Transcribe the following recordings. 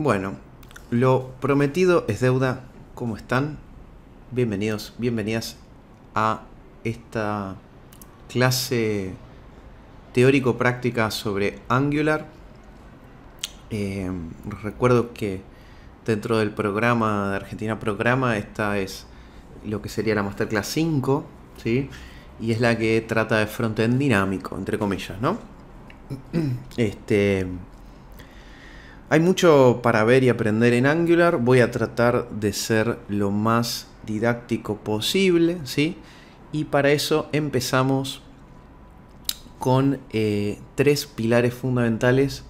Bueno, lo prometido es deuda. ¿Cómo están? Bienvenidos, bienvenidas a esta clase teórico-práctica sobre Angular. Eh, recuerdo que dentro del programa de Argentina Programa, esta es lo que sería la Masterclass 5, ¿sí? Y es la que trata de frontend dinámico, entre comillas, ¿no? Este hay mucho para ver y aprender en Angular. Voy a tratar de ser lo más didáctico posible, ¿sí? Y para eso empezamos con eh, tres pilares fundamentales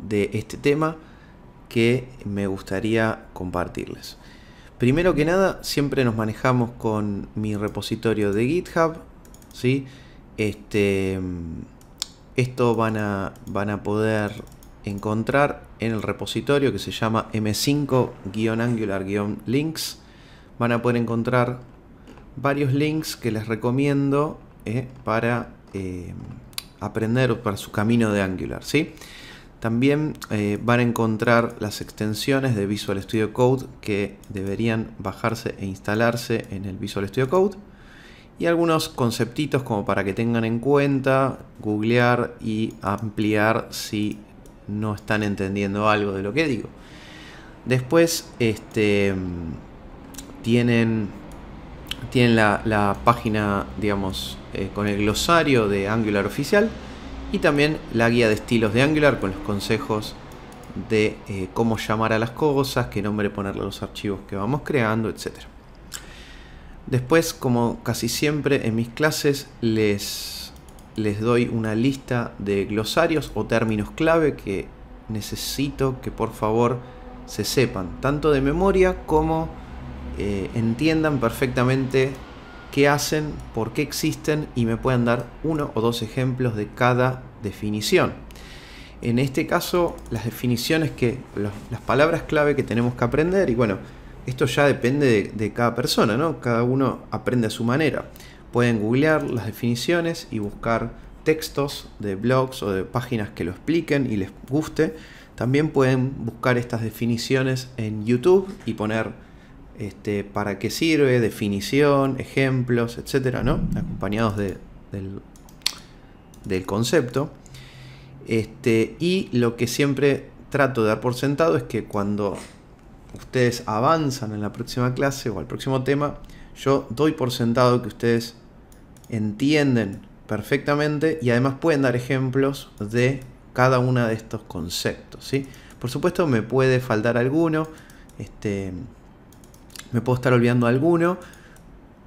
de este tema que me gustaría compartirles. Primero que nada, siempre nos manejamos con mi repositorio de GitHub, ¿sí? Este, mm, esto van a, van a poder encontrar en el repositorio que se llama m5-angular-links. Van a poder encontrar varios links que les recomiendo eh, para eh, aprender para su camino de Angular. ¿sí? También eh, van a encontrar las extensiones de Visual Studio Code que deberían bajarse e instalarse en el Visual Studio Code. Y algunos conceptitos como para que tengan en cuenta, googlear y ampliar si no están entendiendo algo de lo que digo. Después este, tienen, tienen la, página, digamos, eh, con el glosario de Angular oficial y también la guía de estilos de Angular con los consejos de eh, cómo llamar a las cosas, qué nombre ponerle a los archivos que vamos creando, etc. Después, como casi siempre en mis clases, les les doy una lista de glosarios o términos clave que necesito que por favor se sepan, tanto de memoria como eh, entiendan perfectamente qué hacen, por qué existen y me puedan dar uno o dos ejemplos de cada definición. En este caso, las definiciones que, las palabras clave que tenemos que aprender, y bueno, esto ya depende de, de cada persona, ¿no? Cada uno aprende a su manera. Pueden googlear las definiciones y buscar textos de blogs o de páginas que lo expliquen y les guste. También pueden buscar estas definiciones en YouTube y poner este, para qué sirve, definición, ejemplos, etcétera, ¿no? Acompañados de, del, concepto. Este, y lo que siempre trato de dar por sentado es que cuando ustedes avanzan en la próxima clase o al próximo tema, yo doy por sentado que ustedes entienden perfectamente y además pueden dar ejemplos de cada uno de estos conceptos. ¿sí? Por supuesto me puede faltar alguno, este, me puedo estar olvidando alguno,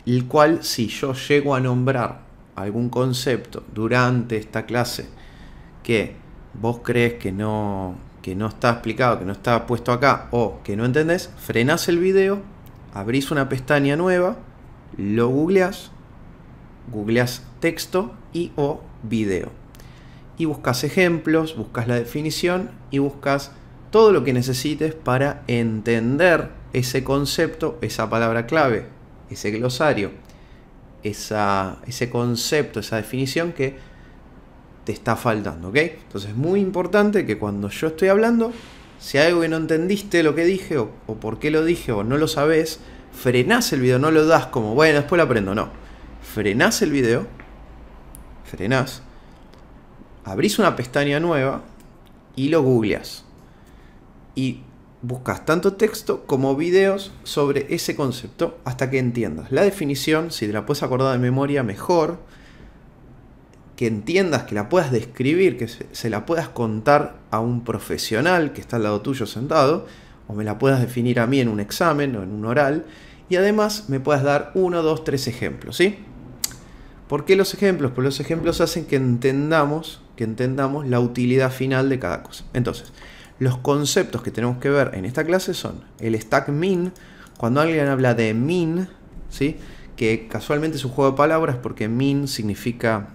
el cual si yo llego a nombrar algún concepto durante esta clase que vos crees que no, que no está explicado, que no está puesto acá o que no entendés, frenás el video, abrís una pestaña nueva, lo googleás googleas texto y o video. Y buscas ejemplos, buscas la definición y buscas todo lo que necesites para entender ese concepto, esa palabra clave, ese glosario, ese concepto, esa definición que te está faltando, ¿ok? Entonces es muy importante que cuando yo estoy hablando, si algo que no entendiste lo que dije o, o por qué lo dije o no lo sabes, frenás el video, no lo das como, bueno, después lo aprendo, no frenás el video, frenás, abrís una pestaña nueva y lo googleás. Y buscas tanto texto como videos sobre ese concepto hasta que entiendas la definición, si te la puedes acordar de memoria mejor, que entiendas, que la puedas describir, que se la puedas contar a un profesional que está al lado tuyo sentado, o me la puedas definir a mí en un examen o en un oral, y además me puedas dar uno, dos, tres ejemplos, ¿sí? ¿Por qué los ejemplos? Pues los ejemplos hacen que entendamos, que entendamos la utilidad final de cada cosa. Entonces, los conceptos que tenemos que ver en esta clase son el stack min, cuando alguien habla de min, ¿sí? que casualmente es un juego de palabras porque min significa,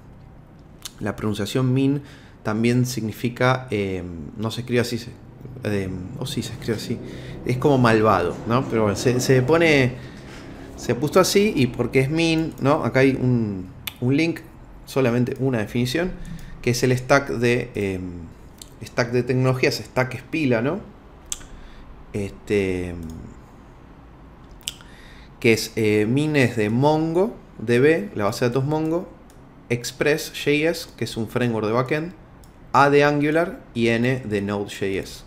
la pronunciación min también significa, em, no se escribe así, em, o sí se escribe así, es como malvado, ¿no? Pero bueno, se, se pone, se puso así y porque es min, ¿no? Acá hay un, un link, solamente una definición, que es el stack de, em, stack de tecnologías, stack es pila, ¿no? Este, que es eh, mines de Mongo, DB, la base de datos Mongo, Express.js, que es un framework de backend, A de Angular y N de Node.js,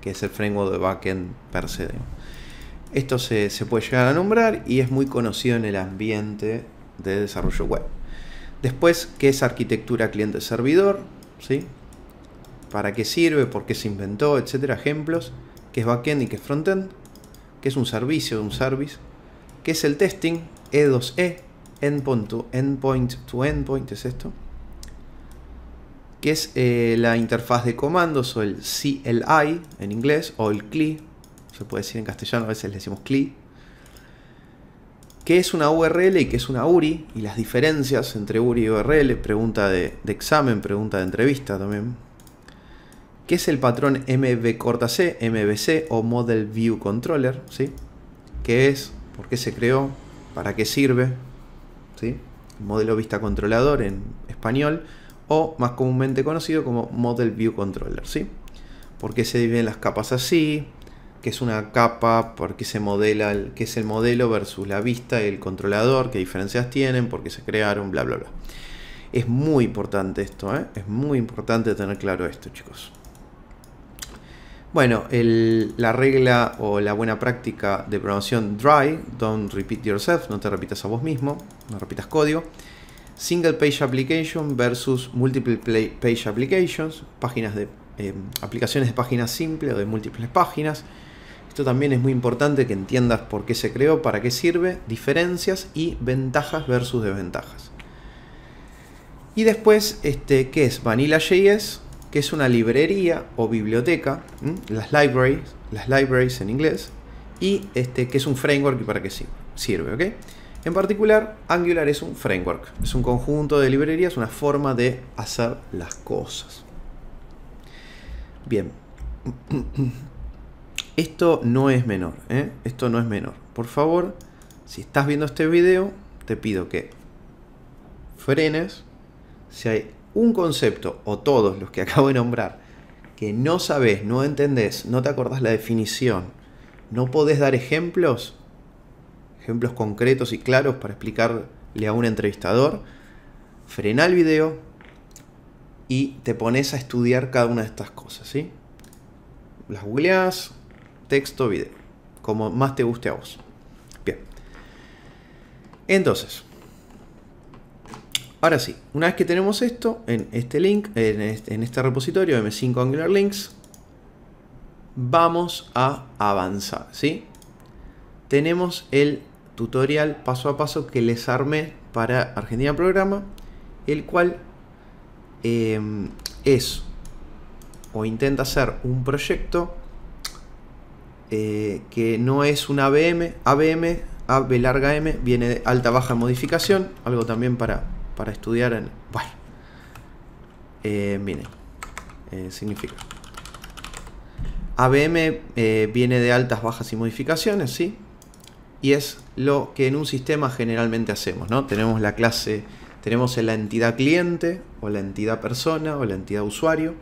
que es el framework de backend per se. Esto se, se puede llegar a nombrar y es muy conocido en el ambiente de desarrollo web. Después, ¿qué es arquitectura cliente-servidor? ¿Sí? ¿Para qué sirve? ¿Por qué se inventó? Etcétera. Ejemplos. ¿Qué es backend y que es frontend? ¿Qué es un servicio un service? ¿Qué es el testing? E2E. E, endpoint to endpoint to endpoint es esto. ¿Qué es eh, la interfaz de comandos o el CLI en inglés o el CLI? Se puede decir en castellano, a veces le decimos CLI qué es una URL y qué es una URI y las diferencias entre URI y URL, pregunta de, examen, pregunta de entrevista también. ¿Qué es el patrón MVC, corta o Model View Controller? ¿sí? ¿Qué es? ¿Por qué se creó? ¿Para qué sirve? ¿Sí? Modelo vista controlador en español o más comúnmente conocido como Model View Controller. ¿sí? ¿Por qué se dividen las capas así? qué es una capa, por qué se modela, qué es el modelo versus la vista y el controlador, qué diferencias tienen, por qué se crearon, bla, bla, bla. Es muy importante esto, ¿eh? es muy importante tener claro esto, chicos. Bueno, la regla o la buena práctica de programación DRY, Don't Repeat Yourself, no te repitas a vos mismo, no repitas código. Single Page Application versus Multiple Page Applications, páginas de, eh, aplicaciones de páginas simples o de múltiples páginas. Esto también es muy importante que entiendas por qué se creó, para qué sirve, diferencias y ventajas versus desventajas. Y después, este, ¿qué es? Vanilla.js, que es una librería o biblioteca, las libraries, las libraries en inglés, y este, que es un framework y para qué sirve, En particular, Angular es un framework, es un conjunto de librerías, una forma de hacer las cosas. Bien. Esto no es menor, ¿eh? Esto no es menor. Por favor, si estás viendo este video, te pido que frenes. Si hay un concepto o todos los que acabo de nombrar que no sabes, no entendés, no te acordás la definición, no podés dar ejemplos, ejemplos concretos y claros para explicarle a un entrevistador, frena el video y te pones a estudiar cada una de estas cosas, ¿sí? Las googleás, texto, video, como más te guste a vos. Bien. Entonces, ahora sí, una vez que tenemos esto en este link, en este, en este repositorio M5 Angular Links, vamos a avanzar, Si Tenemos el tutorial paso a paso que les armé para Argentina Programa, el cual eh, es o intenta hacer un proyecto eh, que no es un ABM, ABM, AB larga M, viene de alta baja modificación, algo también para, para estudiar en... Bueno, eh, miren, eh, significa. ABM eh, viene de altas, bajas y modificaciones, ¿sí? Y es lo que en un sistema generalmente hacemos, ¿no? Tenemos la clase, tenemos la entidad cliente, o la entidad persona, o la entidad usuario,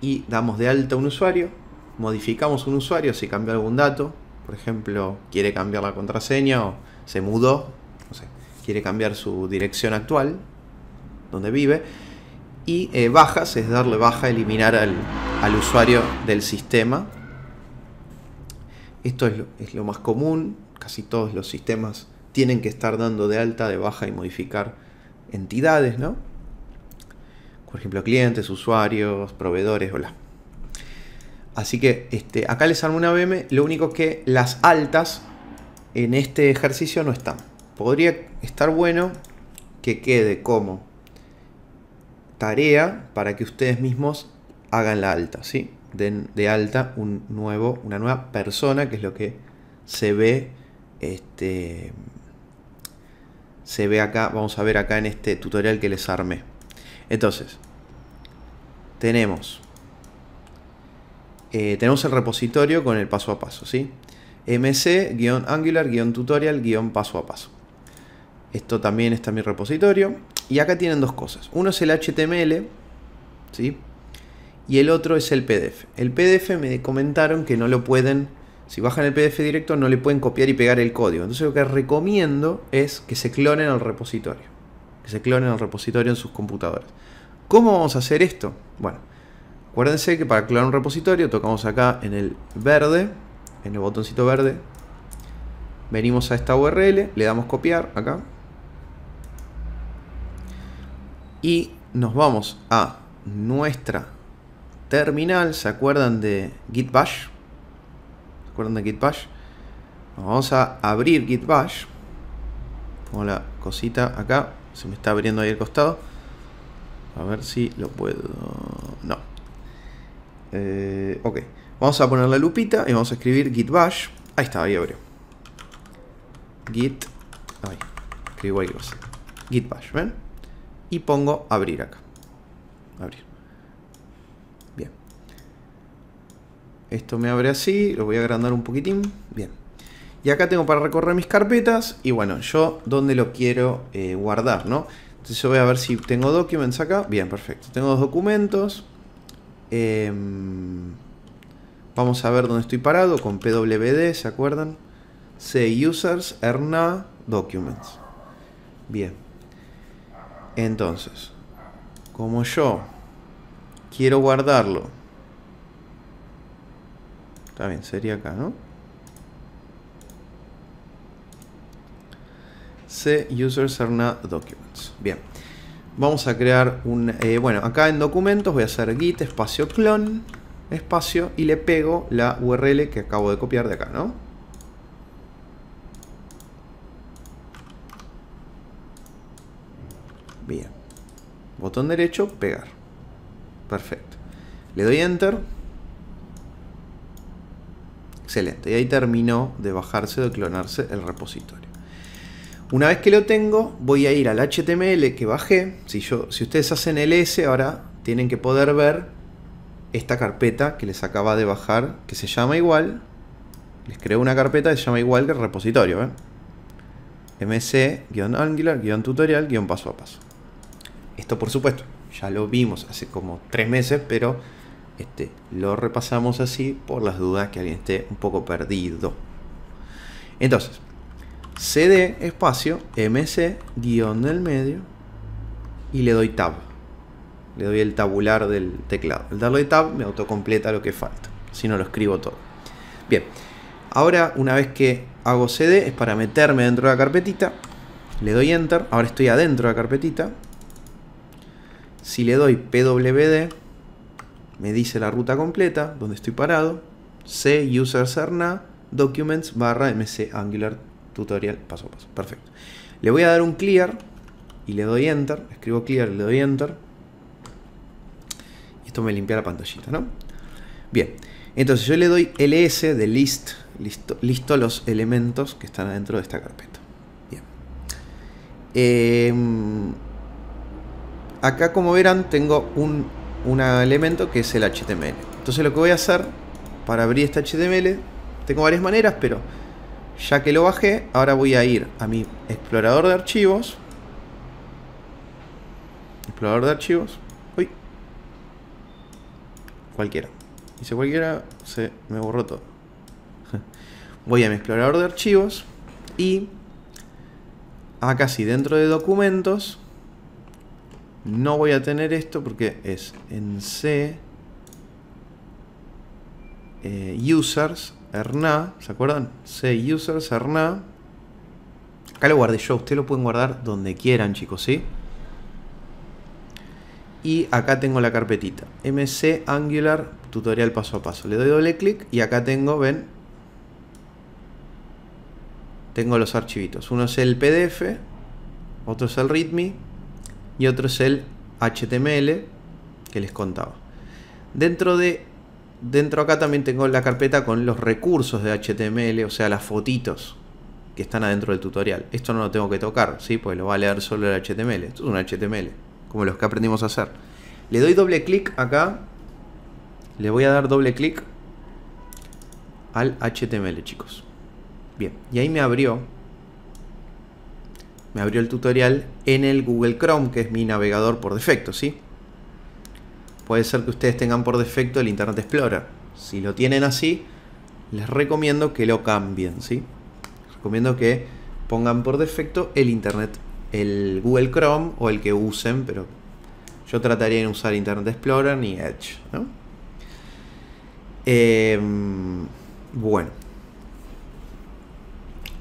y damos de alta un usuario, modificamos un usuario, si cambia algún dato, por ejemplo, quiere cambiar la contraseña o se mudó, quiere cambiar su dirección actual, donde vive, y eh, bajas es darle baja, eliminar al, al usuario del sistema. Esto es lo, más común, casi todos los sistemas tienen que estar dando de alta, de baja y modificar entidades, ¿no? Por ejemplo, clientes, usuarios, proveedores o las Así que este, acá les armo una VM, lo único que las altas en este ejercicio no están. Podría estar bueno que quede como tarea para que ustedes mismos hagan la alta, ¿sí? Den de alta un nuevo, una nueva persona, que es lo que se ve, este, se ve acá, vamos a ver acá en este tutorial que les armé. Entonces, tenemos eh, tenemos el repositorio con el paso a paso, ¿sí? mc-angular-tutorial-paso a paso. Esto también está en mi repositorio. Y acá tienen dos cosas. Uno es el HTML, ¿sí? Y el otro es el PDF. El PDF me comentaron que no lo pueden, si bajan el PDF directo, no le pueden copiar y pegar el código. Entonces lo que recomiendo es que se clonen al repositorio. Que se clonen al repositorio en sus computadoras. ¿Cómo vamos a hacer esto? Bueno, Acuérdense que para crear un repositorio tocamos acá en el verde, en el botoncito verde. Venimos a esta URL, le damos copiar acá. Y nos vamos a nuestra terminal. ¿Se acuerdan de Git Bash? ¿Se acuerdan de Git Bash? vamos a abrir Git Bash. Pongo la cosita acá. Se me está abriendo ahí el costado. A ver si lo puedo... No, eh, ok, vamos a poner la lupita y vamos a escribir git bash. Ahí está, ahí abrió. Git. Ahí, escribo ahí cosa. Git bash, ¿ven? Y pongo abrir acá. Abrir. Bien. Esto me abre así, lo voy a agrandar un poquitín. Bien. Y acá tengo para recorrer mis carpetas y bueno, yo donde lo quiero eh, guardar, ¿no? Entonces yo voy a ver si tengo documents acá. Bien, perfecto. Tengo dos documentos. Em, vamos a ver dónde estoy parado con PWD, ¿se acuerdan? C users, Erna, documents. Bien. Entonces, como yo quiero guardarlo. Está bien, sería acá, ¿no? C users, documents. Bien. Vamos a crear un... Eh, bueno, acá en documentos voy a hacer git espacio clon espacio y le pego la URL que acabo de copiar de acá, ¿no? Bien. Botón derecho, pegar. Perfecto. Le doy enter. Excelente. Y ahí terminó de bajarse, de clonarse el repositorio. Una vez que lo tengo, voy a ir al HTML que bajé. Si, yo, si ustedes hacen S, ahora tienen que poder ver esta carpeta que les acaba de bajar, que se llama igual. Les creo una carpeta que se llama igual que el repositorio. ¿eh? mc angular mc-angular-tutorial-paso a paso. Esto, por supuesto, ya lo vimos hace como tres meses, pero este, lo repasamos así por las dudas que alguien esté un poco perdido. Entonces, CD espacio MC guión del medio y le doy tab. Le doy el tabular del teclado. Al darle tab me autocompleta lo que falta. Si no lo escribo todo. Bien. Ahora una vez que hago CD es para meterme dentro de la carpetita. Le doy enter. Ahora estoy adentro de la carpetita. Si le doy pwd me dice la ruta completa, donde estoy parado. C user serna documents barra mc angular tutorial paso a paso. Perfecto. Le voy a dar un clear y le doy enter. Escribo clear, y le doy enter. Y esto me limpia la pantallita, ¿no? Bien. Entonces yo le doy ls de list, listo, los elementos que están adentro de esta carpeta. Bien. Em, acá como verán tengo un, un elemento que es el HTML. Entonces lo que voy a hacer para abrir este HTML, tengo varias maneras, pero ya que lo bajé, ahora voy a ir a mi explorador de archivos. Explorador de archivos. Uy. Cualquiera. Hice cualquiera, se me borró todo. voy a mi explorador de archivos y acá sí, dentro de documentos. No voy a tener esto porque es en C. Eh, users Erna, ¿se acuerdan? Say users, Erna. Acá lo guardé yo, ustedes lo pueden guardar donde quieran, chicos, ¿sí? Y acá tengo la carpetita. MC Angular tutorial paso a paso. Le doy doble clic y acá tengo, ven, tengo los archivitos. Uno es el PDF, otro es el README y otro es el HTML que les contaba. Dentro de dentro acá también tengo la carpeta con los recursos de HTML, o sea, las fotitos que están adentro del tutorial. Esto no lo tengo que tocar, ¿sí? Pues lo va a leer solo el HTML. Esto es un HTML, como los que aprendimos a hacer. Le doy doble clic acá. Le voy a dar doble clic al HTML, chicos. Bien, y ahí me abrió. Me abrió el tutorial en el Google Chrome, que es mi navegador por defecto, ¿sí? puede ser que ustedes tengan por defecto el Internet Explorer. Si lo tienen así, les recomiendo que lo cambien, ¿sí? recomiendo que pongan por defecto el Internet, el Google Chrome o el que usen, pero yo trataría de usar Internet Explorer ni Edge, em, bueno.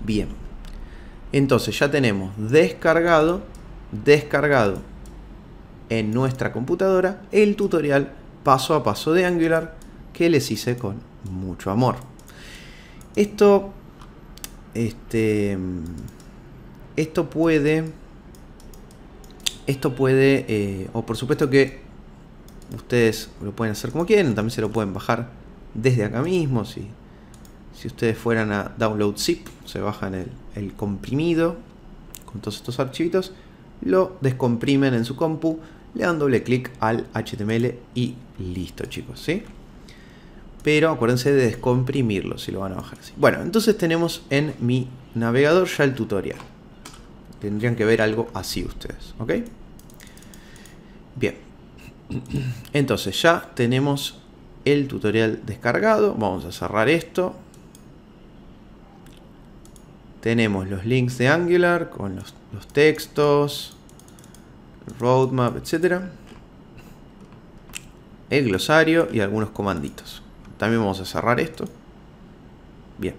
Bien. Entonces ya tenemos descargado, descargado en nuestra computadora el tutorial paso a paso de Angular que les hice con mucho amor. Esto, este, esto puede, esto puede, eh, o por supuesto que ustedes lo pueden hacer como quieren, también se lo pueden bajar desde acá mismo, si, si ustedes fueran a download zip, se bajan el, el comprimido con todos estos archivitos, lo descomprimen en su compu, le dan doble clic al HTML y listo chicos, ¿sí? Pero acuérdense de descomprimirlo si lo van a bajar así. Bueno, entonces tenemos en mi navegador ya el tutorial. Tendrían que ver algo así ustedes, ¿ok? Bien. Entonces ya tenemos el tutorial descargado. Vamos a cerrar esto. Tenemos los links de Angular con los, los textos roadmap, etc. El glosario y algunos comanditos. También vamos a cerrar esto. Bien.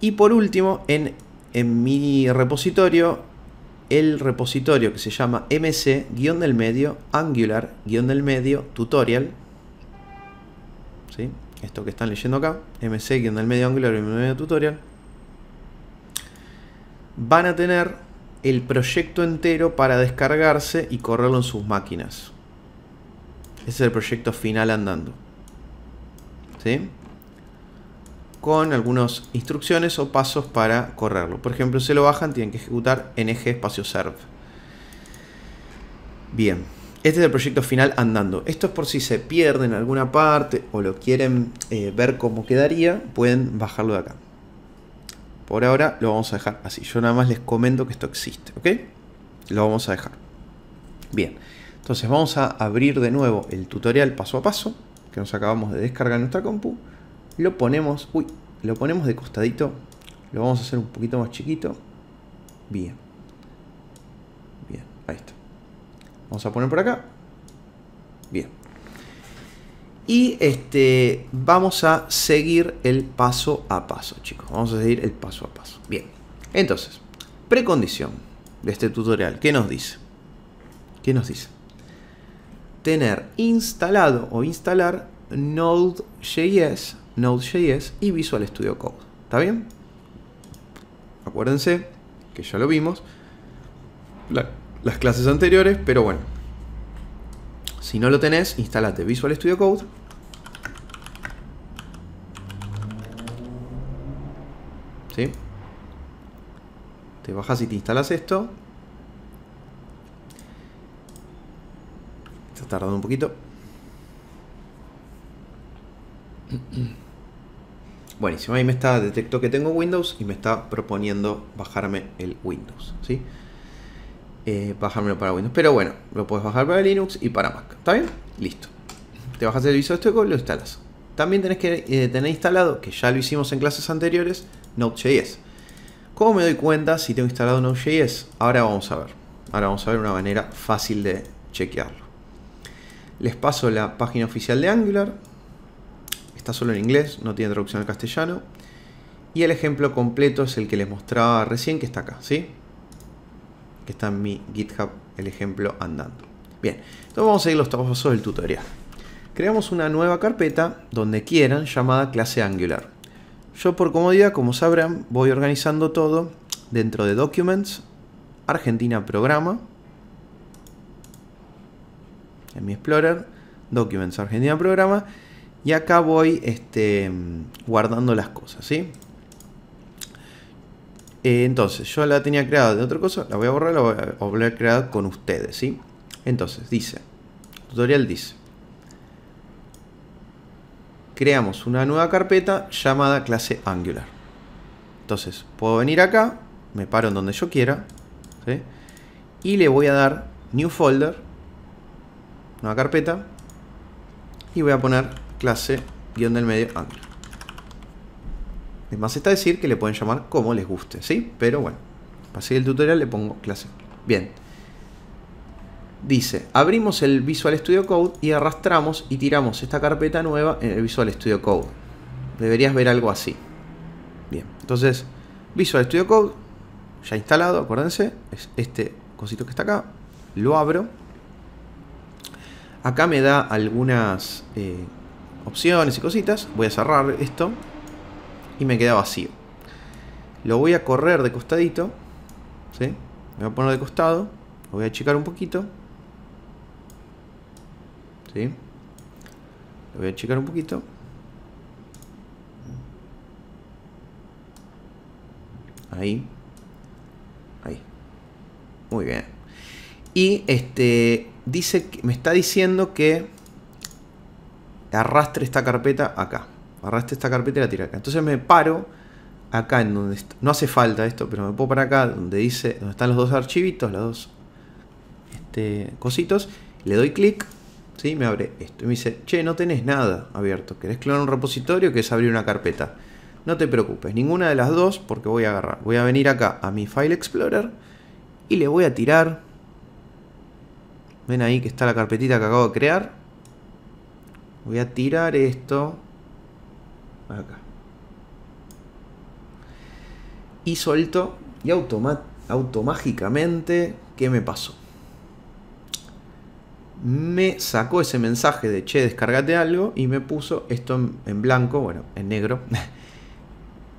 Y por último, en, mi repositorio, el repositorio que se llama mc-del medio, angular-del medio, tutorial. ¿Sí? Esto que están leyendo acá, mc medio, angular medio, tutorial. Van a tener el proyecto entero para descargarse y correrlo en sus máquinas. Ese es el proyecto final andando. ¿Sí? Con algunas instrucciones o pasos para correrlo. Por ejemplo, se lo bajan, tienen que ejecutar eje espacio serve. Bien, este es el proyecto final andando. Esto es por si se pierde en alguna parte o lo quieren eh, ver cómo quedaría, pueden bajarlo de acá. Por ahora lo vamos a dejar así. Yo nada más les comento que esto existe, ¿ok? Lo vamos a dejar. Bien, entonces vamos a abrir de nuevo el tutorial paso a paso que nos acabamos de descargar en nuestra compu. Lo ponemos, uy, lo ponemos de costadito. Lo vamos a hacer un poquito más chiquito. Bien. Bien, ahí está. Vamos a poner por acá. Y este, vamos a seguir el paso a paso, chicos. Vamos a seguir el paso a paso. Bien, entonces, precondición de este tutorial. ¿Qué nos dice? ¿Qué nos dice? Tener instalado o instalar Node.js, Node.js y Visual Studio Code. ¿Está bien? Acuérdense que ya lo vimos. las clases anteriores, pero bueno. Si no lo tenés, instalate Visual Studio Code Te bajas y te instalas esto. Está tardando un poquito. Buenísimo, ahí me está, Detecto que tengo Windows y me está proponiendo bajarme el Windows, ¿sí? Eh, bajármelo para Windows, pero bueno, lo puedes bajar para Linux y para Mac, ¿está bien? Listo. Te bajas el visor esto y lo instalas. También tenés que eh, tener instalado, que ya lo hicimos en clases anteriores, Node.js. ¿Cómo me doy cuenta si tengo instalado Node.js? Ahora vamos a ver. Ahora vamos a ver una manera fácil de chequearlo. Les paso la página oficial de Angular. Está solo en inglés, no tiene traducción al castellano. Y el ejemplo completo es el que les mostraba recién, que está acá, ¿sí? Que está en mi GitHub, el ejemplo andando. Bien, entonces vamos a seguir los pasos del tutorial creamos una nueva carpeta donde quieran llamada clase Angular. Yo por comodidad, como sabrán, voy organizando todo dentro de Documents, Argentina Programa, en mi Explorer, Documents Argentina Programa, y acá voy este, guardando las cosas, ¿sí? Eh, entonces, yo la tenía creada de otra cosa, la voy a borrar, la voy a volver a crear con ustedes, ¿sí? Entonces, dice, tutorial dice, creamos una nueva carpeta llamada clase Angular. Entonces, puedo venir acá, me paro en donde yo quiera, y le voy a dar New Folder, nueva carpeta, y voy a poner clase guión del medio Angular. Es más está decir que le pueden llamar como les guste, ¿sí? Pero bueno, para seguir el tutorial le pongo clase. Bien dice, abrimos el Visual Studio Code y arrastramos y tiramos esta carpeta nueva en el Visual Studio Code. Deberías ver algo así. Bien, entonces Visual Studio Code ya instalado, acuérdense, es este cosito que está acá. Lo abro. Acá me da algunas eh, opciones y cositas. Voy a cerrar esto y me queda vacío. Lo voy a correr de costadito. ¿sí? Me voy a poner de costado. Lo voy a achicar un poquito voy a checar un poquito. Ahí. Ahí. Muy bien. Y este dice que me está diciendo que arrastre esta carpeta acá. Arrastre esta carpeta y la tira acá. Entonces me paro acá en donde no hace falta esto, pero me pongo para acá donde dice donde están los dos archivitos, los dos este, cositos, le doy clic ¿sí? me abre esto. Y me dice, che, no tenés nada abierto. ¿Querés clonar un repositorio? o querés abrir una carpeta? No te preocupes, ninguna de las dos, porque voy a agarrar. Voy a venir acá a mi File Explorer y le voy a tirar. Ven ahí que está la carpetita que acabo de crear. Voy a tirar esto acá. Y suelto y automáticamente, ¿qué me pasó? me sacó ese mensaje de che, descargate algo y me puso esto en, blanco, bueno, en negro.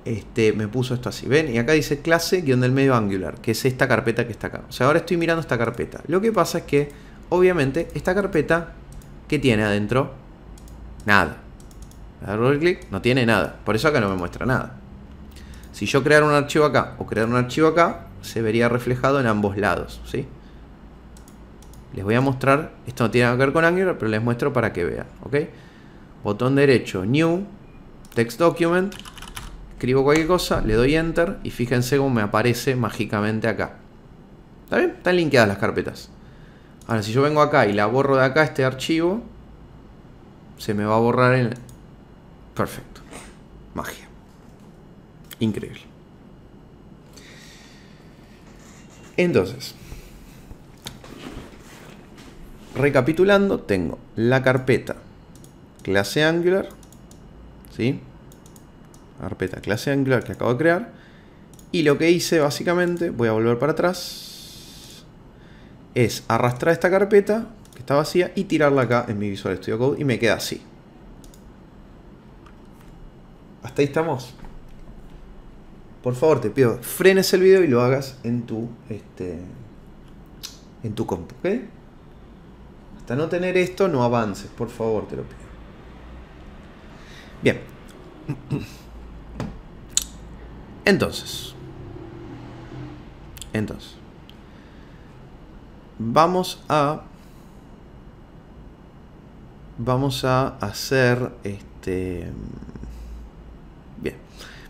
Este, me puso esto así, ven, y acá dice clase guión del medio Angular, que es esta carpeta que está acá. O sea, ahora estoy mirando esta carpeta. Lo que pasa es que, obviamente, esta carpeta, ¿qué tiene adentro? Nada. Darle clic, no tiene nada. Por eso acá no me muestra nada. Si yo creara un archivo acá o crear un archivo acá, se vería reflejado en ambos lados, ¿sí? Les voy a mostrar, esto no tiene nada que ver con Angular, pero les muestro para que vean, ¿ok? Botón derecho, New, Text Document, escribo cualquier cosa, le doy Enter y fíjense cómo me aparece mágicamente acá. ¿Está bien? Están linkeadas las carpetas. Ahora, si yo vengo acá y la borro de acá este archivo, se me va a borrar en... Perfecto. Magia. Increíble. Entonces, recapitulando, tengo la carpeta clase Angular, ¿sí? Carpeta clase Angular que acabo de crear. Y lo que hice básicamente, voy a volver para atrás, es arrastrar esta carpeta que está vacía y tirarla acá en mi Visual Studio Code y me queda así. Hasta ahí estamos. Por favor, te pido, frenes el video y lo hagas en tu, este, en tu compu, ¿ok? no tener esto, no avances, por favor, te lo pido. Bien. Entonces. Entonces. Vamos a. Vamos a hacer este. Bien.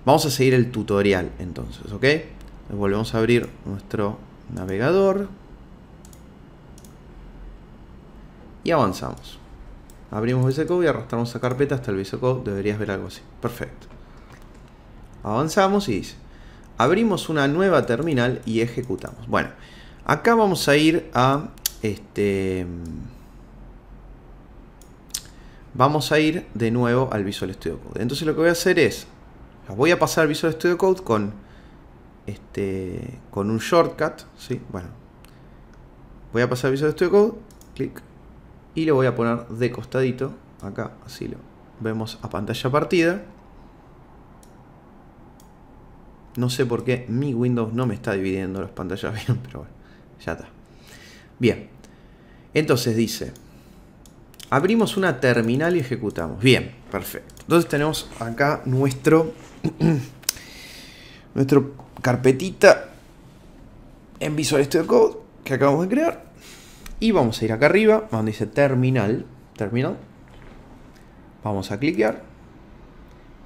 Vamos a seguir el tutorial entonces, ¿ok? Volvemos a abrir nuestro navegador. y avanzamos. Abrimos Code y arrastramos la carpeta hasta el Code. deberías ver algo así. Perfecto. Avanzamos y dice, abrimos una nueva terminal y ejecutamos. Bueno, acá vamos a ir a este... Vamos a ir de nuevo al Visual Studio Code. Entonces lo que voy a hacer es, voy a pasar al Visual Studio Code con, este, con un shortcut, ¿sí? Bueno, voy a pasar al Visual Studio Code, clic, y lo voy a poner de costadito, acá, así lo vemos a pantalla partida. No sé por qué mi Windows no me está dividiendo las pantallas bien, pero bueno, ya está. Bien, entonces dice, abrimos una terminal y ejecutamos. Bien, perfecto. Entonces tenemos acá nuestro, nuestro carpetita en Visual Studio Code que acabamos de crear y vamos a ir acá arriba, donde dice terminal, terminal. Vamos a cliquear.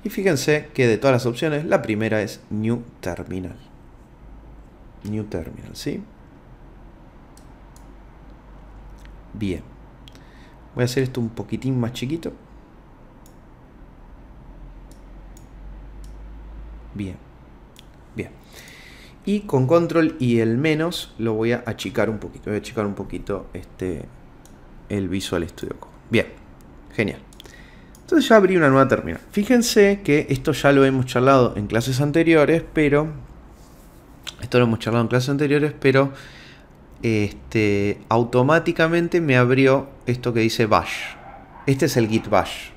Y fíjense que de todas las opciones, la primera es New Terminal. New Terminal, ¿sí? Bien. Voy a hacer esto un poquitín más chiquito. Bien. Y con control y el menos lo voy a achicar un poquito. Voy a achicar un poquito este, el Visual Studio Code. Bien, genial. Entonces ya abrí una nueva terminal. Fíjense que esto ya lo hemos charlado en clases anteriores, pero... Esto lo hemos charlado en clases anteriores, pero... Este, automáticamente me abrió esto que dice bash. Este es el git bash.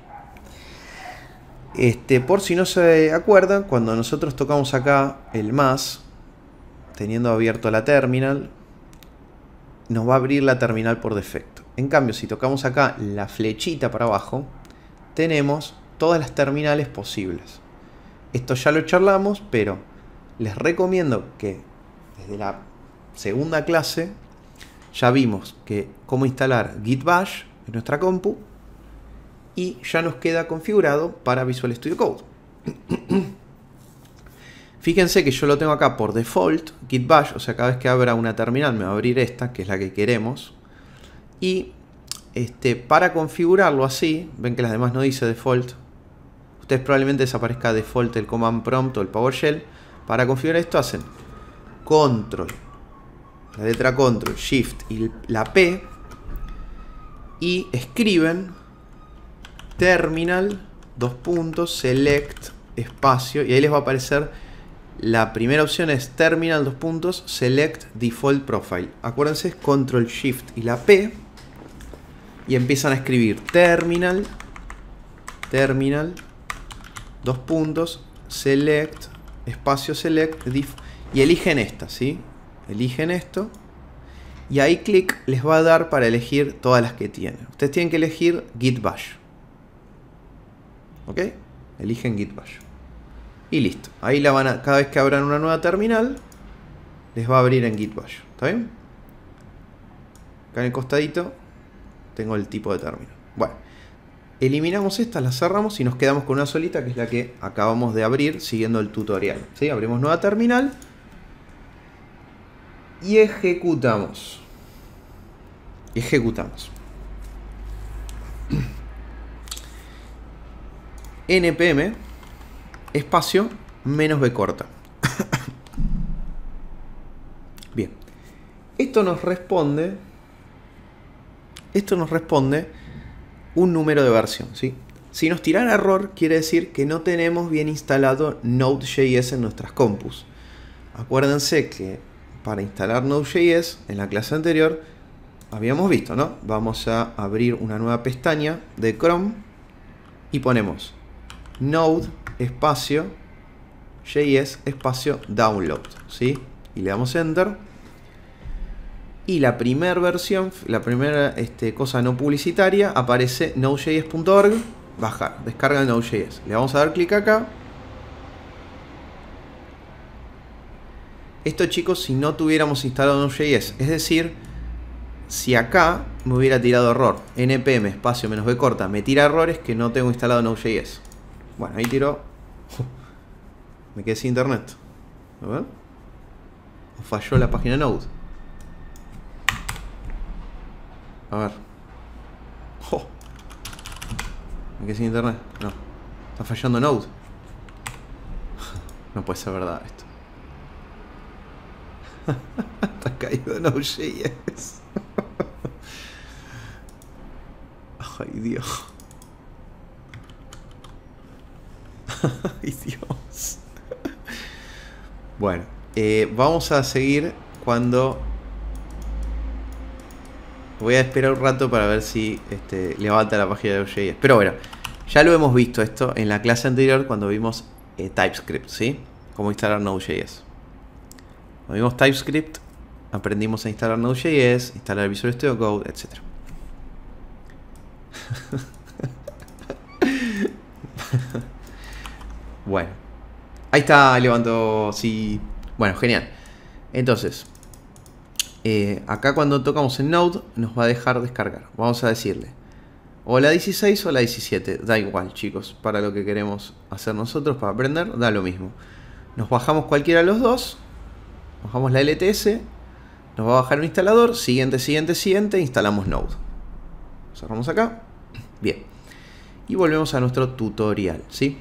Este, por si no se acuerdan, cuando nosotros tocamos acá el más, teniendo abierto la terminal, nos va a abrir la terminal por defecto. En cambio, si tocamos acá la flechita para abajo, tenemos todas las terminales posibles. Esto ya lo charlamos, pero les recomiendo que desde la segunda clase ya vimos que cómo instalar Git Bash en nuestra compu y ya nos queda configurado para Visual Studio Code. Fíjense que yo lo tengo acá por default, git bash, o sea, cada vez que abra una terminal me va a abrir esta, que es la que queremos. Y este, para configurarlo así, ven que las demás no dice default. Ustedes probablemente desaparezca default el command prompt o el PowerShell. Para configurar esto hacen control, la letra control, shift y la P. Y escriben terminal, dos puntos, select, espacio, y ahí les va a aparecer la primera opción es Terminal dos puntos, Select Default Profile. Acuérdense, es Control Shift y la P. Y empiezan a escribir Terminal, Terminal, dos puntos, Select, espacio Select, y eligen esta, ¿sí? Eligen esto. Y ahí clic les va a dar para elegir todas las que tienen. Ustedes tienen que elegir Git Bash. ¿Ok? Eligen Git Bash. Y listo. Ahí la van a, cada vez que abran una nueva terminal, les va a abrir en Gitbash. ¿Está bien? Acá en el costadito tengo el tipo de término. Bueno, eliminamos esta, la cerramos y nos quedamos con una solita que es la que acabamos de abrir siguiendo el tutorial. ¿Sí? Abrimos nueva terminal y ejecutamos. Ejecutamos. npm espacio menos B corta. Bien. Esto nos responde. Esto nos responde un número de versión, ¿sí? Si nos tiran error, quiere decir que no tenemos bien instalado Node.js en nuestras compus. Acuérdense que para instalar Node.js en la clase anterior habíamos visto, ¿no? Vamos a abrir una nueva pestaña de Chrome y ponemos Node espacio JS espacio download, ¿sí? Y le damos enter. Y la primera versión, la primera este, cosa no publicitaria, aparece nodejs.org bajar, descarga Node.js. Le vamos a dar clic acá. Esto chicos, si no tuviéramos instalado Node.js, es decir, si acá me hubiera tirado error, npm espacio menos b corta, me tira errores que no tengo instalado Node.js. Bueno, ahí tiro. Me quedé sin internet. A ver. Falló la página Node. A ver. Me quedé sin internet. No. Está fallando Node. No puede ser verdad esto. Está caído Node.js. Ay, Dios. Ay, Dios. Bueno, eh, vamos a seguir cuando... Voy a esperar un rato para ver si este, levanta la página de OJS. Pero bueno, ya lo hemos visto esto en la clase anterior cuando vimos eh, TypeScript, ¿sí? Cómo instalar Node.js. Cuando vimos TypeScript, aprendimos a instalar Node.js, instalar Visual Studio Code, etc. Bueno. Ahí está, levantó Sí. Bueno, genial. Entonces, eh, acá cuando tocamos en Node nos va a dejar descargar. Vamos a decirle o la 16 o la 17. Da igual, chicos. Para lo que queremos hacer nosotros, para aprender, da lo mismo. Nos bajamos cualquiera de los dos. Bajamos la LTS. Nos va a bajar un instalador. Siguiente, siguiente, siguiente. Instalamos Node. Cerramos acá. Bien. Y volvemos a nuestro tutorial, ¿sí?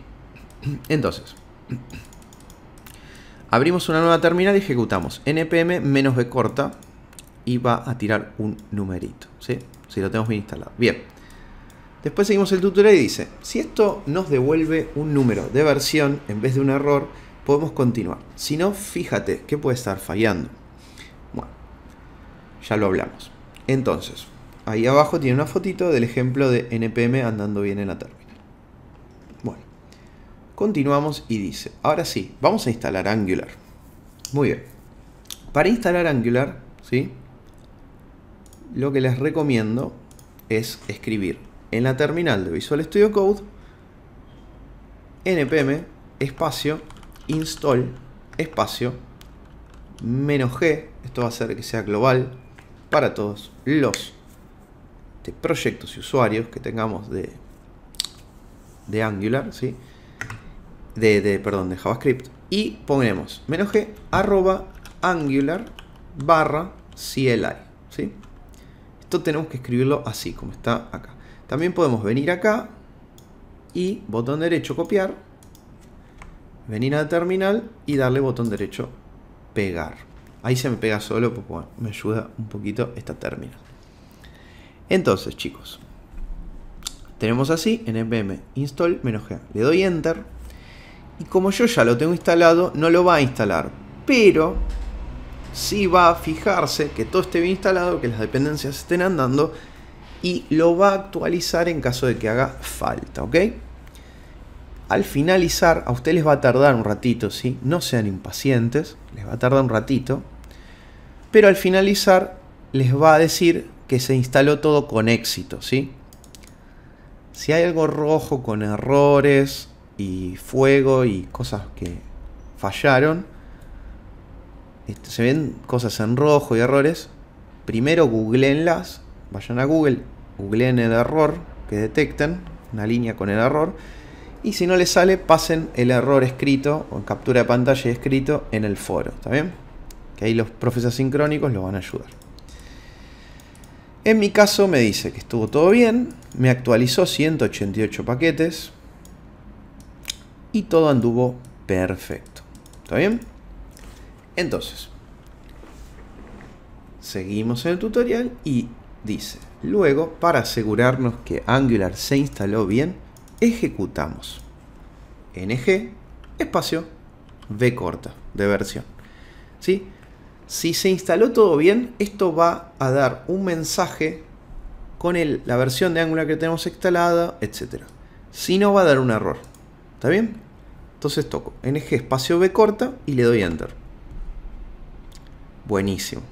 Entonces, abrimos una nueva terminal y ejecutamos npm menos b corta y va a tirar un numerito, ¿sí? Si lo tenemos bien instalado. Bien. Después seguimos el tutorial y dice, si esto nos devuelve un número de versión en vez de un error, podemos continuar. Si no, fíjate que puede estar fallando. Bueno, ya lo hablamos. Entonces, ahí abajo tiene una fotito del ejemplo de npm andando bien en la tarde. Continuamos y dice, ahora sí, vamos a instalar Angular. Muy bien. Para instalar Angular, ¿sí? lo que les recomiendo es escribir en la terminal de Visual Studio Code npm espacio install espacio menos g, esto va a hacer que sea global para todos los este, proyectos y usuarios que tengamos de, de Angular, ¿sí? de, perdón, de JavaScript. Y ponemos menos g arroba angular barra CLI. ¿sí? Esto tenemos que escribirlo así, como está acá. También podemos venir acá y botón derecho copiar, venir a terminal y darle botón derecho pegar. Ahí se me pega solo, porque me ayuda un poquito esta terminal. Entonces, chicos, tenemos así en npm install-g. Le doy enter y como yo ya lo tengo instalado, no lo va a instalar. Pero sí va a fijarse que todo esté bien instalado, que las dependencias estén andando y lo va a actualizar en caso de que haga falta, ¿ok? Al finalizar, a ustedes les va a tardar un ratito, ¿sí? No sean impacientes, les va a tardar un ratito. Pero al finalizar, les va a decir que se instaló todo con éxito, ¿sí? Si hay algo rojo con errores, y fuego y cosas que fallaron. Este, se ven cosas en rojo y errores. Primero googleenlas, vayan a Google, googleen el error que detecten, una línea con el error. Y si no les sale, pasen el error escrito o captura de pantalla escrito en el foro, ¿está bien? Que ahí los profes asincrónicos los van a ayudar. En mi caso me dice que estuvo todo bien, me actualizó 188 paquetes, y todo anduvo perfecto. ¿Está bien? Entonces, seguimos en el tutorial y dice, luego para asegurarnos que Angular se instaló bien, ejecutamos ng espacio v corta de versión. Si se instaló todo bien, esto va a dar un mensaje con la versión de Angular que tenemos instalada, etc. Si no, va a dar un error. ¿Está bien? Entonces toco ng espacio B corta y le doy enter. Buenísimo.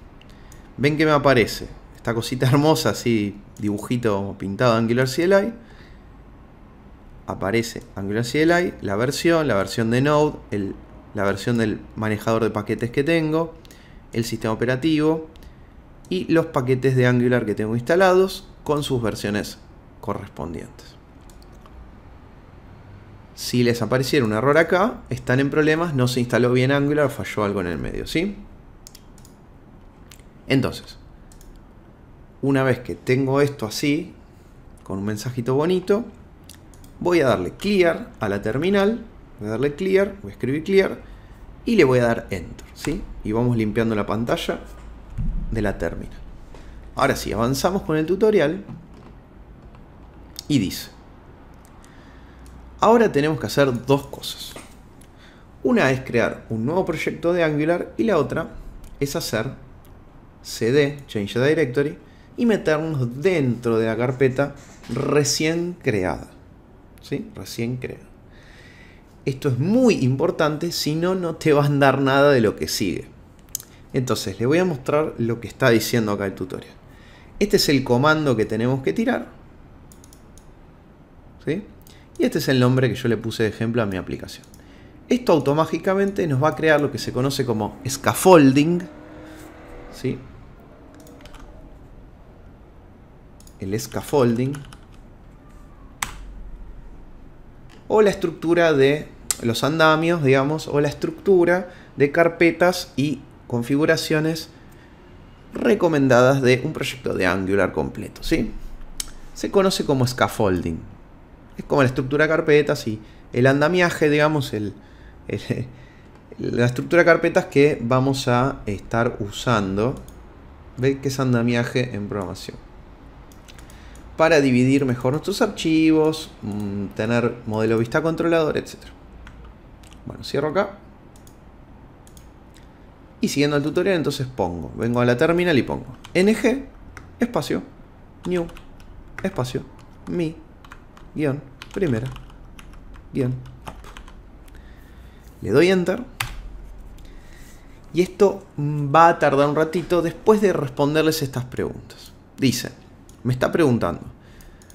Ven que me aparece esta cosita hermosa, así dibujito pintado Angular CLI. Aparece Angular CLI, la versión, la versión de Node, la versión del manejador de paquetes que tengo, el sistema operativo y los paquetes de Angular que tengo instalados con sus versiones correspondientes. Si les apareciera un error acá, están en problemas, no se instaló bien Angular, falló algo en el medio, ¿sí? Entonces, una vez que tengo esto así, con un mensajito bonito, voy a darle clear a la terminal, voy a darle clear, voy a escribir clear, y le voy a dar enter, ¿sí? Y vamos limpiando la pantalla de la terminal. Ahora sí, avanzamos con el tutorial, y dice, Ahora tenemos que hacer dos cosas. Una es crear un nuevo proyecto de Angular y la otra es hacer cd, change directory, y meternos dentro de la carpeta recién creada. ¿Sí? Recién creada. Esto es muy importante, si no, no te va a andar nada de lo que sigue. Entonces, le voy a mostrar lo que está diciendo acá el tutorial. Este es el comando que tenemos que tirar. ¿Sí? y este es el nombre que yo le puse de ejemplo a mi aplicación. Esto automáticamente nos va a crear lo que se conoce como scaffolding. ¿sí? El scaffolding. O la estructura de los andamios, digamos, o la estructura de carpetas y configuraciones recomendadas de un proyecto de Angular completo. ¿sí? Se conoce como scaffolding es como la estructura de carpetas y el andamiaje, digamos, el, la estructura de carpetas que vamos a estar usando. ¿ve que es andamiaje en programación? Para dividir mejor nuestros archivos, mm, tener modelo vista controlador, etc. Bueno, cierro acá. Y siguiendo el tutorial, entonces pongo, vengo a la terminal y pongo ng, espacio, new, espacio, mi, guión, primera, guión. Le doy enter. Y esto va a tardar un ratito después de responderles estas preguntas. Dice, me está preguntando,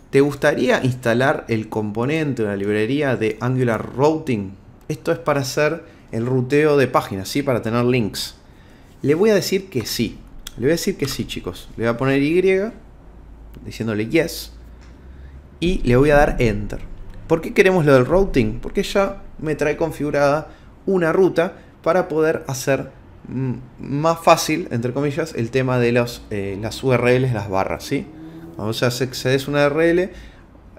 ¿te gustaría instalar el componente de la librería de Angular Routing? Esto es para hacer el ruteo de páginas, ¿sí? Para tener links. Le voy a decir que sí. Le voy a decir que sí, chicos. Le voy a poner Y, diciéndole yes y le voy a dar Enter. ¿Por qué queremos lo del routing? Porque ya me trae configurada una ruta para poder hacer más fácil, entre comillas, el tema de eh, las URLs, las barras, ¿sí? O sea, si accedes una URL,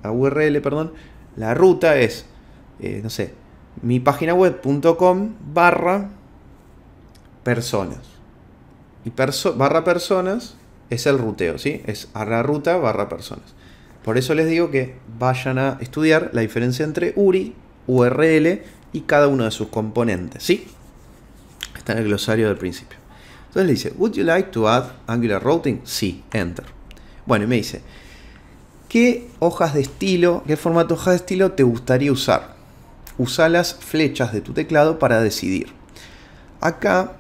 a URL, perdón, la ruta es, eh, no sé, mi página web.com barra personas. Y barra personas es el ruteo, ¿sí? Es a la ruta barra personas. Por eso les digo que vayan a estudiar la diferencia entre URI, URL y cada uno de sus componentes, ¿sí? Está en el glosario del principio. Entonces le dice, ¿Would you like to add Angular Routing? Sí, enter. Bueno, y me dice, ¿qué hojas de estilo, qué formato hoja de estilo te gustaría usar? Usa las flechas de tu teclado para decidir. Acá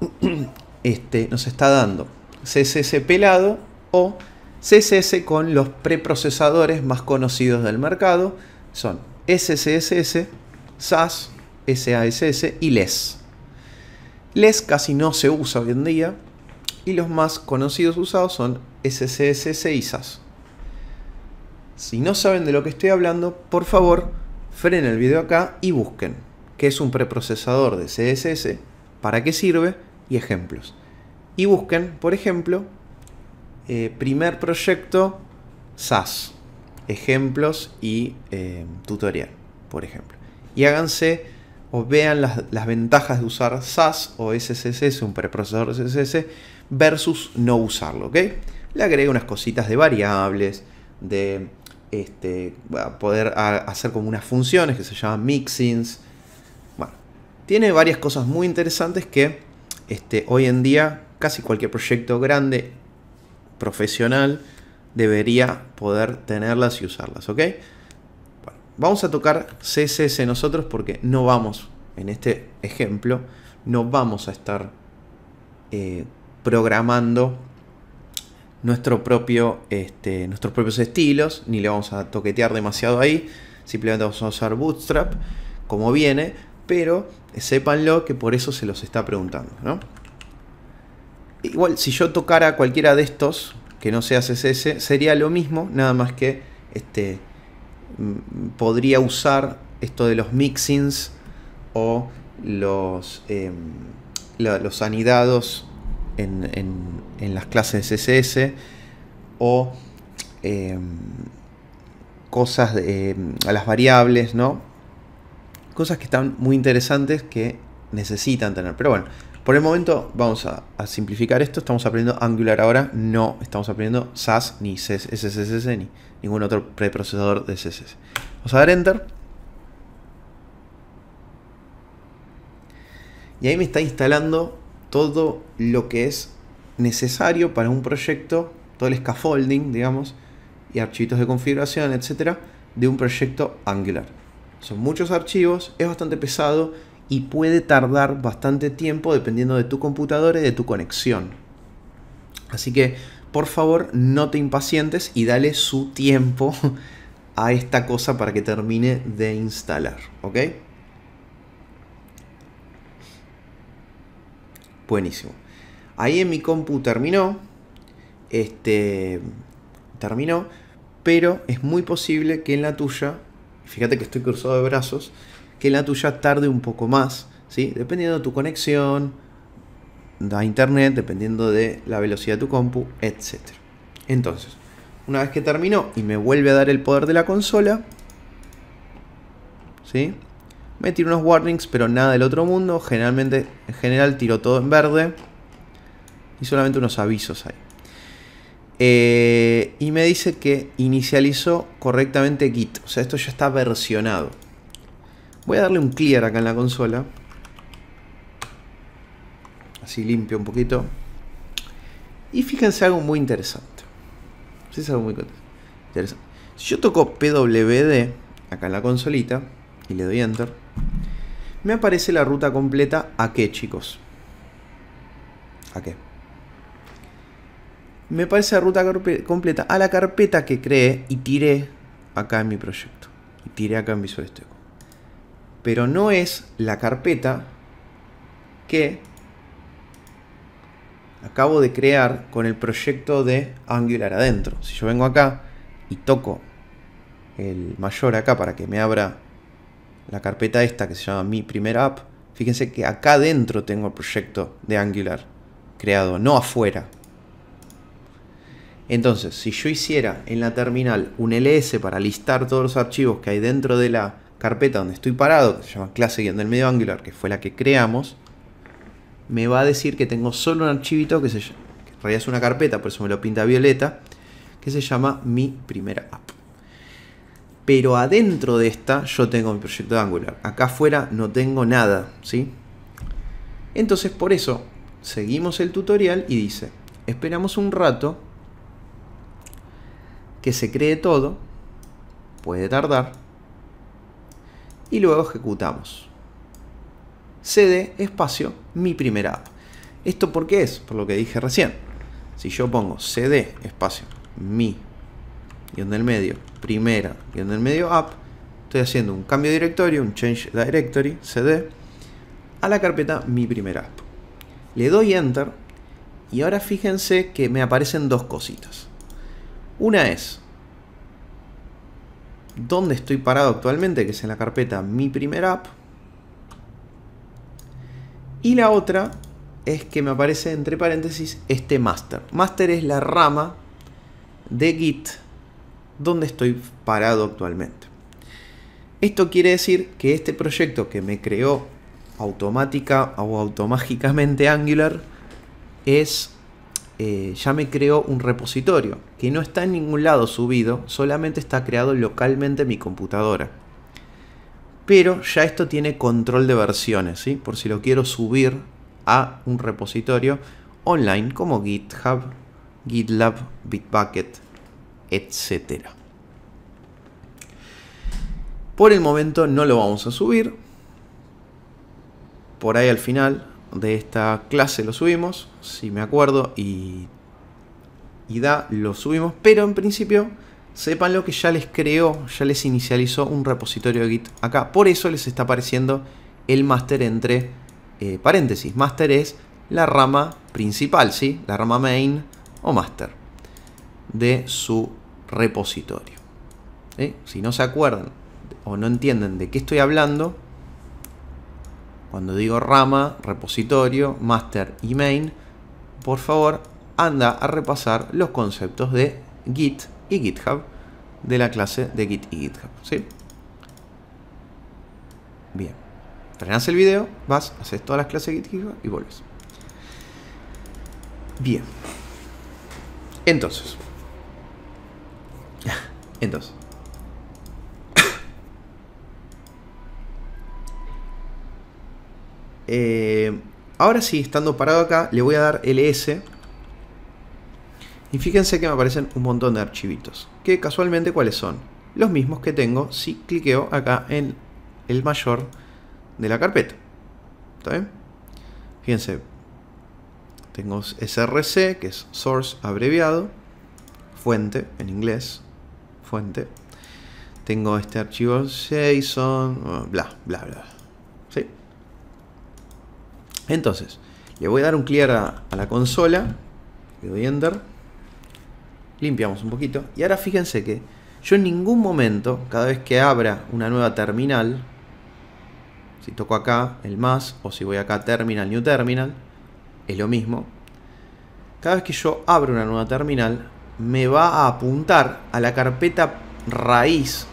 este, nos está dando CSS pelado o CSS con los preprocesadores más conocidos del mercado. Son SCSS, SAS, SASS y LESS. LESS casi no se usa hoy en día y los más conocidos usados son SCSS y SAS. Si no saben de lo que estoy hablando, por favor, frenen el video acá y busquen qué es un preprocesador de CSS, para qué sirve y ejemplos. Y busquen, por ejemplo, eh, primer proyecto, SAS. Ejemplos y eh, tutorial, por ejemplo. Y háganse o vean las, ventajas de usar SAS o SSS, un preprocesador SSS, versus no usarlo, ¿ok? Le agregué unas cositas de variables, de este, poder hacer como unas funciones que se llaman mixins. Bueno, tiene varias cosas muy interesantes que este, hoy en día casi cualquier proyecto grande profesional debería poder tenerlas y usarlas, ¿ok? vamos a tocar CSS nosotros porque no vamos, en este ejemplo, no vamos a estar eh, programando nuestro propio, este, nuestros propios estilos, ni le vamos a toquetear demasiado ahí, simplemente vamos a usar Bootstrap como viene, pero sépanlo que por eso se los está preguntando, ¿no? Igual, si yo tocara cualquiera de estos, que no sea CSS, sería lo mismo, nada más que este, mm, podría usar esto de los mixins o los, em, los anidados en, en, las clases de CSS o em, cosas em, a las variables, ¿no? Cosas que están muy interesantes que necesitan tener. Pero bueno, por el momento vamos a, simplificar esto. Estamos aprendiendo Angular ahora. No estamos aprendiendo SAS ni SSS ni ningún otro preprocesador de CSS. Vamos a dar Enter. Y ahí me está instalando todo lo que es necesario para un proyecto, todo el scaffolding, digamos, y archivitos de configuración, etcétera, de un proyecto Angular. Son muchos archivos, es bastante pesado y puede tardar bastante tiempo dependiendo de tu computadora y de tu conexión. Así que por favor no te impacientes y dale su tiempo a esta cosa para que termine de instalar, ¿ok? Buenísimo. Ahí en mi compu terminó, este, terminó, pero es muy posible que en la tuya, fíjate que estoy cruzado de brazos, que la tuya tarde un poco más, ¿sí? dependiendo de tu conexión a internet, dependiendo de la velocidad de tu compu, etc. Entonces, una vez que terminó y me vuelve a dar el poder de la consola, ¿sí? me tiro unos warnings, pero nada del otro mundo. Generalmente, en general, tiro todo en verde y solamente unos avisos ahí. Eh, y me dice que inicializó correctamente Git. O sea, esto ya está versionado. Voy a darle un clear acá en la consola. Así limpio un poquito. Y fíjense algo muy interesante. Es algo muy interesante. Si yo toco PWD acá en la consolita y le doy Enter, me aparece la ruta completa. ¿A qué, chicos? ¿A qué? Me aparece la ruta completa a la carpeta que creé y tiré acá en mi proyecto. Y tiré acá en Visual Studio pero no es la carpeta que acabo de crear con el proyecto de Angular adentro. Si yo vengo acá y toco el mayor acá para que me abra la carpeta esta que se llama mi primera app, fíjense que acá adentro tengo el proyecto de Angular creado, no afuera. Entonces, si yo hiciera en la terminal un ls para listar todos los archivos que hay dentro de la carpeta donde estoy parado, que se llama clase del medio Angular, que fue la que creamos, me va a decir que tengo solo un archivito que, se, que en realidad es una carpeta, por eso me lo pinta violeta, que se llama mi primera app. Pero adentro de esta yo tengo mi proyecto de Angular. Acá afuera no tengo nada, ¿sí? Entonces por eso seguimos el tutorial y dice, esperamos un rato que se cree todo, puede tardar, y luego ejecutamos. cd espacio mi primera app. ¿Esto por qué es? Por lo que dije recién. Si yo pongo cd espacio mi guión del medio primera guión del medio app, estoy haciendo un cambio de directorio, un change directory cd a la carpeta mi primera app. Le doy enter y ahora fíjense que me aparecen dos cositas. Una es dónde estoy parado actualmente, que es en la carpeta mi primer app. Y la otra es que me aparece entre paréntesis este master. Master es la rama de Git donde estoy parado actualmente. Esto quiere decir que este proyecto que me creó automática o automáticamente Angular es eh, ya me creó un repositorio que no está en ningún lado subido, solamente está creado localmente en mi computadora. Pero ya esto tiene control de versiones, ¿sí? por si lo quiero subir a un repositorio online como GitHub, GitLab, Bitbucket, etc. Por el momento no lo vamos a subir. Por ahí al final de esta clase lo subimos, si me acuerdo, y lo subimos, pero en principio sepan lo que ya les creó, ya les inicializó un repositorio de Git acá. Por eso les está apareciendo el master entre eh, paréntesis. Master es la rama principal, ¿sí? La rama main o master de su repositorio. ¿Eh? Si no se acuerdan o no entienden de qué estoy hablando, cuando digo rama, repositorio, master y main, por favor anda a repasar los conceptos de Git y GitHub de la clase de Git y GitHub. ¿sí? Bien. terminas el video, vas, haces todas las clases de Git y vuelves. Bien. Entonces. Entonces. Eh, ahora sí, estando parado acá, le voy a dar ls y fíjense que me aparecen un montón de archivitos, que casualmente cuáles son. Los mismos que tengo si cliqueo acá en el mayor de la carpeta. ¿Está bien? Fíjense, tengo src, que es source abreviado, fuente en inglés, fuente. Tengo este archivo JSON, bla, bla, bla. ¿Sí? Entonces, le voy a dar un clear a, a la consola, le doy enter limpiamos un poquito. Y ahora fíjense que yo en ningún momento, cada vez que abra una nueva terminal, si toco acá el más o si voy acá terminal, new terminal, es lo mismo. Cada vez que yo abro una nueva terminal, me va a apuntar a la carpeta raíz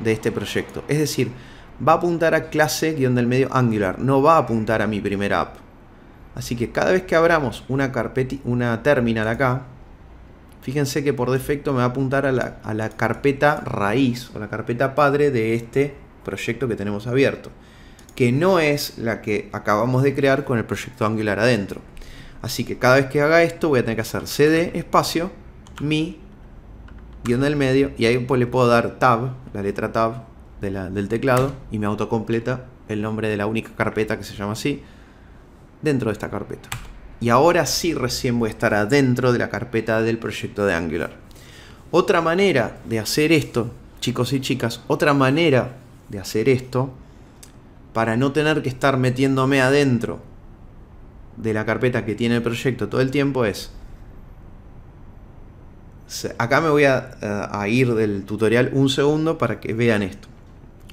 de este proyecto. Es decir, va a apuntar a clase guión del medio Angular, no va a apuntar a mi primera app. Así que cada vez que abramos una, carpeti, una terminal acá, Fíjense que por defecto me va a apuntar a la, carpeta raíz o la carpeta padre de este proyecto que tenemos abierto, que no es la que acabamos de crear con el proyecto Angular adentro. Así que cada vez que haga esto voy a tener que hacer cd espacio mi guión del medio y ahí pues le puedo dar tab, la letra tab del teclado y me autocompleta el nombre de la única carpeta que se llama así dentro de esta carpeta y ahora sí recién voy a estar adentro de la carpeta del proyecto de Angular. Otra manera de hacer esto, chicos y chicas, otra manera de hacer esto, para no tener que estar metiéndome adentro de la carpeta que tiene el proyecto todo el tiempo es... Acá me voy a, ir del tutorial un segundo para que vean esto.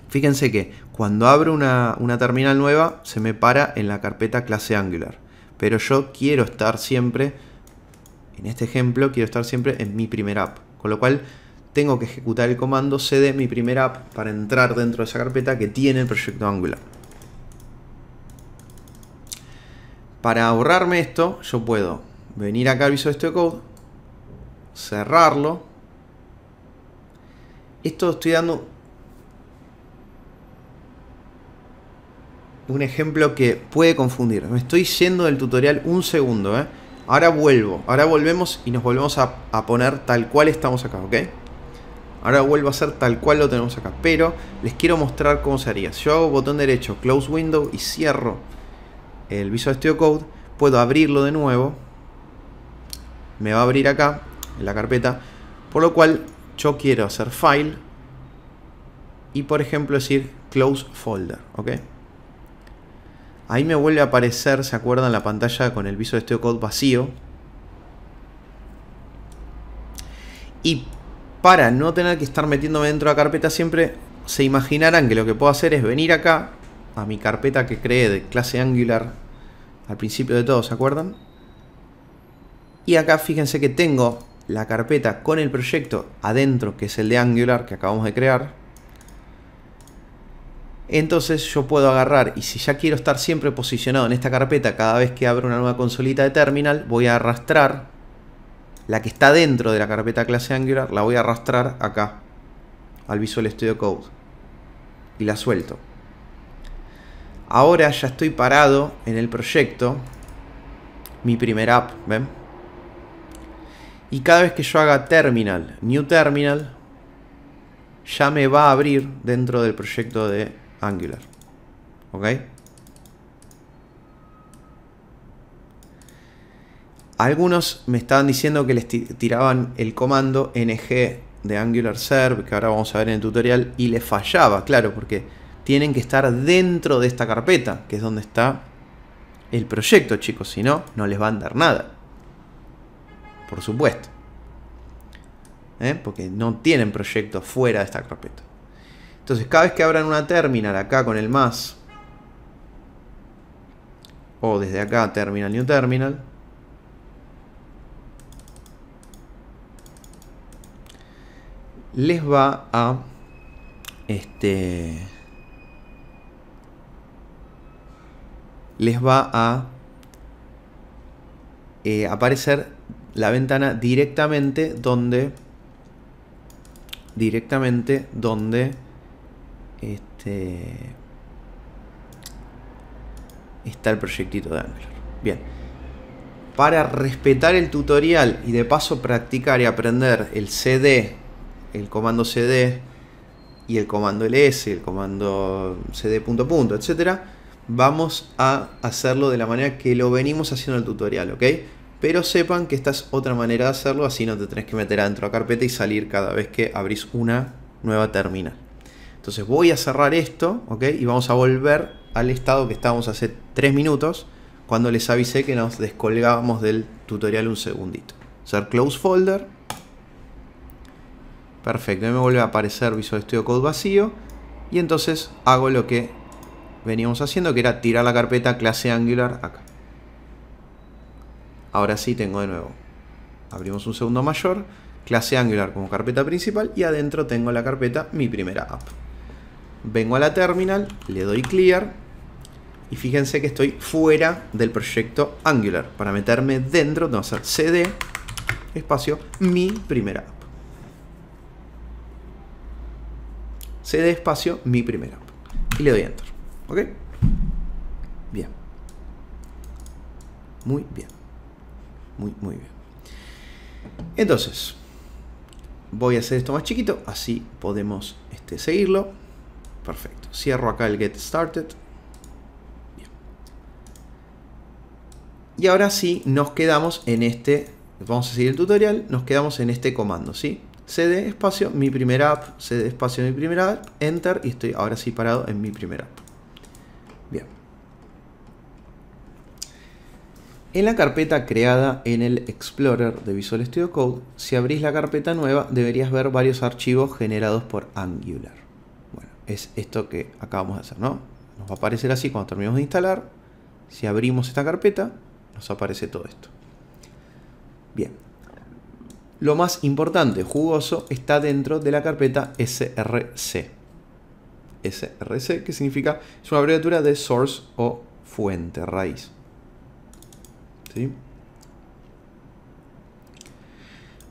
Fíjense que cuando abro una terminal nueva se me para en la carpeta clase Angular pero yo quiero estar siempre, en este ejemplo, quiero estar siempre en mi primera app. Con lo cual tengo que ejecutar el comando cd mi primera app para entrar dentro de esa carpeta que tiene el proyecto Angular. Para ahorrarme esto, yo puedo venir acá al Visual este Code, cerrarlo. Esto estoy dando un ejemplo que puede confundir. Me estoy yendo del tutorial un segundo, ¿eh? Ahora vuelvo, ahora volvemos y nos volvemos a, poner tal cual estamos acá, ¿ok? Ahora vuelvo a hacer tal cual lo tenemos acá, pero les quiero mostrar cómo se haría. Yo hago botón derecho, close window y cierro el Visual Studio Code. Puedo abrirlo de nuevo. Me va a abrir acá, en la carpeta. Por lo cual, yo quiero hacer file y, por ejemplo, decir close folder, ¿ok? Ahí me vuelve a aparecer, ¿se acuerdan? La pantalla con el viso de Studio Code vacío. Y para no tener que estar metiéndome dentro de la carpeta siempre, se imaginarán que lo que puedo hacer es venir acá a mi carpeta que creé de clase Angular al principio de todo, ¿se acuerdan? Y acá fíjense que tengo la carpeta con el proyecto adentro, que es el de Angular que acabamos de crear entonces yo puedo agarrar y si ya quiero estar siempre posicionado en esta carpeta cada vez que abro una nueva consolita de terminal, voy a arrastrar la que está dentro de la carpeta clase Angular, la voy a arrastrar acá al Visual Studio Code y la suelto. Ahora ya estoy parado en el proyecto, mi primera app, ¿ven? Y cada vez que yo haga terminal, new terminal, ya me va a abrir dentro del proyecto de Angular. ¿Ok? Algunos me estaban diciendo que les tiraban el comando ng de Angular Serve, que ahora vamos a ver en el tutorial, y les fallaba, claro, porque tienen que estar dentro de esta carpeta, que es donde está el proyecto, chicos, si no, no les va a dar nada. Por supuesto. ¿Eh? Porque no tienen proyecto fuera de esta carpeta. Entonces cada vez que abran una terminal acá con el más o desde acá terminal new terminal les va a este les va a eh, aparecer la ventana directamente donde directamente donde este, está el proyectito de Angular. Bien, para respetar el tutorial y de paso practicar y aprender el CD, el comando CD y el comando ls, el comando cd punto punto, etcétera, vamos a hacerlo de la manera que lo venimos haciendo en el tutorial, ¿ok? Pero sepan que esta es otra manera de hacerlo, así no te tenés que meter adentro a carpeta y salir cada vez que abrís una nueva terminal. Entonces voy a cerrar esto, ¿ok? Y vamos a volver al estado que estábamos hace 3 minutos, cuando les avisé que nos descolgábamos del tutorial un segundito. Hacer close folder. Perfecto, me vuelve a aparecer Visual Studio Code vacío. Y entonces hago lo que veníamos haciendo, que era tirar la carpeta clase Angular acá. Ahora sí tengo de nuevo. Abrimos un segundo mayor, clase Angular como carpeta principal y adentro tengo la carpeta mi primera app vengo a la terminal, le doy clear y fíjense que estoy fuera del proyecto Angular. Para meterme dentro tengo que hacer cd espacio mi primera app. cd espacio mi primera app. Y le doy enter. ¿Ok? Bien. Muy bien. Muy, muy bien. Entonces, voy a hacer esto más chiquito, así podemos este, seguirlo. Perfecto. Cierro acá el Get Started. Y ahora sí nos quedamos en este, vamos a seguir el tutorial, nos quedamos en este comando, ¿sí? CD espacio, mi primera app, CD espacio, mi primera app, Enter y estoy ahora sí parado en mi primera app. Bien. En la carpeta creada en el Explorer de Visual Studio Code, si abrís la carpeta nueva, deberías ver varios archivos generados por Angular es esto que acabamos de hacer, ¿no? Nos va a aparecer así cuando terminemos de instalar. Si abrimos esta carpeta, nos aparece todo esto. Bien. Lo más importante, jugoso, está dentro de la carpeta src. src, que significa, es una abreviatura de source o fuente, raíz. ¿Sí?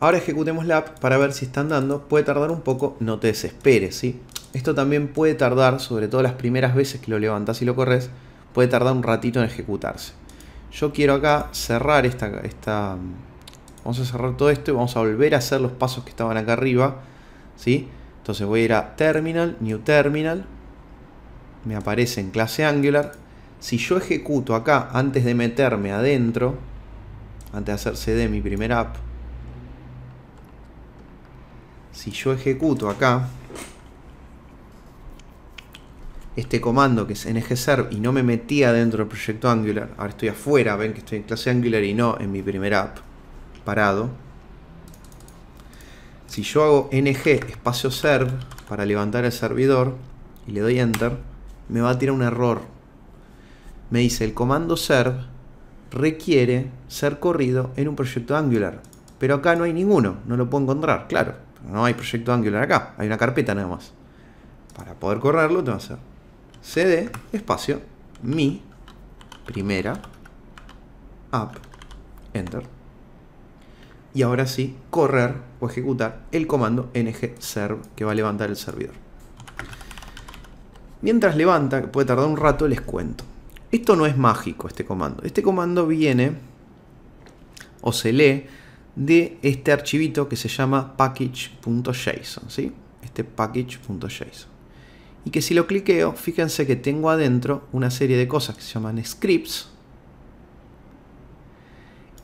Ahora ejecutemos la app para ver si está andando. Puede tardar un poco, no te desesperes, ¿sí? Esto también puede tardar, sobre todo las primeras veces que lo levantas y lo corres, puede tardar un ratito en ejecutarse. Yo quiero acá cerrar esta, Vamos a cerrar todo esto y vamos a volver a hacer los pasos que estaban acá arriba, ¿sí? Entonces voy a ir a Terminal, New Terminal. Me aparece en clase Angular. Si yo ejecuto acá antes de meterme adentro, antes de hacer CD mi primera app, si yo ejecuto acá este comando que es ng-serve y no me metía dentro del proyecto Angular, ahora estoy afuera, ven que estoy en clase Angular y no en mi primera app, parado. Si yo hago ng espacio serve para levantar el servidor y le doy enter, me va a tirar un error. Me dice el comando serve requiere ser corrido en un proyecto Angular, pero acá no hay ninguno, no lo puedo encontrar, claro no hay proyecto Angular acá, hay una carpeta nada más. Para poder correrlo, tengo que hacer cd espacio mi primera app enter. Y ahora sí, correr o ejecutar el comando ng serve que va a levantar el servidor. Mientras levanta, que puede tardar un rato, les cuento. Esto no es mágico, este comando. Este comando viene o se lee de este archivito que se llama package.json, ¿sí? Este package.json. Y que si lo cliqueo, fíjense que tengo adentro una serie de cosas que se llaman scripts.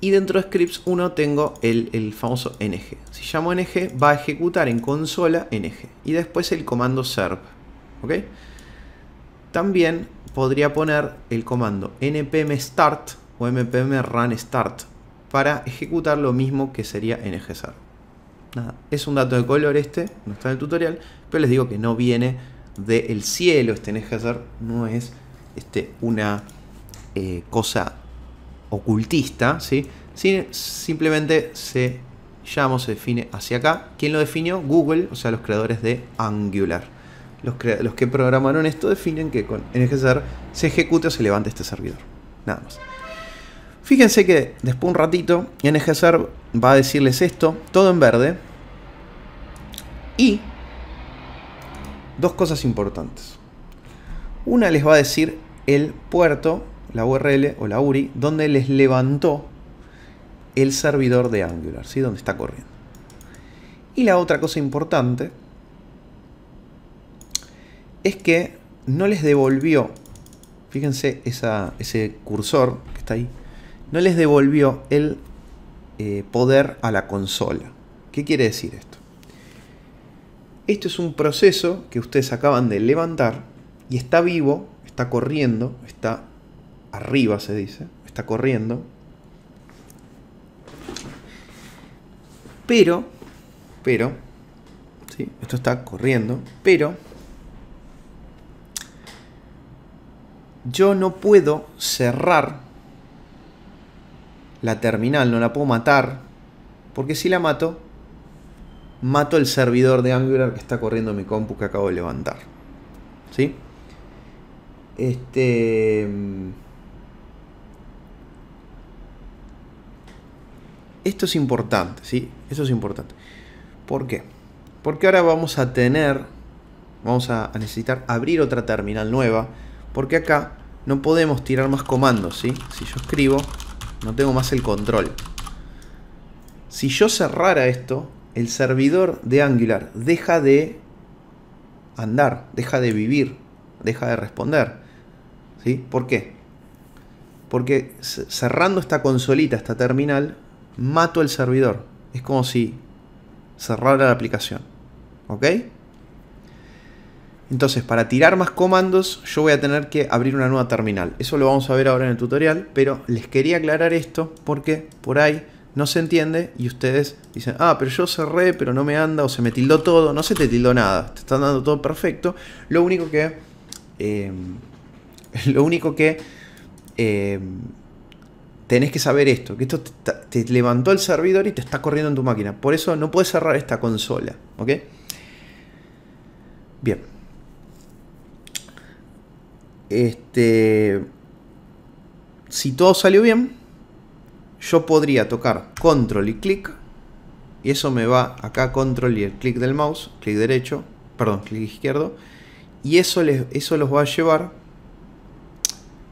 Y dentro de scripts uno tengo el, famoso ng. Si llamo ng, va a ejecutar en consola ng. Y después el comando serve. ¿Ok? También podría poner el comando npm start o npm run start para ejecutar lo mismo que sería en ejecer. es un dato de color este, no está en el tutorial, pero les digo que no viene del cielo este ejecer no es este, una eh, cosa ocultista, ¿sí? simplemente se llama se define hacia acá. ¿Quién lo definió? Google, o sea, los creadores de Angular. Los, los que programaron esto definen que con ejecer se ejecute o se levante este servidor. Nada más. Fíjense que después un ratito NGSERV va a decirles esto, todo en verde. Y dos cosas importantes. Una les va a decir el puerto, la URL o la URI, donde les levantó el servidor de Angular, ¿sí? donde está corriendo. Y la otra cosa importante es que no les devolvió, fíjense ese cursor que está ahí, no les devolvió el eh, poder a la consola. ¿Qué quiere decir esto? Esto es un proceso que ustedes acaban de levantar y está vivo, está corriendo, está arriba se dice, está corriendo. Pero, pero, ¿sí? esto está corriendo, pero yo no puedo cerrar la terminal, no la puedo matar, porque si la mato, mato el servidor de Angular que está corriendo en mi compu que acabo de levantar. ¿Sí? Este... Mm, esto es importante, ¿sí? Eso es importante. ¿Por qué? Porque ahora vamos a tener, vamos a necesitar abrir otra terminal nueva, porque acá no podemos tirar más comandos, ¿sí? Si yo escribo no tengo más el control. Si yo cerrara esto, el servidor de Angular deja de andar, deja de vivir, deja de responder. ¿Sí? ¿Por qué? Porque cerrando esta consolita, esta terminal, mato el servidor. Es como si cerrara la aplicación. ¿Ok? Entonces, para tirar más comandos, yo voy a tener que abrir una nueva terminal. Eso lo vamos a ver ahora en el tutorial, pero les quería aclarar esto porque por ahí no se entiende y ustedes dicen, ah, pero yo cerré, pero no me anda, o se me tildó todo. No se te tildó nada, te está dando todo perfecto. Lo único que... Eh, lo único que... Eh, tenés que saber esto, que esto te, te, levantó el servidor y te está corriendo en tu máquina. Por eso no puedes cerrar esta consola, ¿ok? Bien. Este, si todo salió bien, yo podría tocar control y clic. Y eso me va acá control y el clic del mouse, clic derecho, perdón, clic izquierdo. Y eso, les, eso los va a llevar,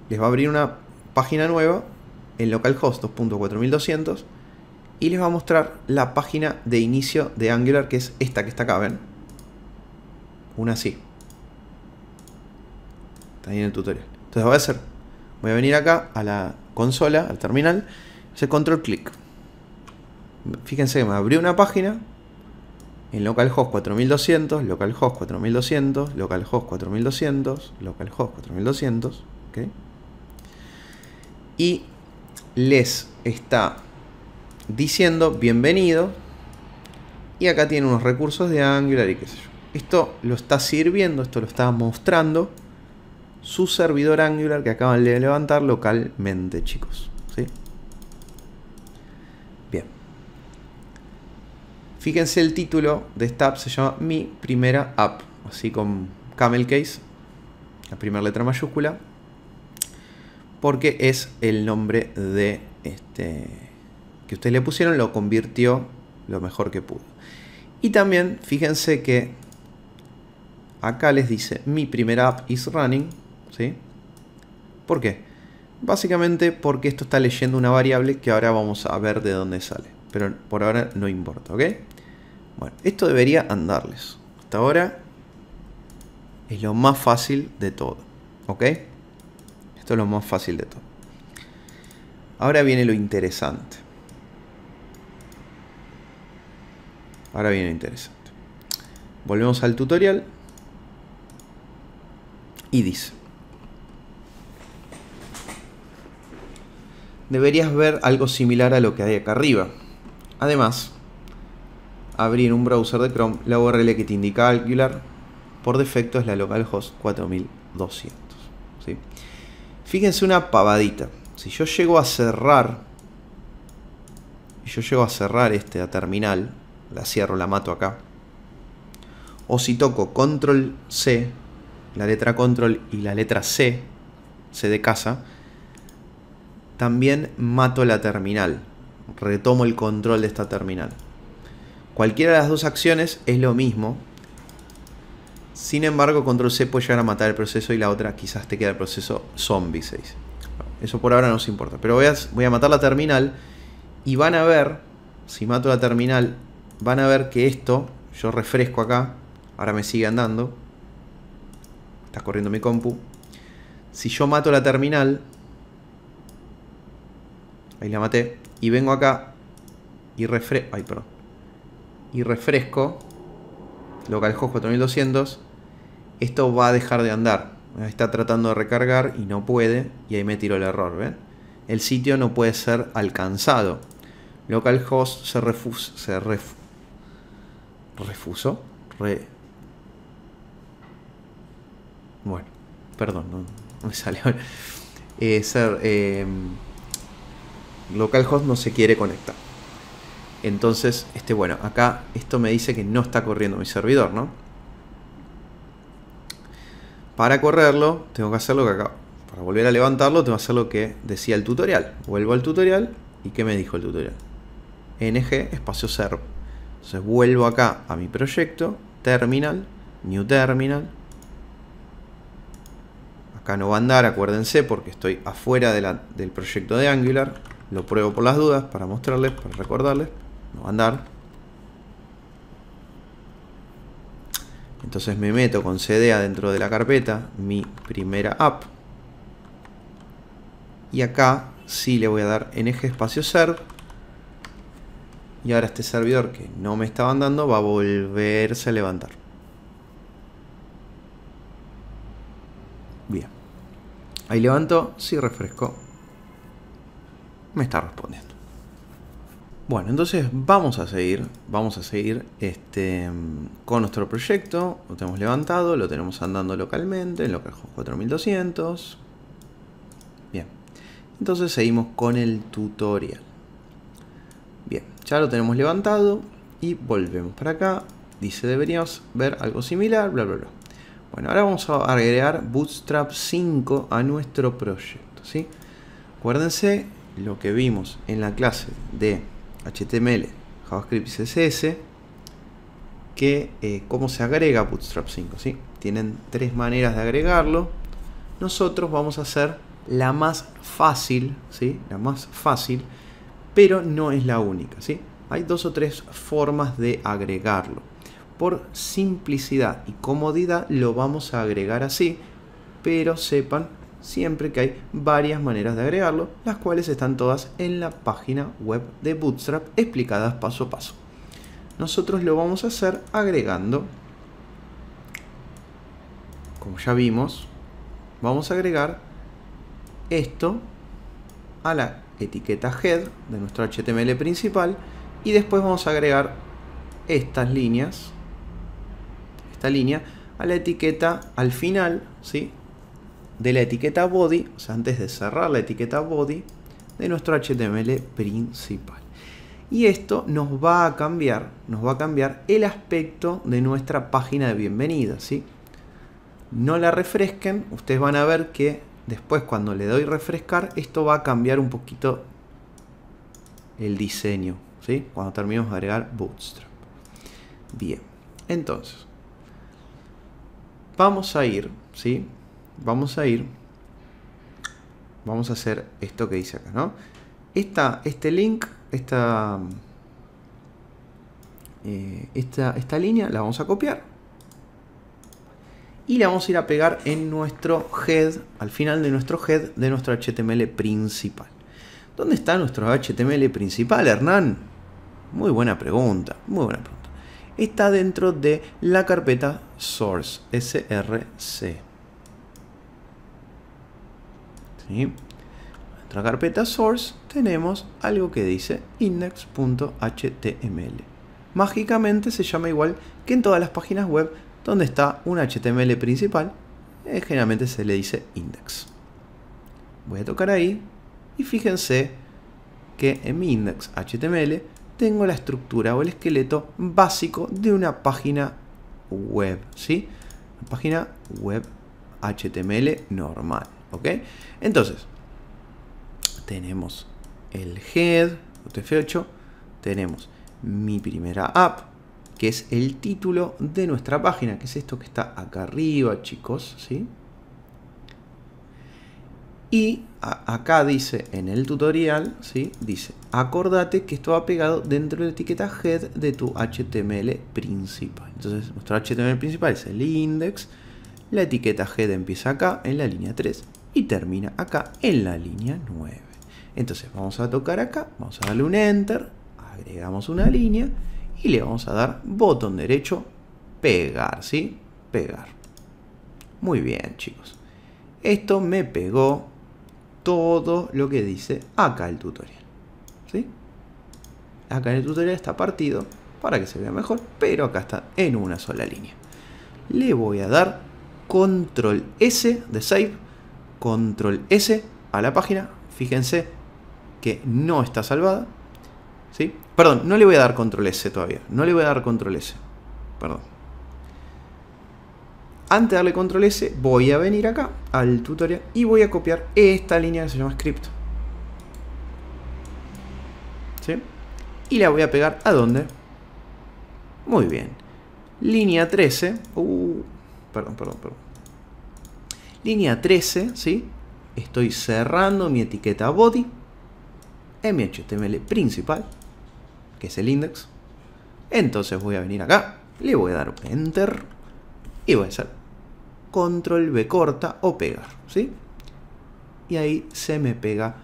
les va a abrir una página nueva en localhost 2.4200 y les va a mostrar la página de inicio de Angular, que es esta que está acá, ¿ven? Una así está en el tutorial. Entonces voy a hacer, voy a venir acá a la consola, al terminal, hacer control clic. Fíjense que me abrió una página en localhost 4200, localhost 4200, localhost 4200, localhost 4200, Y les está diciendo bienvenido y acá tiene unos recursos de Angular y qué sé yo. Esto lo está sirviendo, esto lo está mostrando su servidor Angular que acaban de levantar localmente, chicos. ¿sí? Bien. Fíjense el título de esta app se llama Mi Primera App, así con camel case, la primera letra mayúscula, porque es el nombre de este que ustedes le pusieron, lo convirtió lo mejor que pudo. Y también fíjense que acá les dice mi primera app is running ¿sí? ¿Por qué? Básicamente porque esto está leyendo una variable que ahora vamos a ver de dónde sale. Pero por ahora no importa, ¿ok? Bueno, esto debería andarles. Hasta ahora es lo más fácil de todo, ¿ok? Esto es lo más fácil de todo. Ahora viene lo interesante. Ahora viene lo interesante. Volvemos al tutorial. Y dice. deberías ver algo similar a lo que hay acá arriba. Además, abrir un browser de Chrome, la URL que te indica calcular por defecto es la localhost 4200. ¿sí? Fíjense una pavadita. Si yo llego a cerrar, yo llego a cerrar este terminal, la cierro, la mato acá. O si toco control C, la letra control y la letra C, C de casa, también mato la terminal. Retomo el control de esta terminal. Cualquiera de las dos acciones es lo mismo. Sin embargo, control C puede llegar a matar el proceso y la otra quizás te queda el proceso zombie 6. Eso por ahora no se importa. Pero voy a, voy a matar la terminal y van a ver, si mato la terminal, van a ver que esto, yo refresco acá, ahora me sigue andando. Está corriendo mi compu. Si yo mato la terminal, Ahí la maté. Y vengo acá y refresco. Ay, perdón. Y refresco. Localhost 4200. Esto va a dejar de andar. Está tratando de recargar y no puede. Y ahí me tiro el error, ¿ven? El sitio no puede ser alcanzado. Localhost se refuso Se ref Refuso. Re bueno, perdón, no, me sale eh, ser. Eh, localhost no se quiere conectar. Entonces, este, bueno, acá esto me dice que no está corriendo mi servidor, ¿no? Para correrlo, tengo que hacer lo que acá. Para volver a levantarlo, tengo que hacer lo que decía el tutorial. Vuelvo al tutorial y ¿qué me dijo el tutorial? ng espacio serve. Entonces vuelvo acá a mi proyecto, terminal, new terminal. Acá no va a andar, acuérdense, porque estoy afuera del proyecto de Angular. Lo pruebo por las dudas para mostrarles, para recordarles. No va a andar. Entonces me meto con CDA dentro de la carpeta, mi primera app. Y acá sí le voy a dar en eje espacio ser. Y ahora este servidor que no me estaba andando va a volverse a levantar. Bien. Ahí levanto, sí refresco me está respondiendo. Bueno, entonces vamos a seguir, vamos a seguir este, con nuestro proyecto. Lo tenemos levantado, lo tenemos andando localmente en lo que es 4200. Bien, entonces seguimos con el tutorial. Bien, ya lo tenemos levantado y volvemos para acá. Dice deberíamos ver algo similar, bla, bla, bla. Bueno, ahora vamos a agregar Bootstrap 5 a nuestro proyecto, ¿sí? Acuérdense lo que vimos en la clase de HTML, JavaScript y CSS, que eh, cómo se agrega Bootstrap 5. ¿sí? Tienen tres maneras de agregarlo. Nosotros vamos a hacer la más fácil, ¿sí? la más fácil, pero no es la única. ¿sí? Hay dos o tres formas de agregarlo. Por simplicidad y comodidad lo vamos a agregar así, pero sepan siempre que hay varias maneras de agregarlo, las cuales están todas en la página web de Bootstrap explicadas paso a paso. Nosotros lo vamos a hacer agregando, como ya vimos, vamos a agregar esto a la etiqueta head de nuestro HTML principal y después vamos a agregar estas líneas, esta línea, a la etiqueta al final, ¿sí? de la etiqueta body, o sea, antes de cerrar la etiqueta body de nuestro HTML principal. Y esto nos va a cambiar, nos va a cambiar el aspecto de nuestra página de bienvenida, ¿sí? No la refresquen, ustedes van a ver que después cuando le doy refrescar, esto va a cambiar un poquito el diseño, ¿sí? Cuando terminemos de agregar Bootstrap. Bien, entonces, vamos a ir, ¿sí? vamos a ir, vamos a hacer esto que dice acá, ¿no? Esta, este link, esta, eh, esta, esta línea la vamos a copiar y la vamos a ir a pegar en nuestro head, al final de nuestro head de nuestro HTML principal. ¿Dónde está nuestro HTML principal, Hernán? Muy buena pregunta, muy buena pregunta. Está dentro de la carpeta source, src. En nuestra carpeta source tenemos algo que dice index.html. Mágicamente se llama igual que en todas las páginas web donde está un HTML principal, eh, generalmente se le dice index. Voy a tocar ahí y fíjense que en mi index.html tengo la estructura o el esqueleto básico de una página web, ¿sí? página web HTML normal. ¿Ok? Entonces, tenemos el head, utf 8 tenemos mi primera app, que es el título de nuestra página, que es esto que está acá arriba, chicos, ¿sí? Y acá dice en el tutorial, ¿sí? Dice, acordate que esto va pegado dentro de la etiqueta head de tu HTML principal. Entonces, nuestro HTML principal es el index, la etiqueta head empieza acá en la línea 3 y termina acá en la línea 9. Entonces vamos a tocar acá, vamos a darle un Enter, agregamos una línea y le vamos a dar botón derecho, pegar, ¿sí? Pegar. Muy bien, chicos. Esto me pegó todo lo que dice acá el tutorial, ¿sí? Acá en el tutorial está partido para que se vea mejor, pero acá está en una sola línea. Le voy a dar control S de save control S a la página. Fíjense que no está salvada. ¿Sí? Perdón, no le voy a dar control S todavía. No le voy a dar control S. Perdón. Antes de darle control S, voy a venir acá al tutorial y voy a copiar esta línea que se llama script. ¿Sí? Y la voy a pegar a dónde? Muy bien. Línea 13. Uh, perdón, perdón, perdón. Línea 13, ¿sí? Estoy cerrando mi etiqueta body en mi HTML principal, que es el index. Entonces voy a venir acá, le voy a dar enter y voy a hacer control v corta o pegar, ¿sí? Y ahí se me pega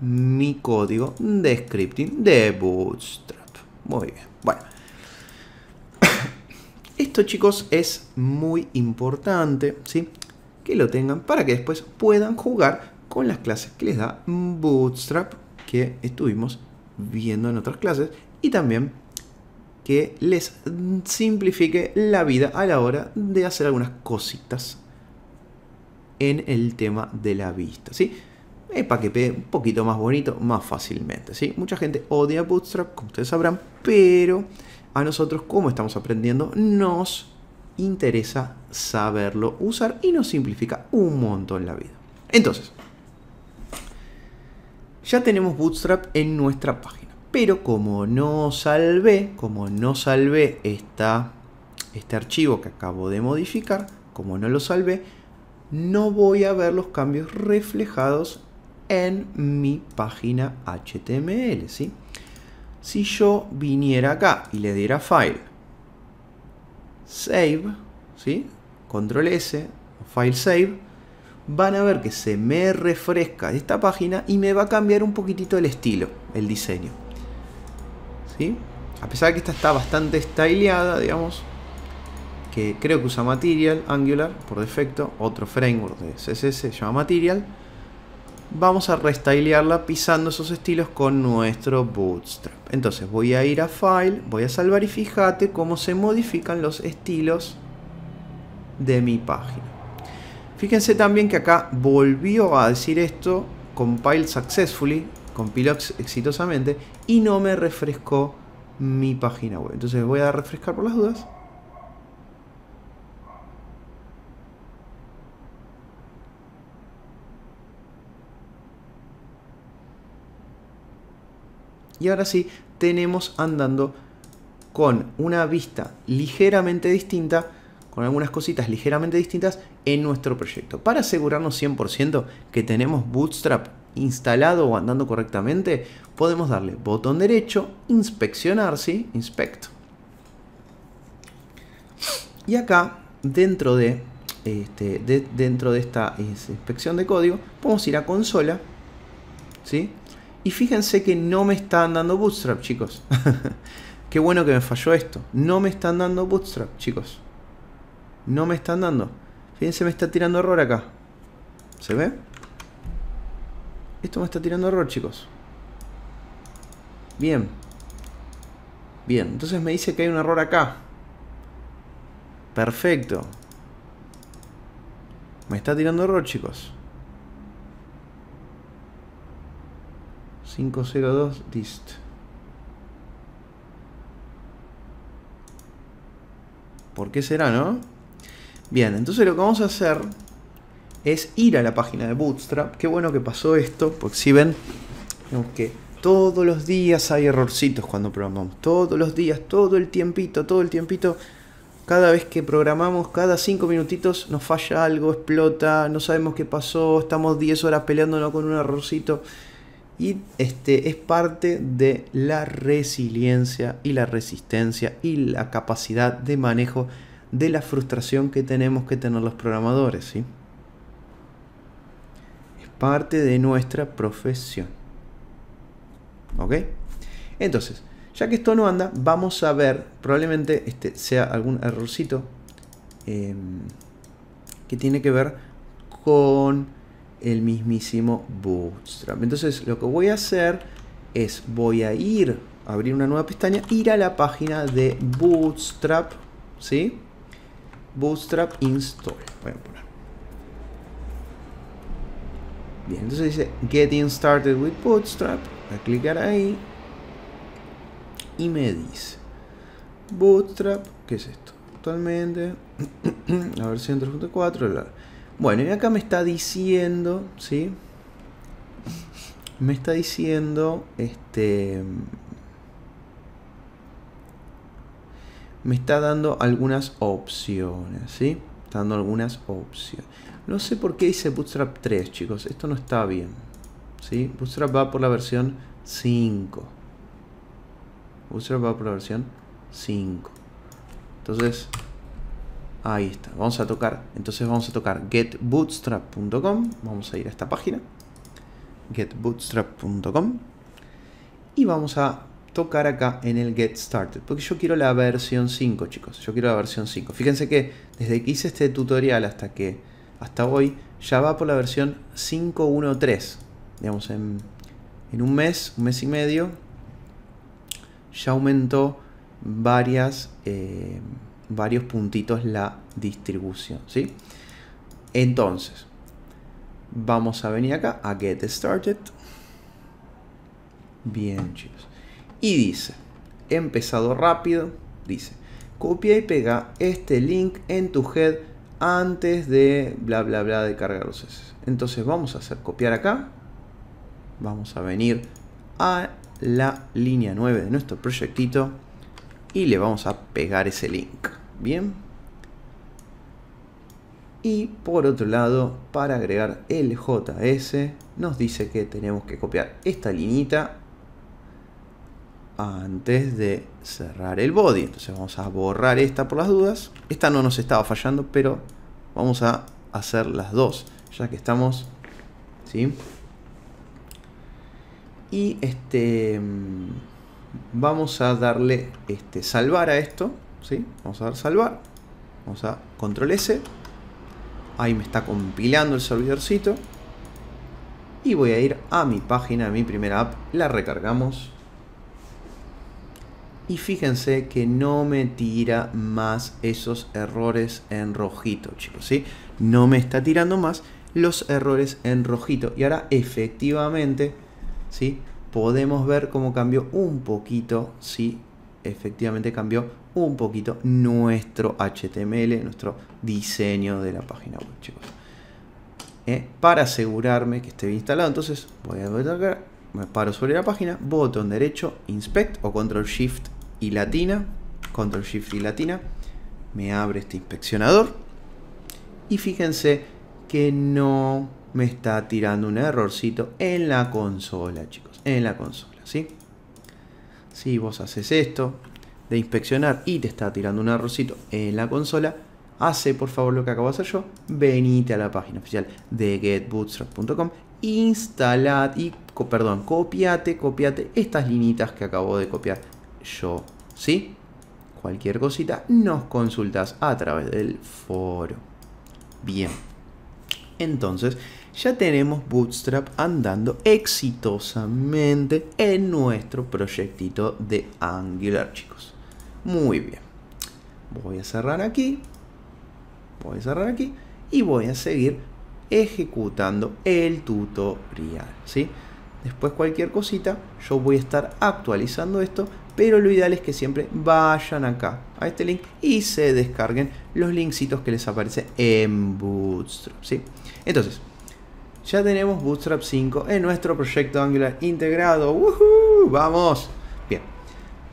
mi código de scripting de Bootstrap. Muy bien, bueno. Esto chicos es muy importante, ¿sí? que lo tengan para que después puedan jugar con las clases que les da Bootstrap que estuvimos viendo en otras clases y también que les simplifique la vida a la hora de hacer algunas cositas en el tema de la vista, ¿sí? es eh, para que pegue un poquito más bonito, más fácilmente, ¿sí? Mucha gente odia Bootstrap, como ustedes sabrán, pero a nosotros, como estamos aprendiendo, nos interesa saberlo usar y nos simplifica un montón la vida. Entonces, ya tenemos Bootstrap en nuestra página, pero como no salvé, como no salvé este archivo que acabo de modificar, como no lo salvé, no voy a ver los cambios reflejados en mi página HTML, ¿sí? Si yo viniera acá y le diera File, save, ¿sí? control S, file save, van a ver que se me refresca esta página y me va a cambiar un poquitito el estilo, el diseño. ¿Sí? A pesar de que esta está bastante styleada, digamos, que creo que usa Material, Angular, por defecto, otro framework de CSS se llama Material, vamos a restylearla pisando esos estilos con nuestro Bootstrap. Entonces voy a ir a File, voy a salvar y fíjate cómo se modifican los estilos de mi página. Fíjense también que acá volvió a decir esto, compile successfully, compiló exitosamente y no me refrescó mi página web. Entonces voy a refrescar por las dudas Y ahora sí, tenemos andando con una vista ligeramente distinta, con algunas cositas ligeramente distintas en nuestro proyecto. Para asegurarnos 100% que tenemos Bootstrap instalado o andando correctamente, podemos darle botón derecho, inspeccionar, ¿sí? Inspect. Y acá, dentro de, este, dentro de esta eh, inspección de código, podemos ir a consola, ¿sí? Y fíjense que no me están dando bootstrap, chicos. Qué bueno que me falló esto. No me están dando bootstrap, chicos. No me están dando. Fíjense, me está tirando error acá. ¿Se ve? Esto me está tirando error, chicos. Bien. Bien, entonces me dice que hay un error acá. Perfecto. Me está tirando error, chicos. 502 dist. ¿Por qué será, no? Bien, entonces lo que vamos a hacer es ir a la página de Bootstrap. Qué bueno que pasó esto, porque si ven, que todos los días hay errorcitos cuando programamos. Todos los días, todo el tiempito, todo el tiempito. Cada vez que programamos, cada 5 minutitos nos falla algo, explota, no sabemos qué pasó, estamos 10 horas peleándonos con un errorcito y este, es parte de la resiliencia y la resistencia y la capacidad de manejo de la frustración que tenemos que tener los programadores. ¿sí? Es parte de nuestra profesión. ¿Ok? Entonces, ya que esto no anda, vamos a ver, probablemente este sea algún errorcito eh, que tiene que ver con el mismísimo Bootstrap. Entonces lo que voy a hacer es voy a ir, a abrir una nueva pestaña, ir a la página de Bootstrap, ¿sí? Bootstrap Install. Bien, entonces dice Getting Started with Bootstrap. a clicar ahí. Y me dice Bootstrap, ¿qué es esto? Actualmente, la versión 3.4, bueno, y acá me está diciendo, ¿sí? Me está diciendo, este... Me está dando algunas opciones, ¿sí? Está dando algunas opciones. No sé por qué dice Bootstrap 3, chicos. Esto no está bien. ¿Sí? Bootstrap va por la versión 5. Bootstrap va por la versión 5. Entonces, Ahí está, vamos a tocar, entonces vamos a tocar getbootstrap.com, vamos a ir a esta página, getbootstrap.com, y vamos a tocar acá en el Get Started, porque yo quiero la versión 5, chicos, yo quiero la versión 5. Fíjense que desde que hice este tutorial hasta que hasta hoy ya va por la versión 5.1.3, digamos en, un mes, un mes y medio, ya aumentó varias... Eh, varios puntitos la distribución, ¿sí? Entonces, vamos a venir acá a Get Started. Bien, chicos. Y dice, empezado rápido, dice, copia y pega este link en tu head antes de bla bla bla de cargar los S. Entonces vamos a hacer copiar acá. Vamos a venir a la línea 9 de nuestro proyectito y le vamos a pegar ese link. Bien. Y por otro lado, para agregar el JS, nos dice que tenemos que copiar esta linita antes de cerrar el body. Entonces vamos a borrar esta por las dudas. Esta no nos estaba fallando, pero vamos a hacer las dos, ya que estamos... ¿sí? Y este... Mm, vamos a darle este salvar a esto. Vamos a dar salvar. Vamos a control S. Ahí me está compilando el servidorcito. Y voy a ir a mi página, a mi primera app. La recargamos. Y fíjense que no me tira más esos errores en rojito, chicos, ¿sí? No me está tirando más los errores en rojito. Y ahora efectivamente, ¿sí? Podemos ver cómo cambió un poquito, ¿sí? Efectivamente cambió un poquito nuestro HTML, nuestro diseño de la página chicos. Eh, para asegurarme que esté bien instalado, entonces voy a tocar, me paro sobre la página, botón derecho, inspect o control shift y latina, control shift y latina, me abre este inspeccionador y fíjense que no me está tirando un errorcito en la consola, chicos, en la consola, ¿sí? Si vos haces esto, de inspeccionar y te está tirando un arrocito en la consola, hace por favor lo que acabo de hacer yo, venite a la página oficial de getbootstrap.com, instalad y, perdón, copiate, copiate estas linitas que acabo de copiar yo, ¿sí? Cualquier cosita nos consultas a través del foro. Bien, entonces ya tenemos Bootstrap andando exitosamente en nuestro proyectito de Angular, chicos. Muy bien. Voy a cerrar aquí. Voy a cerrar aquí. Y voy a seguir ejecutando el tutorial. ¿sí? Después cualquier cosita, yo voy a estar actualizando esto. Pero lo ideal es que siempre vayan acá a este link y se descarguen los linkcitos que les aparece en Bootstrap. ¿sí? Entonces, ya tenemos Bootstrap 5 en nuestro proyecto Angular integrado. ¡Woohoo! ¡Vamos!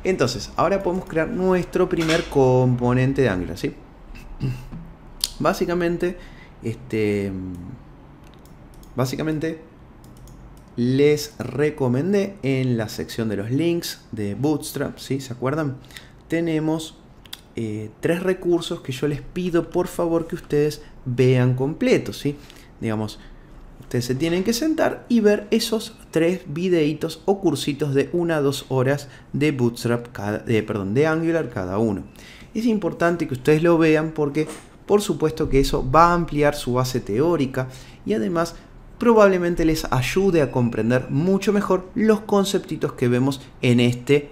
Entonces, ahora podemos crear nuestro primer componente de Angular, ¿sí? Básicamente, este... Básicamente, les recomendé en la sección de los links de Bootstrap, ¿sí? ¿Se acuerdan? Tenemos eh, tres recursos que yo les pido por favor que ustedes vean completos, ¿sí? Digamos, Ustedes se tienen que sentar y ver esos tres videitos o cursitos de una a dos horas de Bootstrap, perdón, de Angular cada uno. Es importante que ustedes lo vean porque por supuesto que eso va a ampliar su base teórica y además probablemente les ayude a comprender mucho mejor los conceptitos que vemos en este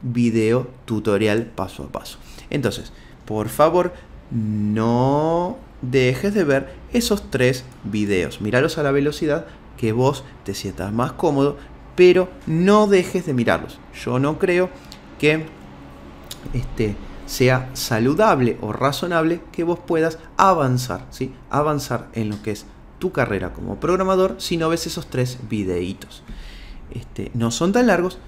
video tutorial paso a paso. Entonces, por favor, no dejes de ver esos tres videos. Míralos a la velocidad que vos te sientas más cómodo, pero no dejes de mirarlos. Yo no creo que este, sea saludable o razonable que vos puedas avanzar, ¿sí? Avanzar en lo que es tu carrera como programador si no ves esos tres videitos. Este, no son tan largos,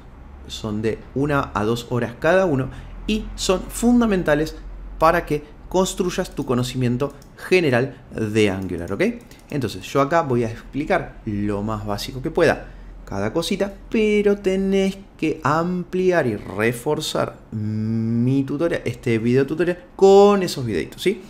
son de una a dos horas cada uno y son fundamentales para que construyas tu conocimiento general de Angular, ¿ok? Entonces yo acá voy a explicar lo más básico que pueda cada cosita, pero tenés que ampliar y reforzar mi tutorial, este video tutorial, con esos videitos, ¿sí?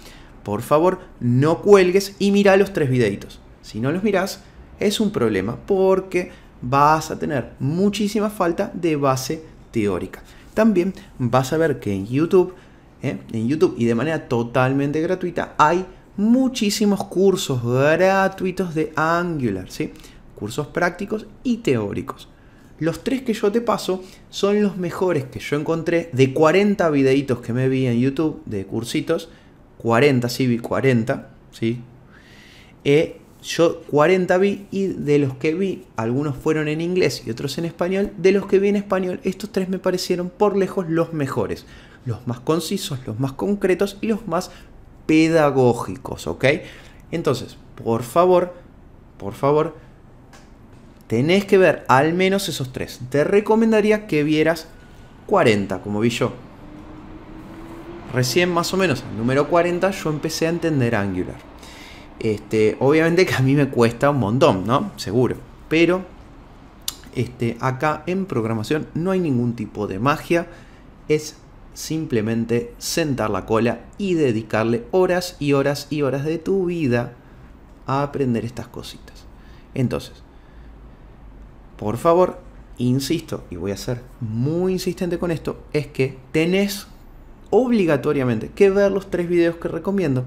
Por favor, no cuelgues y mira los tres videitos. Si no los mirás, es un problema porque vas a tener muchísima falta de base teórica. También vas a ver que en YouTube ¿eh? en YouTube y de manera totalmente gratuita, hay muchísimos cursos gratuitos de Angular, ¿sí? cursos prácticos y teóricos. Los tres que yo te paso son los mejores que yo encontré de 40 videitos que me vi en YouTube de cursitos. 40, sí, vi 40, ¿sí? Eh, yo 40 vi y de los que vi, algunos fueron en inglés y otros en español. De los que vi en español, estos tres me parecieron por lejos los mejores los más concisos, los más concretos y los más pedagógicos, ¿ok? Entonces, por favor, por favor, tenés que ver al menos esos tres. Te recomendaría que vieras 40, como vi yo. Recién más o menos, al número 40, yo empecé a entender Angular. Este, obviamente que a mí me cuesta un montón, ¿no? Seguro. Pero este, acá en programación no hay ningún tipo de magia. Es simplemente sentar la cola y dedicarle horas y horas y horas de tu vida a aprender estas cositas. Entonces, por favor, insisto, y voy a ser muy insistente con esto, es que tenés obligatoriamente que ver los tres videos que recomiendo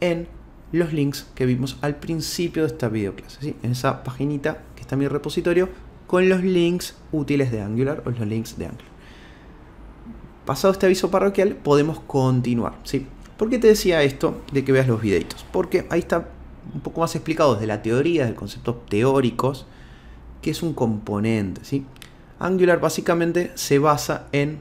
en los links que vimos al principio de esta videoclase, ¿sí? en esa paginita que está en mi repositorio, con los links útiles de Angular o los links de Angular. Pasado este aviso parroquial podemos continuar, ¿sí? ¿Por qué te decía esto de que veas los videitos? Porque ahí está un poco más explicado desde la teoría, de conceptos teóricos, que es un componente, ¿sí? Angular básicamente se basa en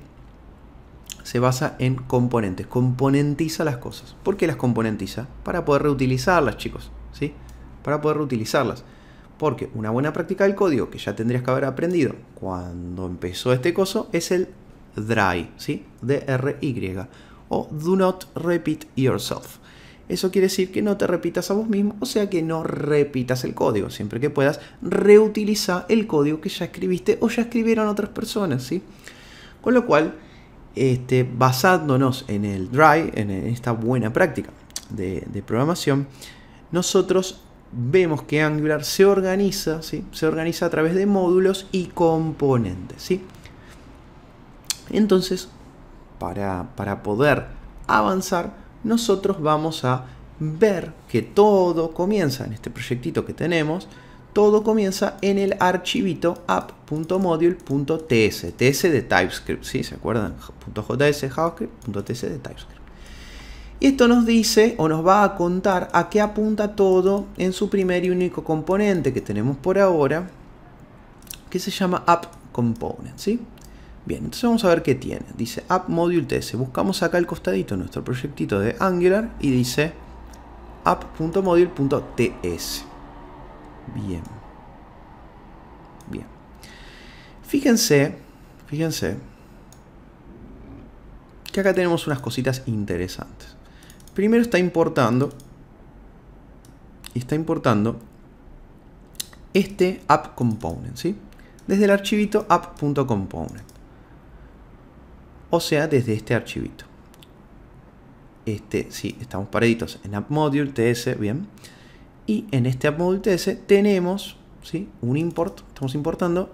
se basa en componentes, componentiza las cosas. ¿Por qué las componentiza? Para poder reutilizarlas, chicos, ¿sí? Para poder reutilizarlas. Porque una buena práctica del código que ya tendrías que haber aprendido cuando empezó este coso es el dry, ¿sí? D-R-Y. O do not repeat yourself. Eso quiere decir que no te repitas a vos mismo, o sea que no repitas el código. Siempre que puedas, reutiliza el código que ya escribiste o ya escribieron otras personas, ¿sí? Con lo cual, este, basándonos en el dry, en esta buena práctica de, de programación, nosotros vemos que Angular se organiza, ¿sí? se organiza a través de módulos y componentes. ¿sí? Entonces, para, poder avanzar, nosotros vamos a ver que todo comienza en este proyectito que tenemos, todo comienza en el archivito app.module.ts, ts de TypeScript, ¿sí? ¿Se acuerdan? .js, .ts de TypeScript. Y esto nos dice o nos va a contar a qué apunta todo en su primer y único componente que tenemos por ahora, que se llama app component, ¿sí? Bien, entonces vamos a ver qué tiene. Dice app.module.ts Buscamos acá al costadito nuestro proyectito de Angular y dice app.module.ts. Bien. Bien. Fíjense, fíjense que acá tenemos unas cositas interesantes. Primero está importando está importando este app component, ¿sí? Desde el archivito app.component o sea desde este archivito. Este, sí, estamos paraditos en AppModule.ts, TS, bien. Y en este App TS tenemos ¿sí? un import, estamos importando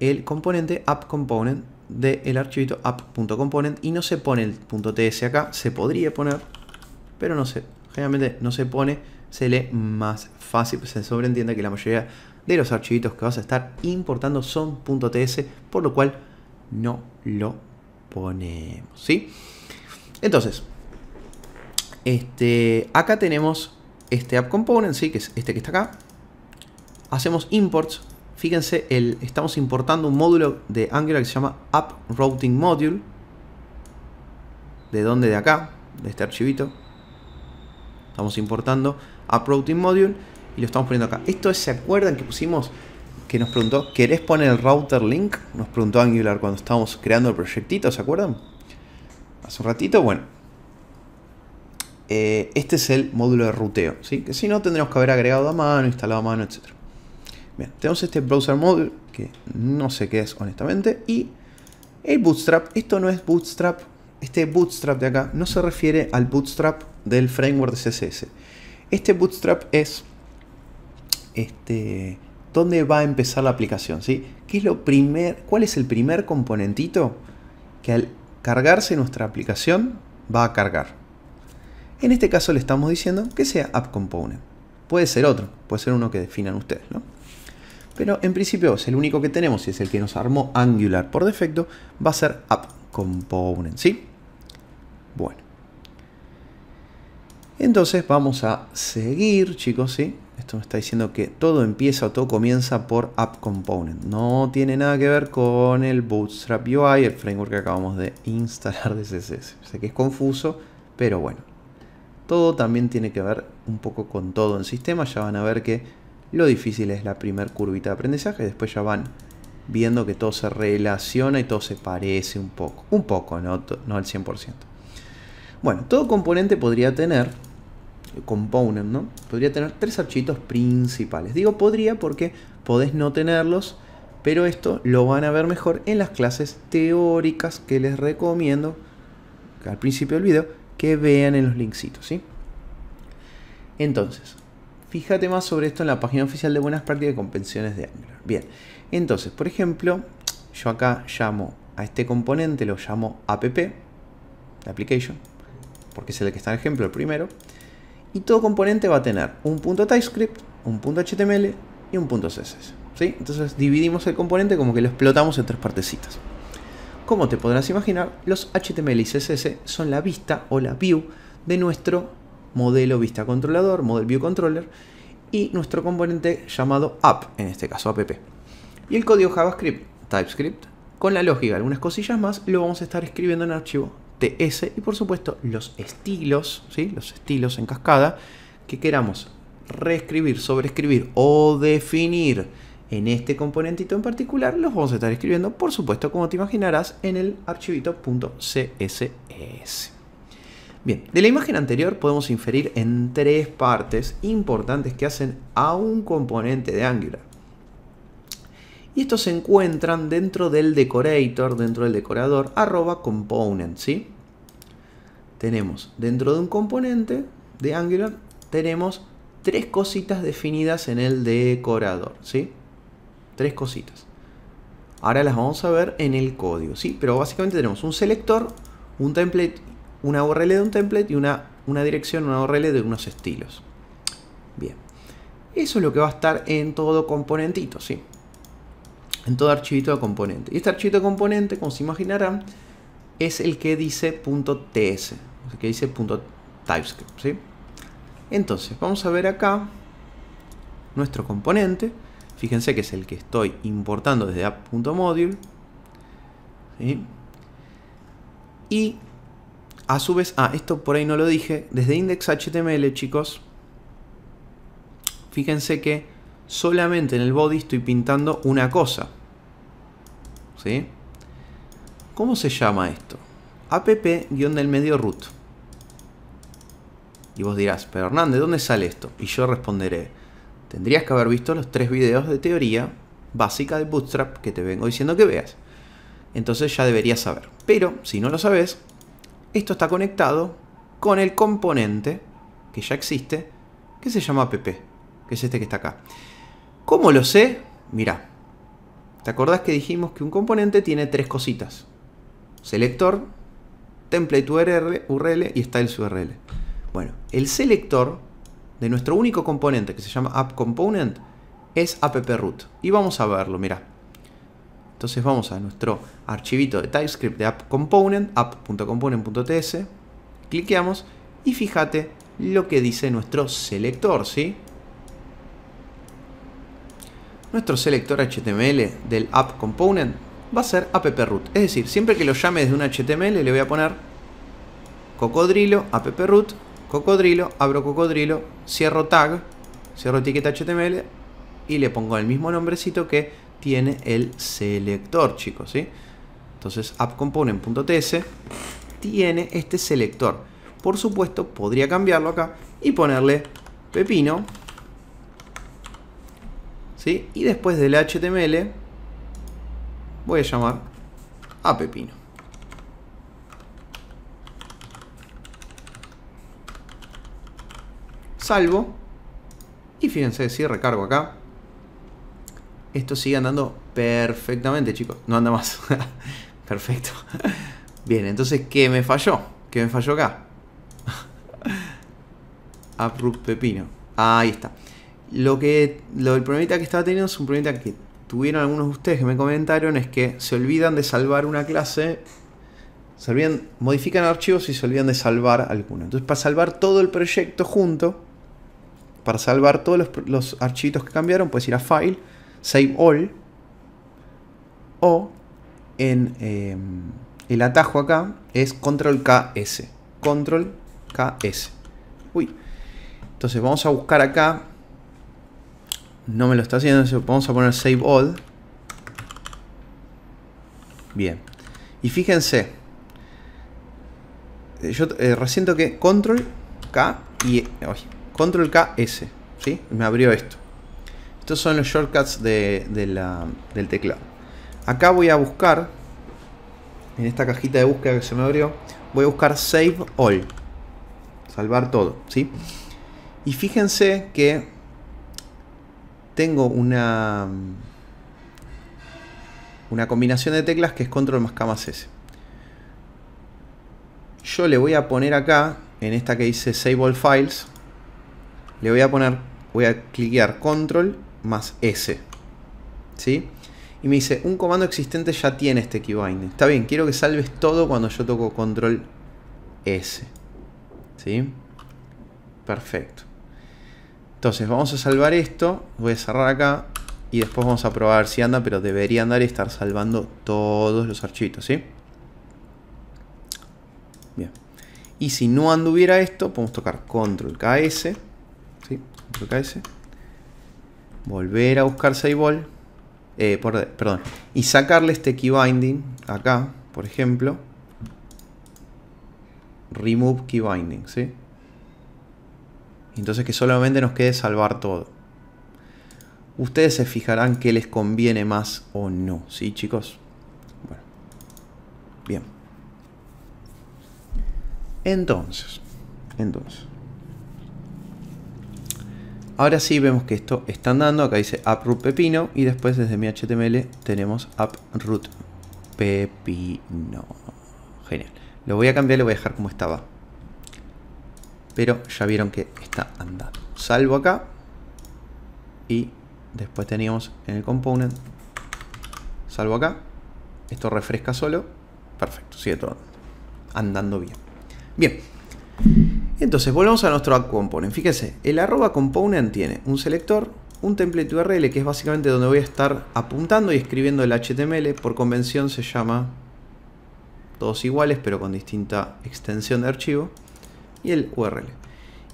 el componente AppComponent, del archivito app.component y no se pone el .ts acá, se podría poner, pero no se, generalmente no se pone, se lee más fácil, se sobreentiende que la mayoría de los archivitos que vas a estar importando son .ts, por lo cual no lo ponemos, ¿sí? Entonces, este, acá tenemos este app component, ¿sí? que es este que está acá. Hacemos imports. Fíjense, el, estamos importando un módulo de Angular que se llama app routing module. ¿De dónde? De acá, de este archivito. Estamos importando app routing module y lo estamos poniendo acá. Esto es, ¿se acuerdan que pusimos que nos preguntó, ¿querés poner el router link? Nos preguntó Angular cuando estábamos creando el proyectito, ¿se acuerdan? Hace un ratito, bueno. Eh, este es el módulo de ruteo, ¿sí? que si no tendremos que haber agregado a mano, instalado a mano, etcétera Bien, tenemos este browser module, que no sé qué es honestamente, y el bootstrap, esto no es bootstrap, este bootstrap de acá no se refiere al bootstrap del framework de CSS. Este bootstrap es este, dónde va a empezar la aplicación, ¿sí? ¿Qué es lo primer, ¿Cuál es el primer componentito que al cargarse nuestra aplicación va a cargar? En este caso le estamos diciendo que sea AppComponent. Puede ser otro, puede ser uno que definan ustedes, ¿no? Pero en principio es el único que tenemos y es el que nos armó Angular por defecto, va a ser AppComponent, ¿sí? Bueno. Entonces vamos a seguir, chicos, ¿sí? Esto me está diciendo que todo empieza o todo comienza por App Component. No tiene nada que ver con el Bootstrap UI, el framework que acabamos de instalar de CSS. Sé que es confuso, pero bueno. Todo también tiene que ver un poco con todo el sistema. Ya van a ver que lo difícil es la primer curvita de aprendizaje. Después ya van viendo que todo se relaciona y todo se parece un poco. Un poco, no, no al 100%. Bueno, todo componente podría tener component, ¿no? Podría tener tres archivitos principales. Digo podría porque podés no tenerlos, pero esto lo van a ver mejor en las clases teóricas que les recomiendo al principio del video que vean en los linksitos, ¿sí? Entonces, fíjate más sobre esto en la página oficial de Buenas Prácticas y Convenciones de Angular. Bien, entonces, por ejemplo, yo acá llamo a este componente, lo llamo app, application, porque es el que está en ejemplo, el primero y todo componente va a tener un punto TypeScript, un punto HTML y un punto CSS. ¿sí? Entonces dividimos el componente como que lo explotamos en tres partecitas. Como te podrás imaginar, los HTML y CSS son la vista o la view de nuestro modelo vista controlador, model view controller, y nuestro componente llamado app, en este caso app. Y el código JavaScript, TypeScript, con la lógica, algunas cosillas más, lo vamos a estar escribiendo en archivo y por supuesto los estilos, ¿sí? los estilos en cascada que queramos reescribir, sobreescribir o definir en este componentito en particular, los vamos a estar escribiendo, por supuesto, como te imaginarás, en el archivito.css. .css. Bien, de la imagen anterior podemos inferir en tres partes importantes que hacen a un componente de Angular y estos se encuentran dentro del decorator, dentro del decorador, arroba component, ¿sí? Tenemos dentro de un componente de Angular, tenemos tres cositas definidas en el decorador, ¿sí? Tres cositas. Ahora las vamos a ver en el código, ¿sí? Pero básicamente tenemos un selector, un template, una URL de un template y una, una dirección, una URL de unos estilos. Bien. Eso es lo que va a estar en todo componentito, ¿sí? en todo archivito de componente. Y este archivito de componente, como se imaginarán, es el que dice .ts, que dice .typescript, Entonces, vamos a ver acá nuestro componente. Fíjense que es el que estoy importando desde app.module. Y a su vez, ah, esto por ahí no lo dije, desde index.html, chicos, fíjense que solamente en el body estoy pintando una cosa. ¿Sí? ¿Cómo se llama esto? app-del medio root. Y vos dirás, pero Hernán, dónde sale esto? Y yo responderé, tendrías que haber visto los tres videos de teoría básica de Bootstrap que te vengo diciendo que veas. Entonces ya deberías saber. Pero si no lo sabes, esto está conectado con el componente que ya existe, que se llama app, que es este que está acá. ¿Cómo lo sé? Mirá. ¿Te acordás que dijimos que un componente tiene tres cositas? Selector, template URL, URL y styles URL. Bueno, el selector de nuestro único componente que se llama app component es app-root. Y vamos a verlo, mirá. Entonces vamos a nuestro archivito de TypeScript de app component, app.component.ts, cliqueamos y fíjate lo que dice nuestro selector, ¿sí? nuestro selector HTML del app component va a ser app-root. Es decir, siempre que lo llame desde un HTML le voy a poner cocodrilo, app-root, cocodrilo, abro cocodrilo, cierro tag, cierro etiqueta HTML y le pongo el mismo nombrecito que tiene el selector, chicos, ¿sí? Entonces appcomponent.ts tiene este selector. Por supuesto, podría cambiarlo acá y ponerle pepino ¿sí? Y después del HTML voy a llamar a Pepino. Salvo. Y fíjense, si recargo acá. Esto sigue andando perfectamente, chicos. No anda más. Perfecto. Bien, entonces, ¿qué me falló? ¿Qué me falló acá? a Pepino. Ahí está. Lo que, lo del problemita que estaba teniendo es un problemita que tuvieron algunos de ustedes que me comentaron, es que se olvidan de salvar una clase, se olvidan, modifican archivos y se olvidan de salvar alguna, Entonces para salvar todo el proyecto junto, para salvar todos los, archivos que cambiaron, puedes ir a File, Save All, o en eh, el atajo acá es Control KS. Control KS. Uy. Entonces vamos a buscar acá no me lo está haciendo, vamos a poner save all. Bien. Y fíjense. Eh, yo eh, reciento que control K y... Eh, control K S. ¿sí? Me abrió esto. Estos son los shortcuts de, del teclado. Acá voy a buscar. En esta cajita de búsqueda que se me abrió. Voy a buscar save all. Salvar todo. ¿sí? Y fíjense que tengo una, una combinación de teclas que es control más K más S. Yo le voy a poner acá, en esta que dice Save All Files, le voy a poner, voy a cliquear control más S. ¿Sí? Y me dice, un comando existente ya tiene este keybind. Está bien, quiero que salves todo cuando yo toco control S. ¿Sí? Perfecto. Entonces vamos a salvar esto, voy a cerrar acá y después vamos a probar si anda, pero debería andar y estar salvando todos los archivitos, ¿sí? Bien. Y si no anduviera esto, podemos tocar control KS, ¿sí? Control KS. Volver a buscar Sable. eh, perdón, y sacarle este keybinding acá, por ejemplo. Remove key binding, ¿sí? Entonces que solamente nos quede salvar todo. Ustedes se fijarán qué les conviene más o no, ¿sí chicos? Bueno, bien. Entonces, entonces. Ahora sí vemos que esto está andando. Acá dice uproot pepino. Y después desde mi HTML tenemos uproot pepino. Genial. Lo voy a cambiar, lo voy a dejar como estaba pero ya vieron que está andando. Salvo acá y después teníamos en el component, salvo acá, esto refresca solo, perfecto, sigue todo andando bien. Bien, entonces volvemos a nuestro app component. Fíjense, el arroba component tiene un selector, un template URL que es básicamente donde voy a estar apuntando y escribiendo el HTML, por convención se llama todos iguales pero con distinta extensión de archivo y el URL.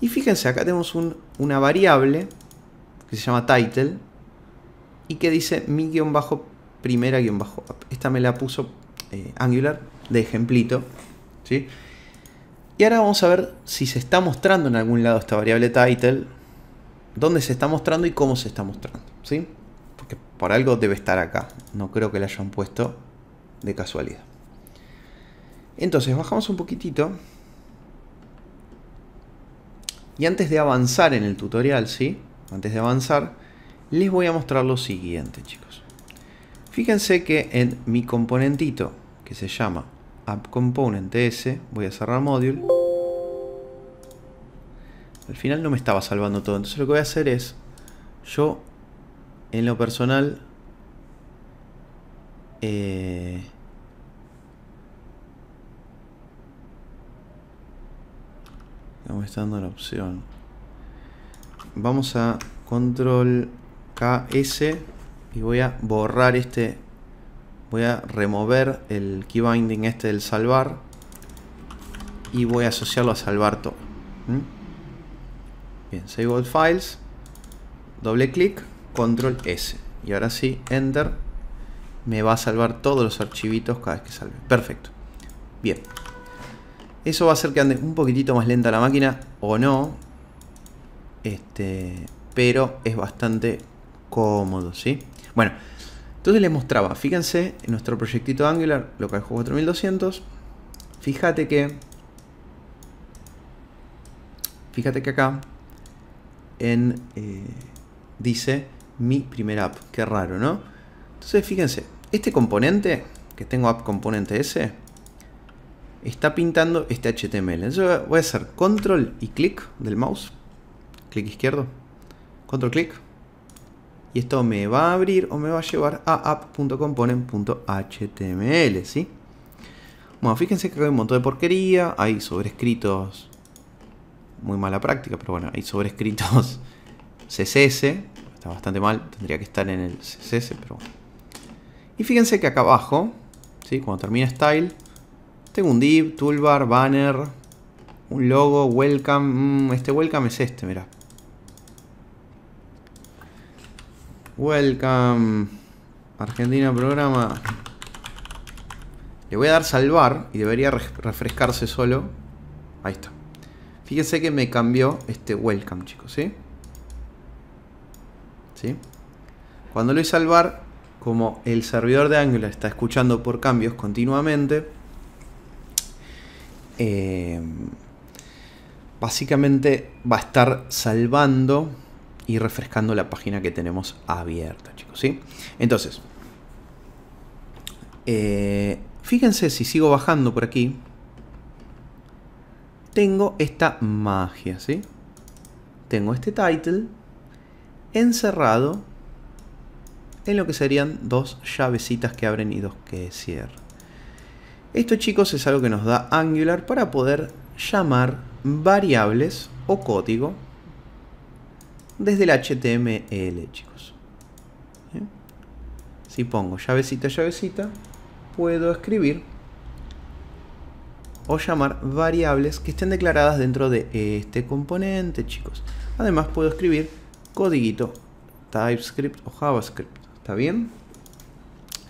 Y fíjense, acá tenemos una variable que se llama title y que dice mi primera Esta me la puso eh, Angular de ejemplito. ¿sí? Y ahora vamos a ver si se está mostrando en algún lado esta variable title, dónde se está mostrando y cómo se está mostrando. ¿sí? Porque por algo debe estar acá. No creo que la hayan puesto de casualidad. Entonces bajamos un poquitito y antes de avanzar en el tutorial, ¿sí? Antes de avanzar, les voy a mostrar lo siguiente, chicos. Fíjense que en mi componentito, que se llama AppComponentS, voy a cerrar módulo. Al final no me estaba salvando todo, entonces lo que voy a hacer es, yo en lo personal, eh, me dando la opción. Vamos a control KS y voy a borrar este. Voy a remover el keybinding este del salvar y voy a asociarlo a salvar todo. ¿Mm? Bien, save all files, doble clic, control S. Y ahora sí, enter. Me va a salvar todos los archivitos cada vez que salve. Perfecto. Bien. Eso va a hacer que ande un poquitito más lenta la máquina o no. Este, pero es bastante cómodo, ¿sí? Bueno, entonces les mostraba, fíjense, en nuestro proyectito Angular, local 4200. Fíjate que... Fíjate que acá en, eh, dice mi primera app. Qué raro, ¿no? Entonces, fíjense, este componente, que tengo app componente S, está pintando este HTML. Entonces voy a hacer control y clic del mouse, clic izquierdo, control clic. Y esto me va a abrir o me va a llevar a app.component.html, ¿sí? Bueno, fíjense que hay un montón de porquería, hay sobrescritos, muy mala práctica, pero bueno, hay sobrescritos CSS, está bastante mal, tendría que estar en el CSS, pero Y fíjense que acá abajo, ¿sí? cuando termina style, este? un div, toolbar, banner, un logo, welcome. Mm, este welcome es este, mira. Welcome. Argentina programa. Le voy a dar salvar y debería refrescarse solo. Ahí está. Fíjense que me cambió este welcome, chicos, ¿sí? ¿Sí? Cuando le doy salvar, como el servidor de Angular está escuchando por cambios continuamente, eh, básicamente va a estar salvando y refrescando la página que tenemos abierta, chicos. ¿sí? Entonces, eh, fíjense si sigo bajando por aquí. Tengo esta magia, ¿sí? Tengo este title encerrado en lo que serían dos llavecitas que abren y dos que cierran. Esto chicos es algo que nos da Angular para poder llamar variables o código desde el HTML chicos. ¿Eh? Si pongo llavecita, llavecita, puedo escribir o llamar variables que estén declaradas dentro de este componente chicos. Además puedo escribir codiguito TypeScript o JavaScript. ¿Está bien?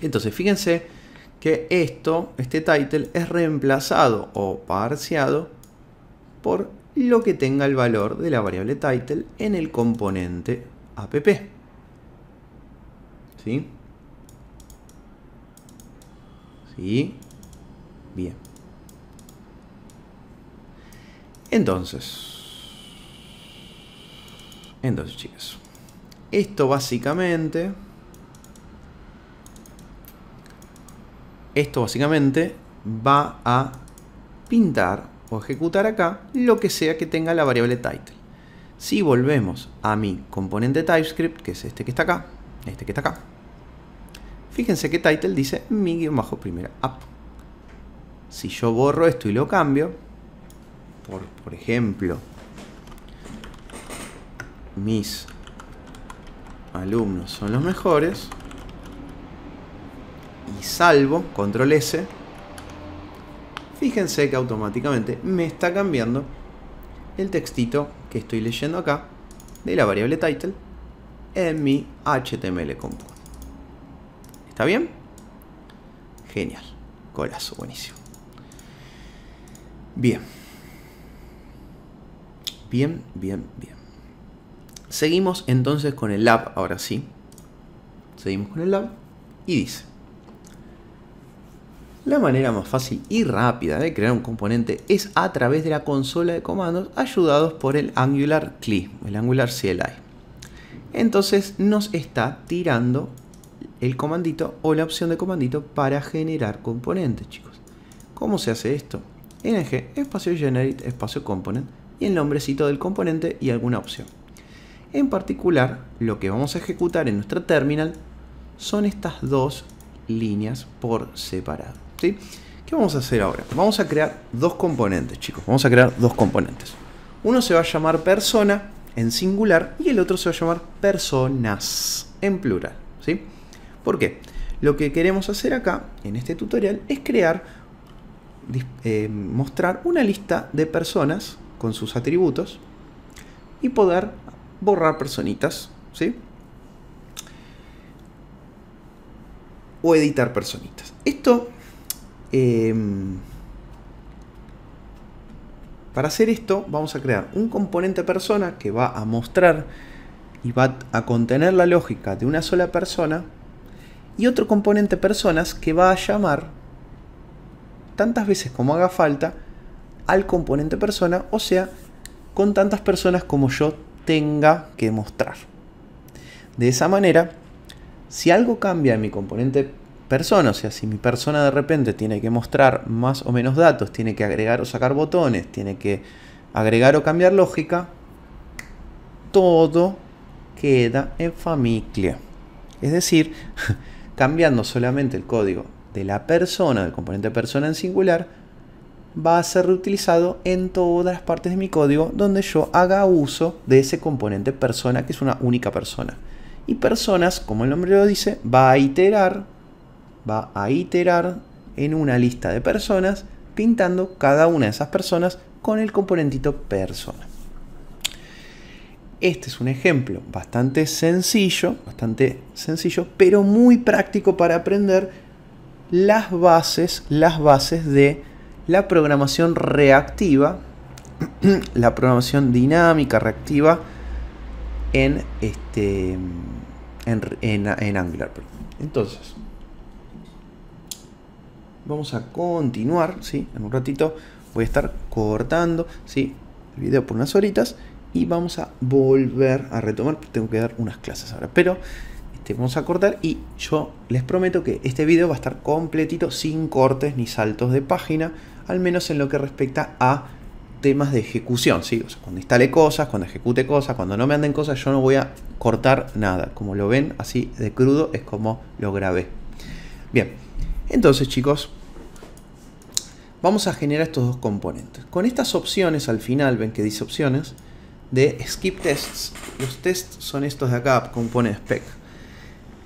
Entonces fíjense que esto, este title, es reemplazado o parciado por lo que tenga el valor de la variable title en el componente app. ¿Sí? ¿Sí? Bien. Entonces, entonces chicos, esto básicamente Esto básicamente va a pintar o ejecutar acá lo que sea que tenga la variable title. Si volvemos a mi componente TypeScript, que es este que está acá, este que está acá, fíjense que title dice mi guión bajo primera app. Si yo borro esto y lo cambio, por, por ejemplo, mis alumnos son los mejores, y salvo, control S, fíjense que automáticamente me está cambiando el textito que estoy leyendo acá de la variable title en mi HTML compu ¿Está bien? Genial. colazo, buenísimo. Bien. Bien, bien, bien. Seguimos entonces con el lab, ahora sí. Seguimos con el lab y dice. La manera más fácil y rápida de crear un componente es a través de la consola de comandos ayudados por el Angular CLI, el Angular CLI. Entonces nos está tirando el comandito o la opción de comandito para generar componentes, chicos. ¿Cómo se hace esto? ng espacio generate espacio component y el nombrecito del componente y alguna opción. En particular, lo que vamos a ejecutar en nuestra terminal son estas dos líneas por separado. ¿sí? ¿Qué vamos a hacer ahora? Vamos a crear dos componentes, chicos. Vamos a crear dos componentes. Uno se va a llamar persona en singular y el otro se va a llamar personas en plural, ¿sí? ¿Por qué? Lo que queremos hacer acá, en este tutorial, es crear, eh, mostrar una lista de personas con sus atributos y poder borrar personitas, ¿sí? O editar personitas. Esto Em, para hacer esto vamos a crear un componente persona que va a mostrar y va a contener la lógica de una sola persona y otro componente personas que va a llamar tantas veces como haga falta al componente persona, o sea, con tantas personas como yo tenga que mostrar. De esa manera, si algo cambia en mi componente persona. O sea, si mi persona de repente tiene que mostrar más o menos datos, tiene que agregar o sacar botones, tiene que agregar o cambiar lógica, todo queda en familia. Es decir, cambiando solamente el código de la persona, del componente persona en singular, va a ser reutilizado en todas las partes de mi código donde yo haga uso de ese componente persona, que es una única persona. Y personas, como el nombre lo dice, va a iterar va a iterar en una lista de personas pintando cada una de esas personas con el componentito persona. Este es un ejemplo bastante sencillo, bastante sencillo, pero muy práctico para aprender las bases, las bases de la programación reactiva, la programación dinámica reactiva en este en, en Angular. Entonces, vamos a continuar, ¿sí? En un ratito voy a estar cortando, ¿sí? El video por unas horitas y vamos a volver a retomar, tengo que dar unas clases ahora, pero este, vamos a cortar y yo les prometo que este video va a estar completito, sin cortes ni saltos de página, al menos en lo que respecta a temas de ejecución, ¿sí? O sea, cuando instale cosas, cuando ejecute cosas, cuando no me anden cosas, yo no voy a cortar nada. Como lo ven, así de crudo es como lo grabé. Bien, entonces chicos, vamos a generar estos dos componentes. Con estas opciones, al final, ven que dice opciones, de skip tests. Los tests son estos de acá, component spec.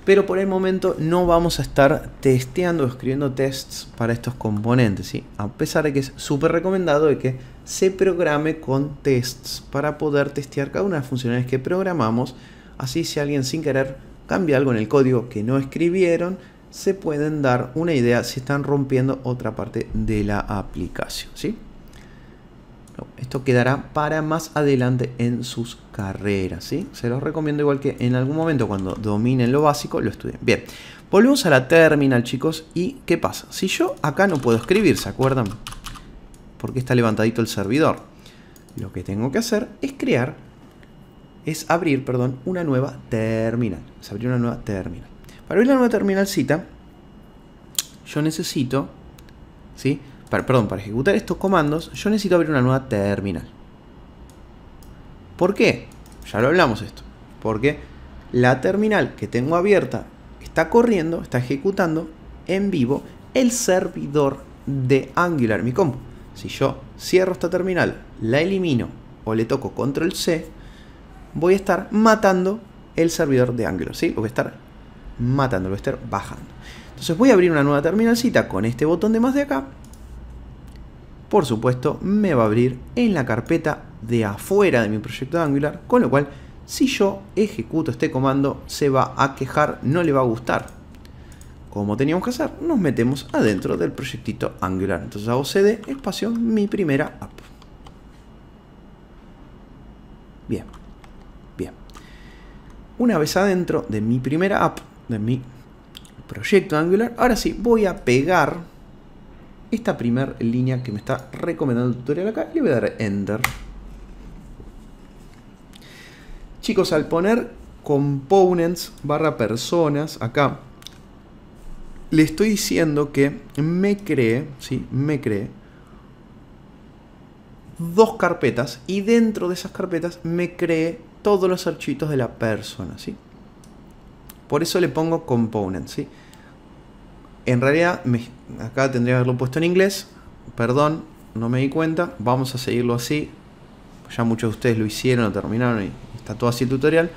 Pero por el momento no vamos a estar testeando o escribiendo tests para estos componentes, ¿sí? A pesar de que es súper recomendado que se programe con tests para poder testear cada una de las funciones que programamos. Así si alguien sin querer cambia algo en el código que no escribieron, se pueden dar una idea si están rompiendo otra parte de la aplicación. ¿sí? esto quedará para más adelante en sus carreras. ¿sí? Se los recomiendo igual que en algún momento cuando dominen lo básico, lo estudien. Bien, volvemos a la terminal chicos y ¿qué pasa? Si yo acá no puedo escribir, ¿se acuerdan? Porque está levantadito el servidor. Lo que tengo que hacer es crear, es abrir, perdón, una nueva terminal. se abrió una nueva terminal. Para abrir la nueva terminal cita, yo necesito, ¿sí? perdón, para ejecutar estos comandos, yo necesito abrir una nueva terminal. ¿Por qué? Ya lo hablamos esto. Porque la terminal que tengo abierta está corriendo, está ejecutando en vivo el servidor de Angular, mi compu. Si yo cierro esta terminal, la elimino o le toco control C, voy a estar matando el servidor de Angular, ¿sí? Voy a estar matando, a estar bajando. Entonces voy a abrir una nueva terminalcita con este botón de más de acá. Por supuesto, me va a abrir en la carpeta de afuera de mi proyecto Angular, con lo cual, si yo ejecuto este comando, se va a quejar, no le va a gustar. Como teníamos que hacer, nos metemos adentro del proyectito Angular. Entonces hago cd, espacio, mi primera app. Bien, bien. Una vez adentro de mi primera app, de mi proyecto Angular. Ahora sí, voy a pegar esta primera línea que me está recomendando el tutorial acá. Y le voy a dar Enter. Chicos, al poner components barra personas acá, le estoy diciendo que me cree, ¿sí? Me cree dos carpetas y dentro de esas carpetas me cree todos los archivos de la persona, ¿sí? Por eso le pongo component, ¿sí? En realidad, acá tendría que haberlo puesto en inglés. Perdón, no me di cuenta. Vamos a seguirlo así. Ya muchos de ustedes lo hicieron, lo terminaron y está todo así el tutorial.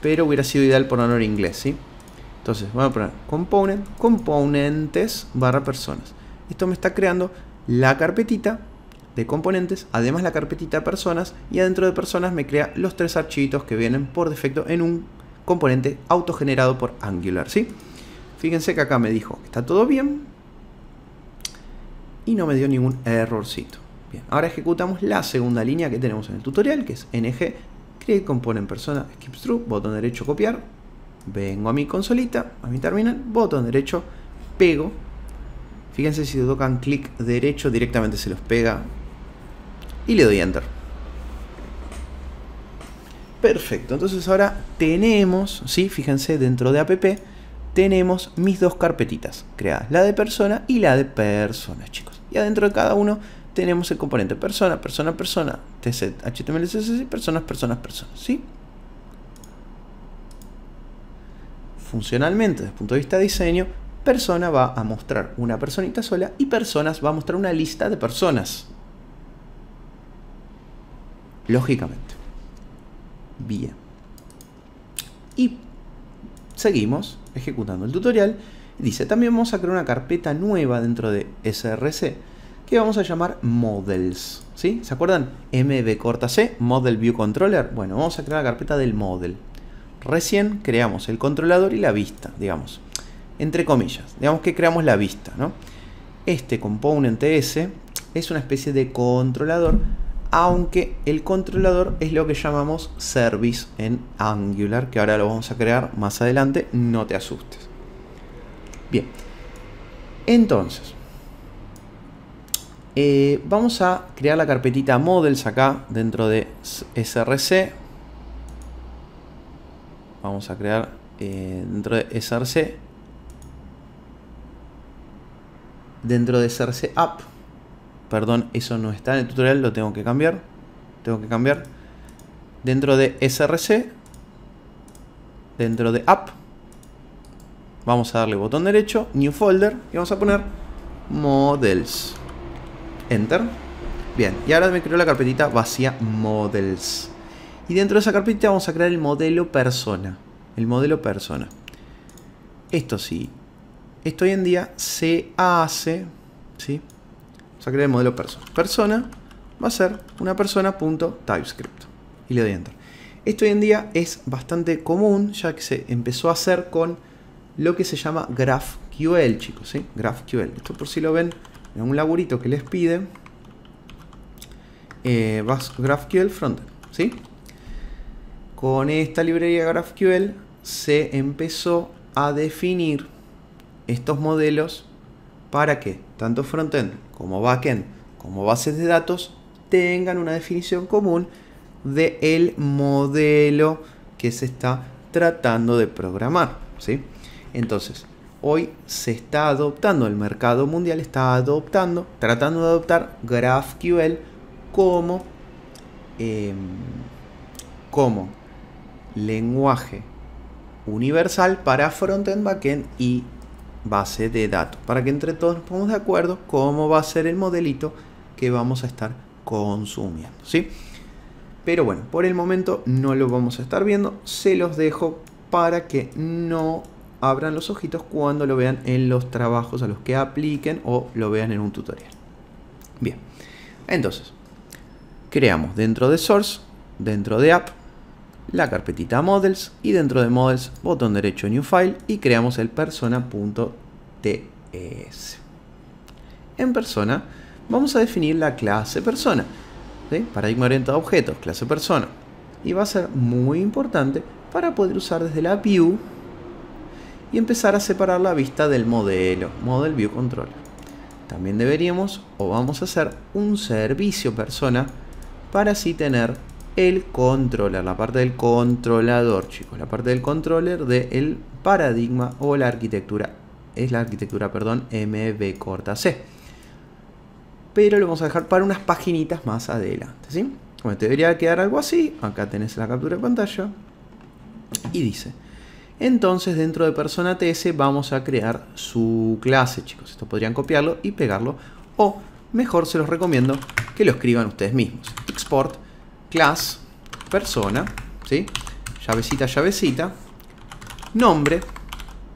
Pero hubiera sido ideal ponerlo en inglés, ¿sí? Entonces, vamos a poner component, componentes barra personas. Esto me está creando la carpetita de componentes, además la carpetita personas y adentro de personas me crea los tres archivitos que vienen por defecto en un componente autogenerado por Angular, ¿sí? Fíjense que acá me dijo que está todo bien y no me dio ningún errorcito. Bien, ahora ejecutamos la segunda línea que tenemos en el tutorial, que es ng create component persona skip true, botón derecho copiar, vengo a mi consolita, a mi terminal, botón derecho, pego. Fíjense si tocan clic derecho directamente se los pega y le doy enter. Perfecto, entonces ahora tenemos, ¿sí? fíjense, dentro de app tenemos mis dos carpetitas creadas, la de persona y la de personas, chicos. Y adentro de cada uno tenemos el componente persona, persona, persona, tset, html, css, personas, personas, personas, ¿sí? Funcionalmente, desde el punto de vista de diseño, persona va a mostrar una personita sola y personas va a mostrar una lista de personas. Lógicamente bien Y seguimos ejecutando el tutorial. Dice, también vamos a crear una carpeta nueva dentro de SRC que vamos a llamar models. si ¿Se acuerdan? MB corta C, Model View Controller. Bueno, vamos a crear la carpeta del model. Recién creamos el controlador y la vista, digamos. Entre comillas, digamos que creamos la vista, ¿no? Este componente S es una especie de controlador aunque el controlador es lo que llamamos service en Angular, que ahora lo vamos a crear más adelante, no te asustes. Bien, entonces, eh, vamos a crear la carpetita models acá dentro de src. Vamos a crear eh, dentro de src. Dentro de src app Perdón, eso no está en el tutorial, lo tengo que cambiar. Tengo que cambiar. Dentro de src, dentro de app, vamos a darle botón derecho, new folder, y vamos a poner models. Enter. Bien, y ahora me creo la carpetita vacía models. Y dentro de esa carpetita vamos a crear el modelo persona. El modelo persona. Esto sí. Esto hoy en día se hace. ¿sí? a crear el modelo persona. Persona va a ser una persona.typescript. Y le doy enter. Esto hoy en día es bastante común, ya que se empezó a hacer con lo que se llama GraphQL, chicos. ¿sí? GraphQL. Esto por si lo ven en un laburito que les pide. Eh, GraphQL frontend. ¿sí? Con esta librería GraphQL se empezó a definir estos modelos para que tanto frontend como backend, como bases de datos, tengan una definición común del el modelo que se está tratando de programar. ¿sí? Entonces, hoy se está adoptando, el mercado mundial está adoptando, tratando de adoptar GraphQL como, em, como lenguaje universal para frontend, backend y base de datos para que entre todos nos pongamos de acuerdo cómo va a ser el modelito que vamos a estar consumiendo, ¿sí? Pero bueno, por el momento no lo vamos a estar viendo, se los dejo para que no abran los ojitos cuando lo vean en los trabajos a los que apliquen o lo vean en un tutorial. Bien, entonces, creamos dentro de Source, dentro de App, la carpetita models y dentro de models botón derecho new file y creamos el persona.ts. En persona vamos a definir la clase persona, ¿sí? paradigma orientado a objetos, clase persona. Y va a ser muy importante para poder usar desde la view y empezar a separar la vista del modelo, model view controller. También deberíamos o vamos a hacer un servicio persona para así tener el controller, la parte del controlador, chicos, la parte del controller del el paradigma o la arquitectura, es la arquitectura, perdón, MB corta C. Pero lo vamos a dejar para unas paginitas más adelante, ¿sí? Bueno, te debería quedar algo así, acá tenés la captura de pantalla y dice... Entonces dentro de persona TS vamos a crear su clase, chicos. Esto podrían copiarlo y pegarlo o mejor se los recomiendo que lo escriban ustedes mismos. Export class, persona, ¿sí? Llavecita, llavecita, nombre,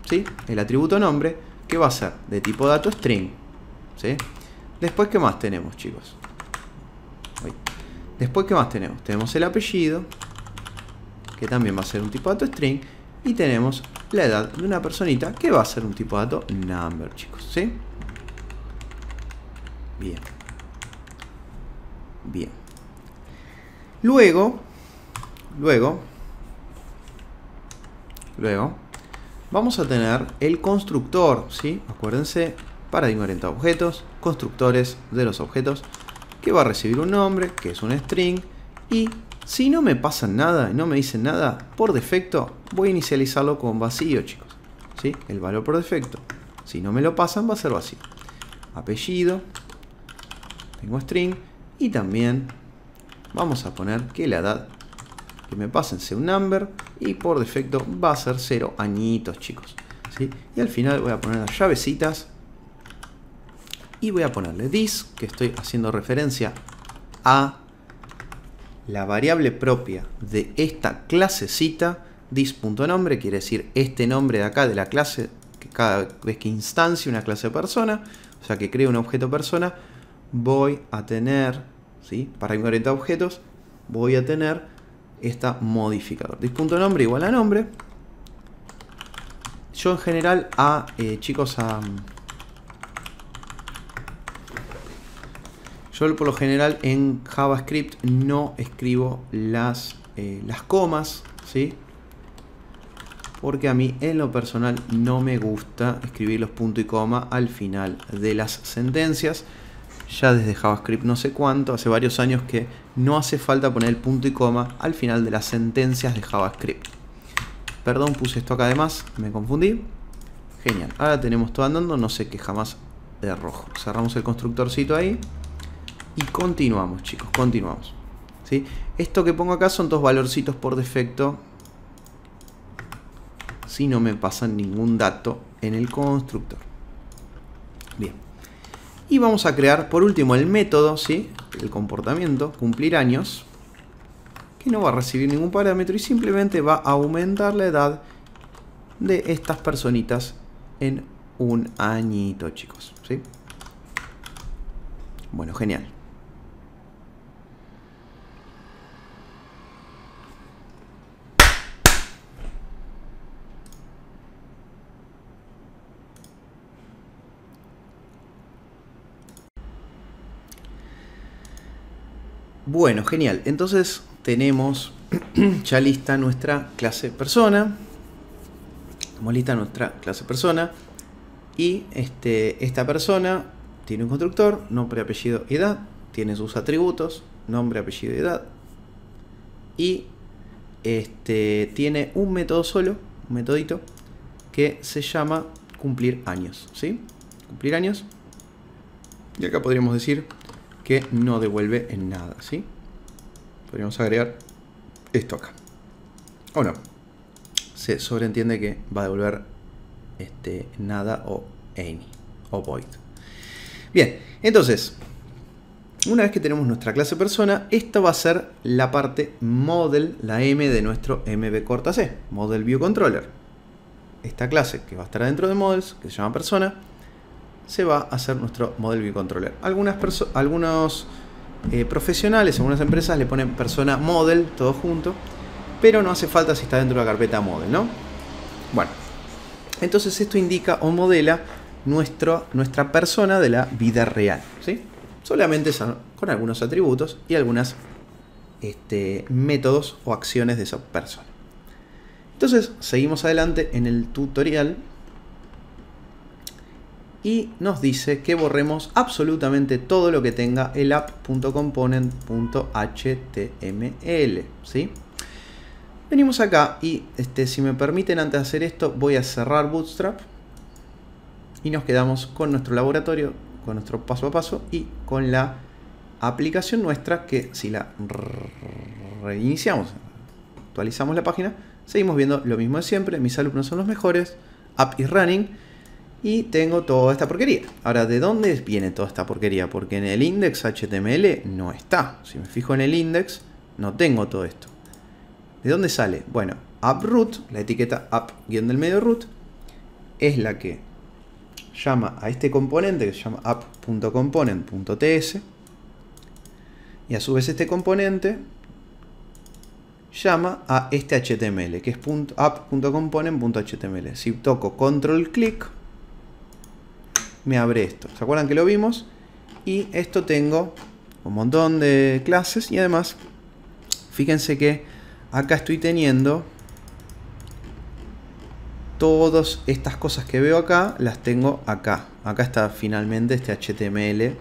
¿sí? El atributo nombre, que va a ser de tipo dato string, ¿sí? Después, ¿qué más tenemos, chicos? Después, ¿qué más tenemos? Tenemos el apellido, que también va a ser un tipo dato string, y tenemos la edad de una personita, que va a ser un tipo dato number, chicos, ¿sí? Bien. Bien. Luego, luego, luego, vamos a tener el constructor, ¿sí? Acuérdense, para orientado objetos, constructores de los objetos, que va a recibir un nombre, que es un string, y si no me pasa nada, no me dicen nada, por defecto voy a inicializarlo con vacío, chicos. ¿Sí? El valor por defecto. Si no me lo pasan, va a ser vacío. Apellido, tengo string, y también vamos a poner que la edad que me pasen sea un number y por defecto va a ser 0 añitos chicos y al final voy a poner las llavecitas y voy a ponerle this que estoy haciendo referencia a la variable propia de esta clasecita this.nombre quiere decir este nombre de acá de la clase que cada vez que instancie una clase persona o sea que creo un objeto persona voy a tener para 40 objetos voy a tener esta modificador. nombre igual a nombre. Yo en general a, eh, chicos, a... Mm, yo por lo general en JavaScript no escribo eh, las, comas, ¿sí? porque a mí en lo personal no me gusta escribir los punto y coma al final de las sentencias ya desde JavaScript no sé cuánto, hace varios años que no hace falta poner el punto y coma al final de las sentencias de JavaScript. Perdón, puse esto acá además, me confundí. Genial, ahora tenemos todo andando, no sé qué jamás de rojo. Cerramos el constructorcito ahí y continuamos chicos, continuamos. ¿Sí? Esto que pongo acá son dos valorcitos por defecto. Si no me pasan ningún dato en el constructor. Bien. Y vamos a crear, por último, el método, ¿sí? El comportamiento, cumplir años, que no va a recibir ningún parámetro y simplemente va a aumentar la edad de estas personitas en un añito, chicos, ¿sí? Bueno, genial. Bueno, genial. Entonces tenemos ya lista nuestra clase persona. Tenemos lista nuestra clase persona. Y este, esta persona tiene un constructor, nombre, apellido, edad. Tiene sus atributos, nombre, apellido edad. Y este, tiene un método solo, un metodito, que se llama cumplir años. ¿sí? Cumplir años. Y acá podríamos decir que no devuelve en nada, ¿sí? Podríamos agregar esto acá. O no. Se sobreentiende que va a devolver este, nada o any o void. Bien, entonces, una vez que tenemos nuestra clase persona, esta va a ser la parte model, la M de nuestro MB corta C, Model View Controller. Esta clase que va a estar adentro de models, que se llama persona, se va a hacer nuestro Model y Controller. Algunas algunos eh, profesionales, algunas empresas le ponen persona model, todo junto, pero no hace falta si está dentro de la carpeta model, ¿no? Bueno, entonces esto indica o modela nuestro, nuestra persona de la vida real, ¿sí? Solamente con algunos atributos y algunas este, métodos o acciones de esa persona. Entonces, seguimos adelante en el tutorial y nos dice que borremos absolutamente todo lo que tenga el app.component.html. ¿sí? Venimos acá y este, si me permiten antes de hacer esto voy a cerrar Bootstrap y nos quedamos con nuestro laboratorio, con nuestro paso a paso y con la aplicación nuestra que si la reiniciamos, actualizamos la página, seguimos viendo lo mismo de siempre, mis alumnos son los mejores, app is running y tengo toda esta porquería. Ahora, ¿de dónde viene toda esta porquería? Porque en el index HTML no está. Si me fijo en el index, no tengo todo esto. ¿De dónde sale? Bueno, app-root. la etiqueta app-del medio root, es la que llama a este componente que se llama app.component.ts y a su vez este componente llama a este HTML que es app.component.html. Si toco control click me abre esto. ¿Se acuerdan que lo vimos? Y esto tengo un montón de clases y además, fíjense que acá estoy teniendo todas estas cosas que veo acá, las tengo acá. Acá está finalmente este HTML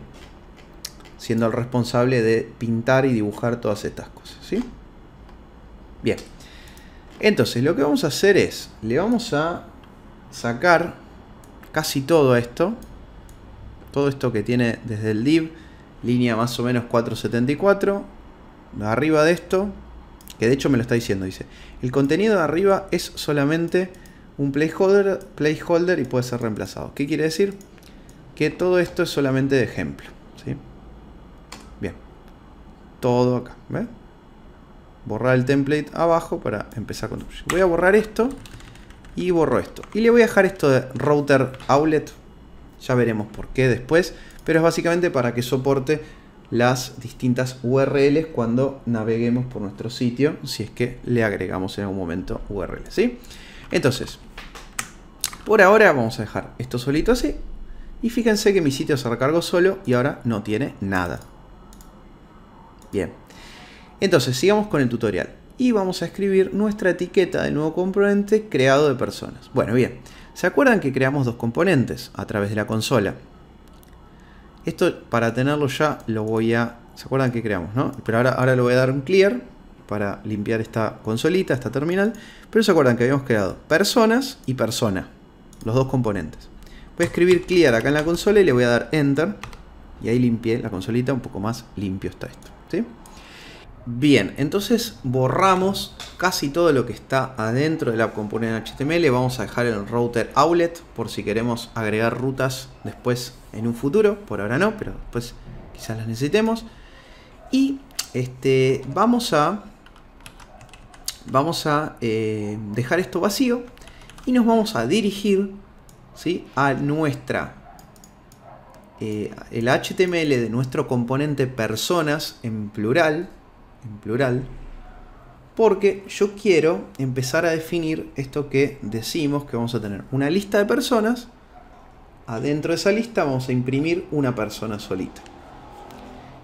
siendo el responsable de pintar y dibujar todas estas cosas, ¿sí? Bien. Entonces, lo que vamos a hacer es, le vamos a sacar casi todo esto todo esto que tiene desde el div, línea más o menos 474, arriba de esto, que de hecho me lo está diciendo, dice, el contenido de arriba es solamente un placeholder, placeholder y puede ser reemplazado. ¿Qué quiere decir? Que todo esto es solamente de ejemplo. ¿sí? Bien, todo acá. ¿ves? Borrar el template abajo para empezar con Voy a borrar esto y borro esto. Y le voy a dejar esto de router outlet ya veremos por qué después, pero es básicamente para que soporte las distintas URLs cuando naveguemos por nuestro sitio, si es que le agregamos en algún momento URL, ¿sí? Entonces, por ahora vamos a dejar esto solito así. Y fíjense que mi sitio se recargó solo y ahora no tiene nada. Bien. Entonces, sigamos con el tutorial. Y vamos a escribir nuestra etiqueta de nuevo componente creado de personas. Bueno, bien. ¿Se acuerdan que creamos dos componentes a través de la consola? Esto para tenerlo ya lo voy a... ¿Se acuerdan que creamos? No? Pero ahora, ahora le voy a dar un clear para limpiar esta consolita, esta terminal. Pero se acuerdan que habíamos creado personas y persona. Los dos componentes. Voy a escribir clear acá en la consola y le voy a dar enter. Y ahí limpié la consolita, un poco más limpio está esto. ¿sí? Bien, entonces borramos casi todo lo que está adentro de la componente HTML. Vamos a dejar el router outlet por si queremos agregar rutas después en un futuro. Por ahora no, pero después quizás las necesitemos. Y este, vamos a, vamos a eh, dejar esto vacío y nos vamos a dirigir ¿sí? a nuestra eh, el HTML de nuestro componente personas en plural en plural, porque yo quiero empezar a definir esto que decimos que vamos a tener una lista de personas, adentro de esa lista vamos a imprimir una persona solita.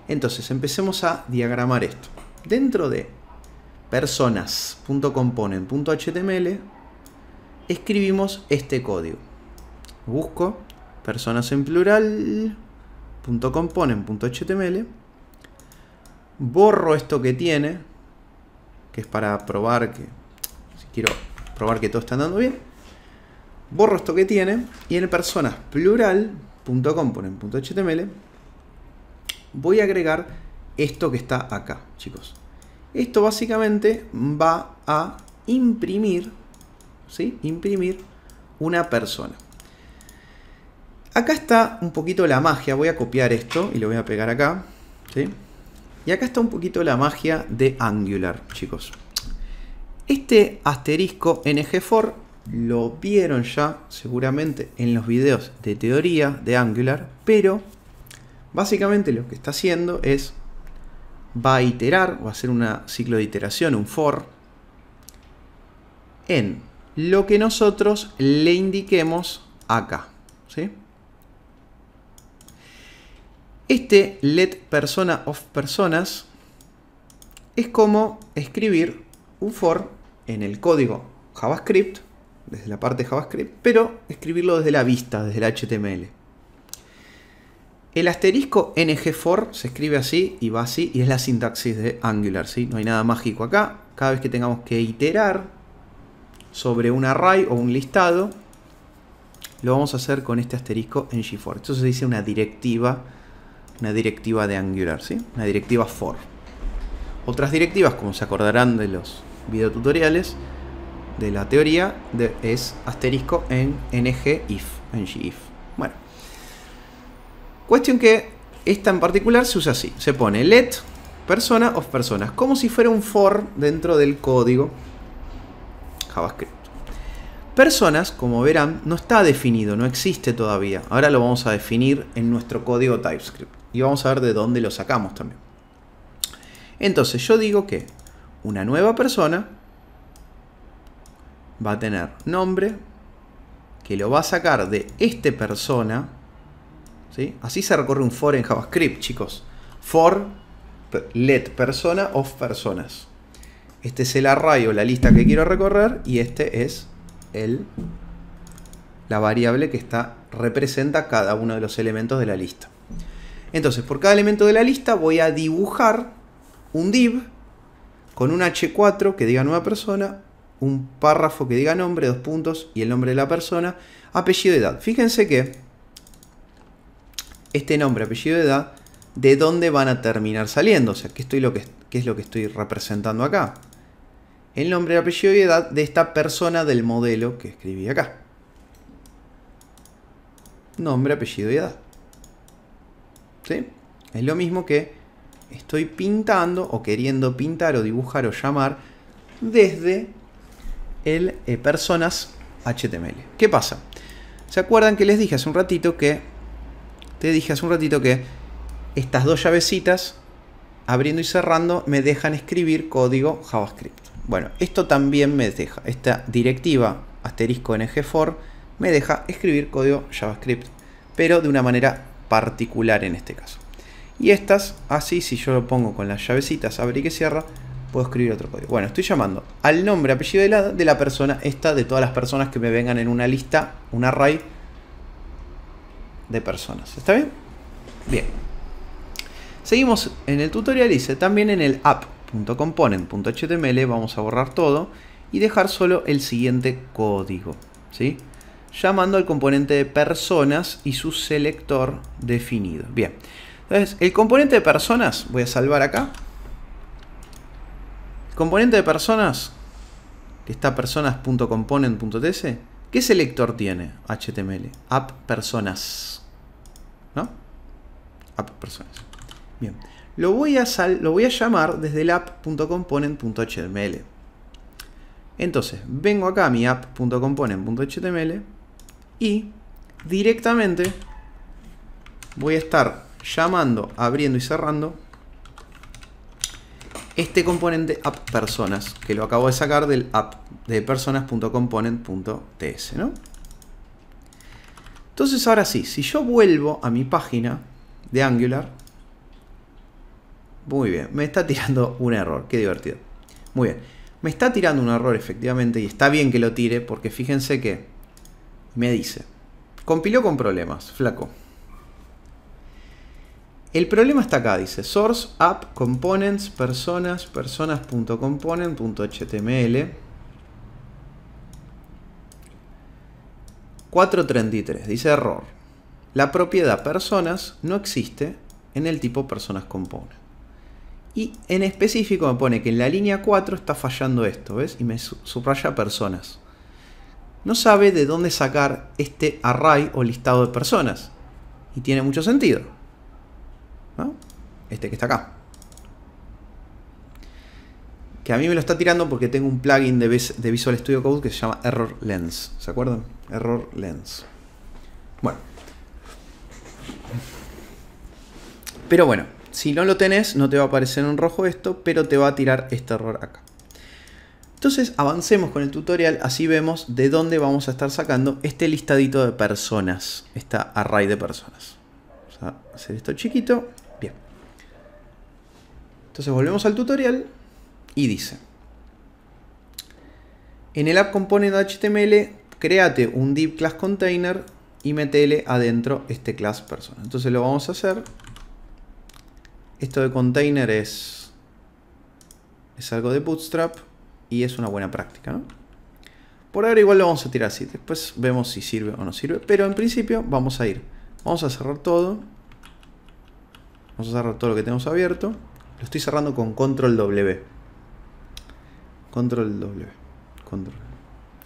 Entonces empecemos a diagramar esto. Dentro de personas.component.html escribimos este código. Busco personas en plural.component.html borro esto que tiene, que es para probar que, si quiero probar que todo está andando bien, borro esto que tiene y en el personas html voy a agregar esto que está acá, chicos. Esto básicamente va a imprimir, ¿sí? Imprimir una persona. Acá está un poquito la magia, voy a copiar esto y lo voy a pegar acá, ¿sí? Y acá está un poquito la magia de Angular, chicos. Este asterisco ng4 lo vieron ya seguramente en los videos de teoría de Angular, pero básicamente lo que está haciendo es va a iterar, va a hacer un ciclo de iteración, un for, en lo que nosotros le indiquemos acá. Este let persona of personas es como escribir un for en el código JavaScript, desde la parte JavaScript, pero escribirlo desde la vista, desde el HTML. El asterisco ng for se escribe así y va así y es la sintaxis de Angular, ¿sí? No hay nada mágico acá. Cada vez que tengamos que iterar sobre un array o un listado, lo vamos a hacer con este asterisco ng for. Esto se dice una directiva una directiva de Angular, ¿sí? Una directiva for. Otras directivas, como se acordarán de los videotutoriales de la teoría, de, es asterisco en ngif, if Bueno. Cuestión que esta en particular se usa así. Se pone let persona of personas, como si fuera un for dentro del código JavaScript. Personas, como verán, no está definido, no existe todavía. Ahora lo vamos a definir en nuestro código TypeScript y vamos a ver de dónde lo sacamos también. Entonces yo digo que una nueva persona va a tener nombre que lo va a sacar de este persona. ¿sí? Así se recorre un for en JavaScript, chicos. For let persona of personas. Este es el array o la lista que quiero recorrer y este es el, la variable que está, representa cada uno de los elementos de la lista. Entonces, por cada elemento de la lista voy a dibujar un div con un H4 que diga nueva persona, un párrafo que diga nombre, dos puntos y el nombre de la persona, apellido y edad. Fíjense que este nombre, apellido y edad, de dónde van a terminar saliendo. O sea, ¿qué, que, es lo que estoy representando acá? El nombre, apellido y edad de esta persona del modelo que escribí acá. Nombre, apellido y edad. Es lo mismo que estoy pintando o queriendo pintar o dibujar o llamar desde el eh, personas HTML. ¿Qué pasa? ¿Se acuerdan que les dije hace un ratito que te dije hace un ratito que estas dos llavecitas abriendo y cerrando me dejan escribir código JavaScript? Bueno, esto también me deja, esta directiva asterisco ng for me deja escribir código JavaScript, pero de una manera particular en este caso. Y estas, así, si yo lo pongo con las llavecitas, abre y que cierra, puedo escribir otro código. Bueno, estoy llamando al nombre, apellido de la, de la persona, esta, de todas las personas que me vengan en una lista, un array de personas. ¿Está bien? Bien. Seguimos en el tutorial, se también en el app.component.html vamos a borrar todo y dejar solo el siguiente código. ¿Sí? llamando al componente de personas y su selector definido. Bien, entonces el componente de personas, voy a salvar acá. El componente de personas, que está personas.component.ts, ¿qué selector tiene HTML? App personas. ¿No? App personas. Bien, lo voy a, lo voy a llamar desde el app.component.html. Entonces, vengo acá a mi app.component.html y directamente voy a estar llamando, abriendo y cerrando este componente app personas que lo acabo de sacar del app de personas.component.ts, ¿no? Entonces ahora sí, si yo vuelvo a mi página de Angular, muy bien, me está tirando un error, qué divertido. Muy bien, me está tirando un error efectivamente y está bien que lo tire porque fíjense que me dice, compiló con problemas, flaco. El problema está acá, dice source, app, components, personas, personas.component.html. 433, dice error. La propiedad personas no existe en el tipo personas component. Y en específico me pone que en la línea 4 está fallando esto, ¿ves? Y me subraya personas no sabe de dónde sacar este array o listado de personas. Y tiene mucho sentido. ¿no? Este que está acá. Que a mí me lo está tirando porque tengo un plugin de Visual Studio Code que se llama Error Lens. ¿Se acuerdan? Error Lens. Bueno. Pero bueno, si no lo tenés, no te va a aparecer en rojo esto, pero te va a tirar este error acá. Entonces avancemos con el tutorial, así vemos de dónde vamos a estar sacando este listadito de personas, esta array de personas. Vamos a hacer esto chiquito. Bien. Entonces volvemos al tutorial y dice. En el app component HTML, créate un deep class container y metele adentro este class persona. Entonces lo vamos a hacer. Esto de container es, es algo de Bootstrap y es una buena práctica, Por ahora igual lo vamos a tirar así, después vemos si sirve o no sirve, pero en principio vamos a ir. Vamos a cerrar todo. Vamos a cerrar todo lo que tenemos abierto. Lo estoy cerrando con control W. Control W. Control,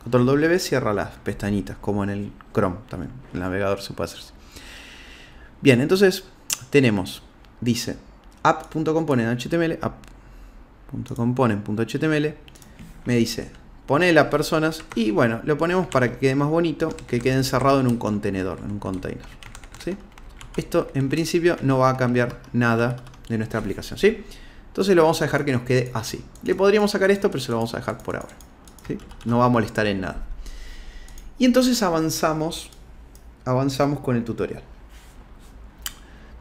control W cierra las pestañitas, como en el Chrome también. El navegador se puede Bien, entonces tenemos, dice app.component.html, app.component.html, me dice, pone las personas y bueno, lo ponemos para que quede más bonito, que quede encerrado en un contenedor, en un container. ¿sí? Esto en principio no va a cambiar nada de nuestra aplicación. ¿sí? Entonces lo vamos a dejar que nos quede así. Le podríamos sacar esto, pero se lo vamos a dejar por ahora. ¿sí? No va a molestar en nada. Y entonces avanzamos, avanzamos con el tutorial.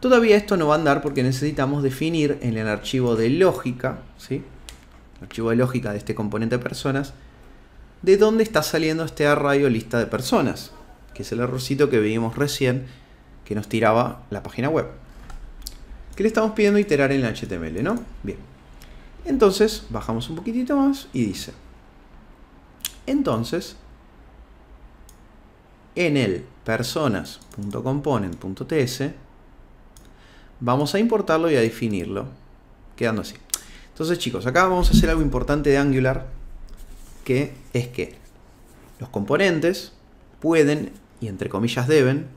Todavía esto no va a andar porque necesitamos definir en el archivo de lógica, ¿sí? archivo de lógica de este componente de personas, de dónde está saliendo este array lista de personas, que es el errorcito que vimos recién que nos tiraba la página web. Que le estamos pidiendo iterar en el HTML, ¿no? Bien. Entonces, bajamos un poquitito más y dice. Entonces, en el personas.component.ts vamos a importarlo y a definirlo, quedando así. Entonces chicos, acá vamos a hacer algo importante de Angular, que es que los componentes pueden, y entre comillas deben,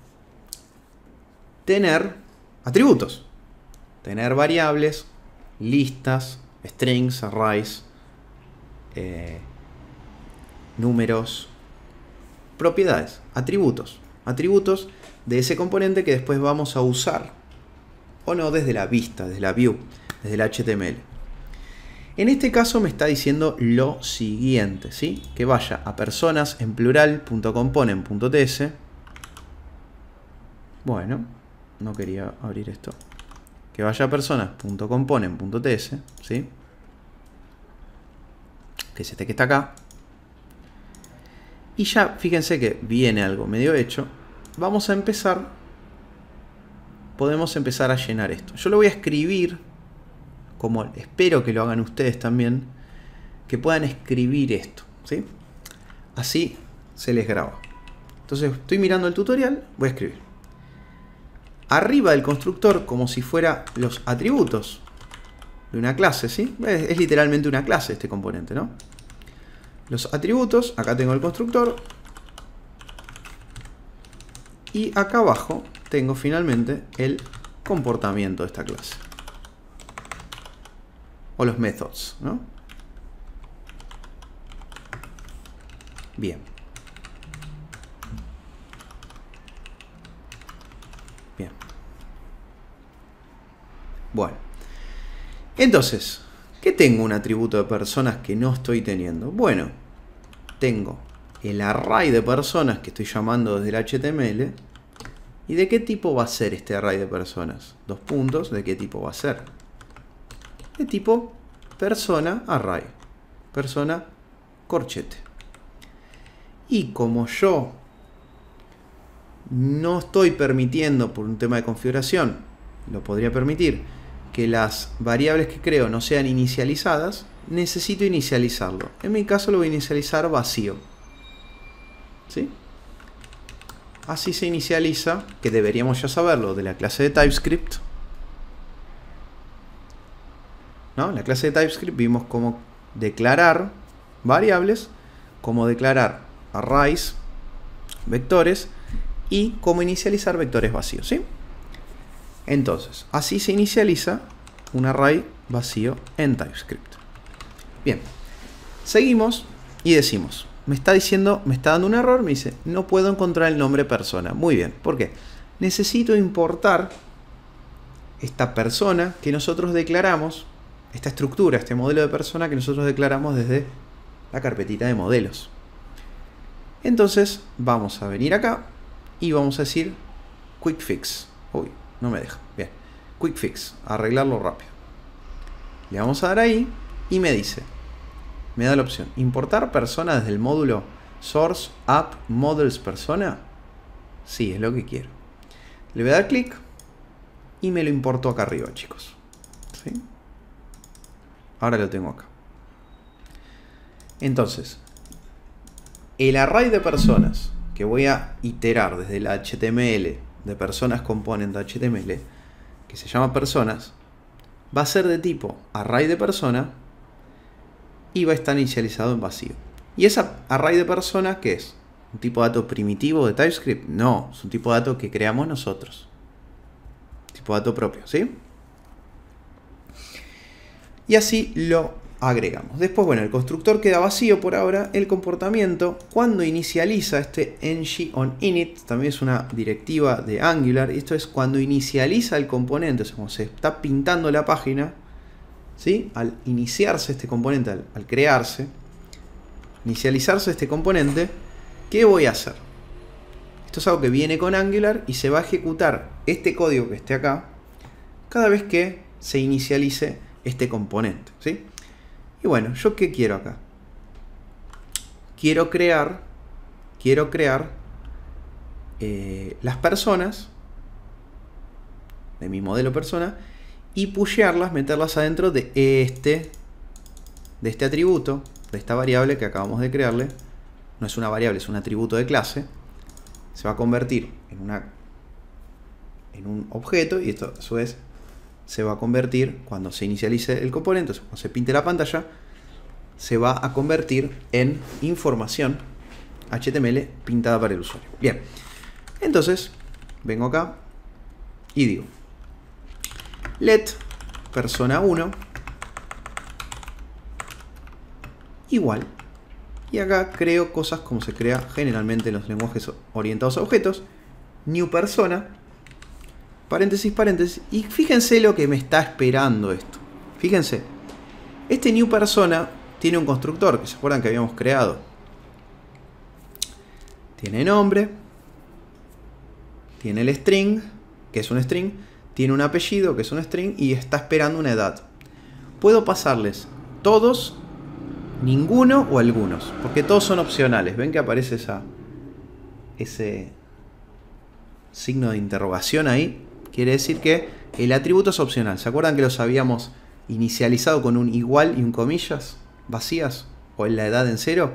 tener atributos. Tener variables, listas, strings, arrays, eh, números, propiedades, atributos. Atributos de ese componente que después vamos a usar, o no, desde la vista, desde la view, desde el HTML. En este caso me está diciendo lo siguiente, ¿sí? Que vaya a personas en plural.componen.ts. Bueno, no quería abrir esto. Que vaya a personas.componen.ts, ¿sí? Que es este que está acá. Y ya, fíjense que viene algo medio hecho. Vamos a empezar. Podemos empezar a llenar esto. Yo lo voy a escribir como espero que lo hagan ustedes también, que puedan escribir esto, ¿sí? Así se les graba. Entonces estoy mirando el tutorial, voy a escribir. Arriba del constructor, como si fuera los atributos de una clase, ¿sí? Es, es literalmente una clase este componente, ¿no? Los atributos, acá tengo el constructor. Y acá abajo tengo finalmente el comportamiento de esta clase los métodos ¿no? Bien. Bien. Bueno. Entonces, ¿qué tengo un atributo de personas que no estoy teniendo? Bueno, tengo el array de personas que estoy llamando desde el HTML. ¿Y de qué tipo va a ser este array de personas? Dos puntos, ¿de qué tipo va a ser? de este tipo persona array, persona corchete. Y como yo no estoy permitiendo por un tema de configuración, lo podría permitir, que las variables que creo no sean inicializadas, necesito inicializarlo. En mi caso lo voy a inicializar vacío. ¿Sí? Así se inicializa, que deberíamos ya saberlo, de la clase de TypeScript, en la clase de TypeScript vimos cómo declarar variables, cómo declarar arrays, vectores y cómo inicializar vectores vacíos. Entonces, así se inicializa un array vacío en TypeScript. Bien, seguimos y decimos, me está diciendo, me está dando un error, me dice, no puedo encontrar el nombre persona. Muy bien, ¿por qué? Necesito importar esta persona que nosotros declaramos esta estructura, este modelo de persona que nosotros declaramos desde la carpetita de modelos. Entonces vamos a venir acá y vamos a decir quick fix. Uy, no me deja. Bien. Quick fix, arreglarlo rápido. Le vamos a dar ahí y me dice, me da la opción, importar persona desde el módulo source app models persona. Sí, es lo que quiero. Le voy a dar clic y me lo importo acá arriba, chicos. ¿Sí? Ahora lo tengo acá. Entonces, el array de personas que voy a iterar desde el HTML de personas component HTML, que se llama personas, va a ser de tipo array de persona y va a estar inicializado en vacío. ¿Y esa array de persona qué es? ¿Un tipo de dato primitivo de TypeScript? No, es un tipo de dato que creamos nosotros. Tipo de dato propio, ¿sí? y así lo agregamos. Después, bueno, el constructor queda vacío por ahora. El comportamiento, cuando inicializa este ng on init, también es una directiva de Angular. Esto es cuando inicializa el componente, o sea, se está pintando la página, ¿sí? al iniciarse este componente, al, al crearse, inicializarse este componente, ¿qué voy a hacer? Esto es algo que viene con Angular y se va a ejecutar este código que esté acá cada vez que se inicialice este componente, ¿sí? Y bueno, ¿yo qué quiero acá? Quiero crear, quiero crear eh, las personas de mi modelo persona y pushearlas, meterlas adentro de este, de este atributo, de esta variable que acabamos de crearle. No es una variable, es un atributo de clase. Se va a convertir en, una, en un objeto y esto a su se va a convertir, cuando se inicialice el componente, cuando se pinte la pantalla, se va a convertir en información HTML pintada para el usuario. Bien, entonces vengo acá y digo let persona 1 igual y acá creo cosas como se crea generalmente en los lenguajes orientados a objetos new persona paréntesis, paréntesis, y fíjense lo que me está esperando esto. Fíjense, este new persona tiene un constructor que se acuerdan que habíamos creado. Tiene nombre, tiene el string, que es un string, tiene un apellido, que es un string, y está esperando una edad. Puedo pasarles todos, ninguno o algunos, porque todos son opcionales. Ven que aparece esa, ese signo de interrogación ahí. Quiere decir que el atributo es opcional. ¿Se acuerdan que los habíamos inicializado con un igual y un comillas vacías o en la edad en cero?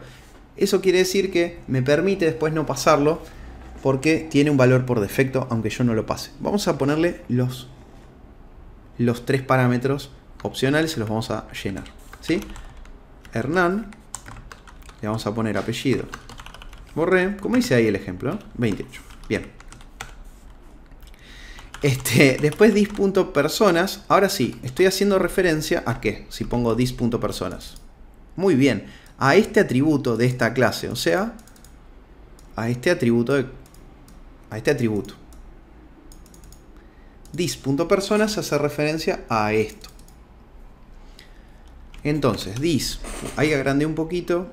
Eso quiere decir que me permite después no pasarlo porque tiene un valor por defecto aunque yo no lo pase. Vamos a ponerle los, los tres parámetros opcionales, y los vamos a llenar. ¿sí? Hernán, le vamos a poner apellido. Borré, como dice ahí el ejemplo, 28. Bien. Este, después dis.personas, ahora sí, estoy haciendo referencia a qué, si pongo dis.personas. Muy bien, a este atributo de esta clase, o sea, a este atributo a este atributo. Dis.personas hace referencia a esto. Entonces, dis, ahí agrandé un poquito,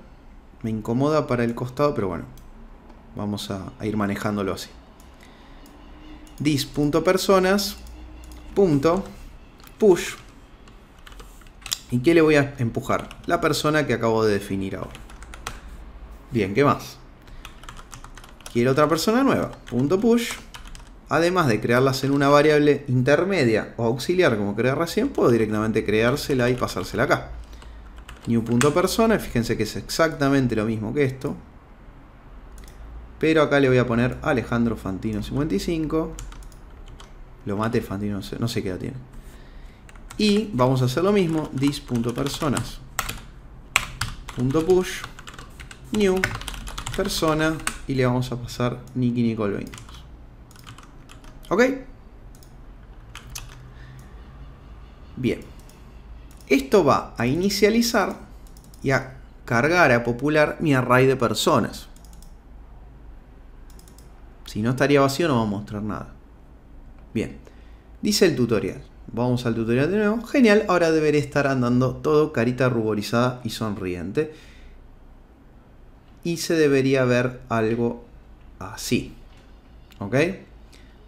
me incomoda para el costado, pero bueno, vamos a ir manejándolo así dis.personas.push ¿Y qué le voy a empujar? La persona que acabo de definir ahora. Bien, ¿qué más? Quiero otra persona nueva. push. Además de crearlas en una variable intermedia o auxiliar como creé recién, puedo directamente creársela y pasársela acá. new.personas fíjense que es exactamente lo mismo que esto. Pero acá le voy a poner Alejandro Fantino 55. Lo mate Fantino, no sé qué edad tiene. Y vamos a hacer lo mismo, dis.personas. push, new, persona, y le vamos a pasar Nicky Nicole 20. ¿Ok? Bien. Esto va a inicializar y a cargar, a popular mi array de personas. Si no estaría vacío no va a mostrar nada. Bien, dice el tutorial. Vamos al tutorial de nuevo. Genial, ahora debería estar andando todo carita ruborizada y sonriente. Y se debería ver algo así. ¿Ok?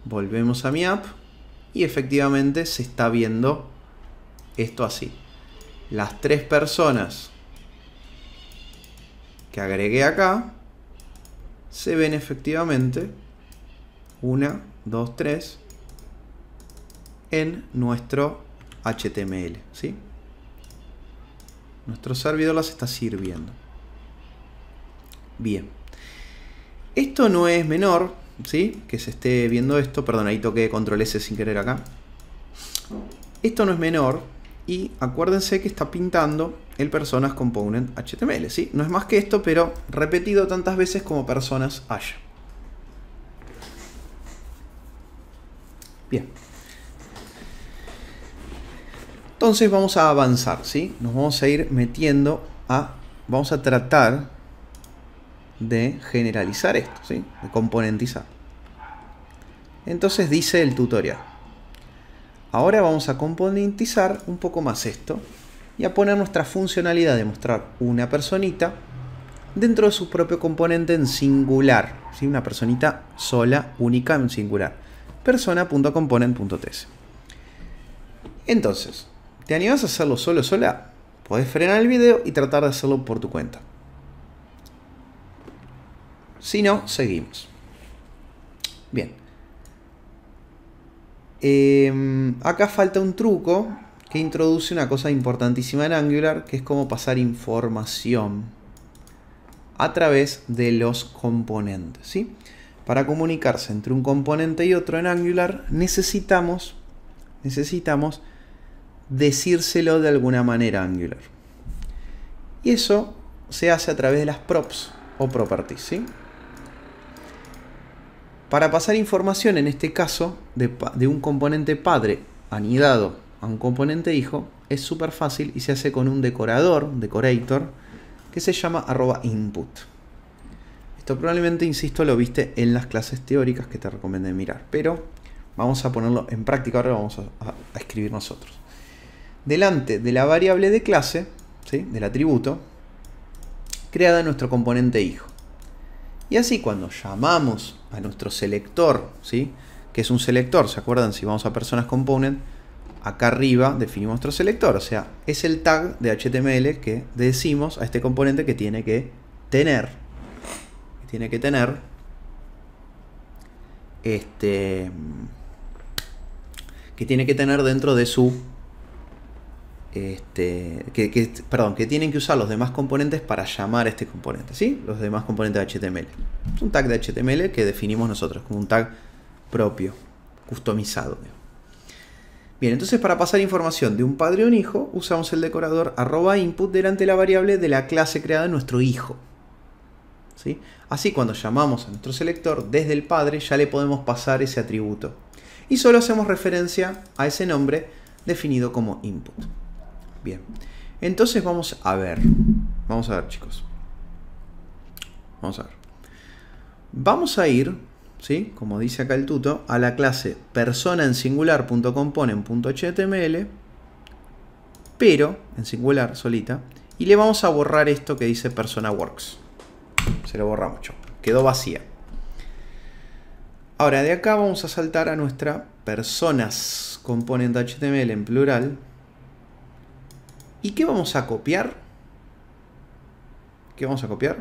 Volvemos a mi app y efectivamente se está viendo esto así. Las tres personas que agregué acá se ven efectivamente 1, 2, 3 en nuestro HTML. ¿sí? Nuestro servidor las está sirviendo. Bien. Esto no es menor, ¿sí? Que se esté viendo esto. Perdón, ahí toqué control S sin querer acá. Esto no es menor. Y acuérdense que está pintando el personas component HTML, ¿sí? No es más que esto, pero repetido tantas veces como personas haya. Bien. Entonces vamos a avanzar, ¿sí? Nos vamos a ir metiendo a... Vamos a tratar de generalizar esto, ¿sí? De componentizar. Entonces dice el tutorial. Ahora vamos a componentizar un poco más esto y a poner nuestra funcionalidad de mostrar una personita dentro de su propio componente en singular, ¿sí? una personita sola, única en singular persona.component.ts. Entonces, ¿te animas a hacerlo solo sola? puedes frenar el video y tratar de hacerlo por tu cuenta. Si no, seguimos. Bien. Em, acá falta un truco que introduce una cosa importantísima en Angular, que es cómo pasar información a través de los componentes. ¿sí? Para comunicarse entre un componente y otro en Angular necesitamos, necesitamos decírselo de alguna manera a Angular. Y eso se hace a través de las props o properties. Para pasar información, en este caso, de, de un componente padre anidado a un componente hijo, es súper fácil y se hace con un decorador, decorator, que se llama arroba input. Esto probablemente, insisto, lo viste en las clases teóricas que te recomendé mirar, pero vamos a ponerlo en práctica, ahora lo vamos a, escribir nosotros. Delante de la variable de clase, ¿sí? del atributo, creada nuestro componente hijo. Y así cuando llamamos a nuestro selector, ¿sí? que es un selector, ¿se acuerdan? Si vamos a personas component, acá arriba definimos nuestro selector, o sea, es el tag de HTML que decimos a este componente que tiene que tener, tiene que tener. Este. Que tiene que tener dentro de su. Este, que, perdón, que tienen que usar los demás componentes para llamar a este componente, ¿sí? Los demás componentes de HTML. Es un tag de HTML que definimos nosotros como un tag propio, customizado. Bien, entonces para pasar información de un padre a un hijo, usamos el decorador arroba input delante de la variable de la clase creada en nuestro hijo. Así cuando llamamos a nuestro selector desde el padre ya le podemos pasar ese atributo. Y solo hacemos referencia a ese nombre definido como input. Bien, entonces vamos a ver. Vamos a ver chicos. Vamos a ver. Vamos a ir, ¿sí? como dice acá el tuto, a la clase persona en singular.component.html, pero en singular solita, y le vamos a borrar esto que dice persona works. Se lo borra mucho, Quedó vacía. Ahora, de acá vamos a saltar a nuestra personas componente HTML en plural. ¿Y qué vamos a copiar? ¿Qué vamos a copiar?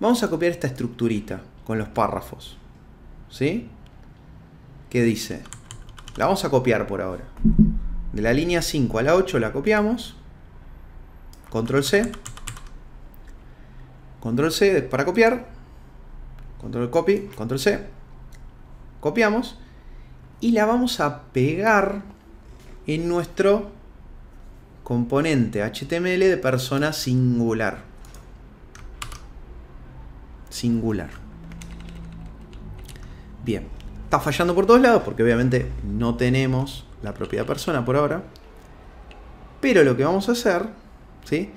Vamos a copiar esta estructurita con los párrafos. ¿Sí? ¿Qué dice? La vamos a copiar por ahora. De la línea 5 a la 8 la copiamos. Control C. Control C para copiar. Control copy, control C. Copiamos. Y la vamos a pegar en nuestro componente HTML de persona singular. Singular. Bien. Está fallando por todos lados porque obviamente no tenemos la propiedad persona por ahora. Pero lo que vamos a hacer ¿sí?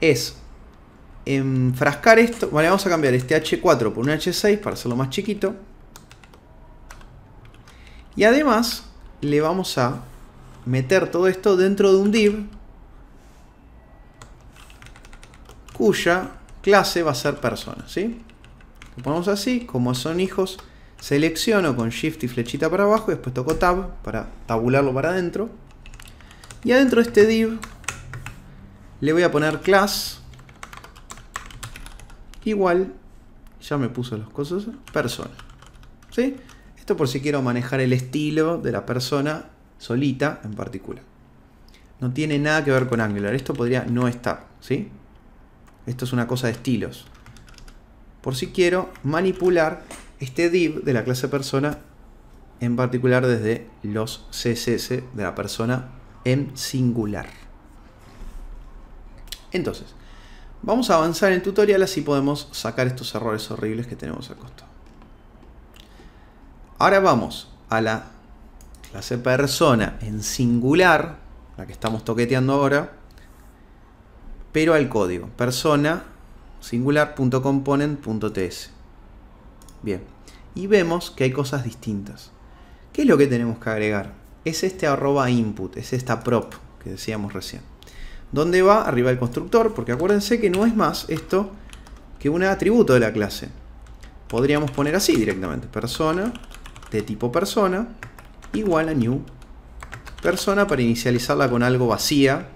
es enfrascar esto. Vale, vamos a cambiar este H4 por un H6 para hacerlo más chiquito. Y además le vamos a meter todo esto dentro de un div cuya clase va a ser persona, ¿sí? Lo ponemos así, como son hijos, selecciono con shift y flechita para abajo y después toco tab para tabularlo para adentro. Y adentro de este div le voy a poner class igual, ya me puso los cosas, persona. ¿Sí? Esto por si quiero manejar el estilo de la persona solita en particular. No tiene nada que ver con Angular, esto podría no estar, ¿sí? Esto es una cosa de estilos. Por si quiero manipular este div de la clase persona en particular desde los CSS de la persona en singular. Entonces, Vamos a avanzar en tutorial así podemos sacar estos errores horribles que tenemos al costado. Ahora vamos a la clase persona en singular, la que estamos toqueteando ahora, pero al código persona singular.component.ts. Bien, y vemos que hay cosas distintas. ¿Qué es lo que tenemos que agregar? Es este arroba input, es esta prop que decíamos recién. ¿Dónde va? Arriba el constructor, porque acuérdense que no es más esto que un atributo de la clase. Podríamos poner así directamente, persona de tipo persona igual a new persona para inicializarla con algo vacía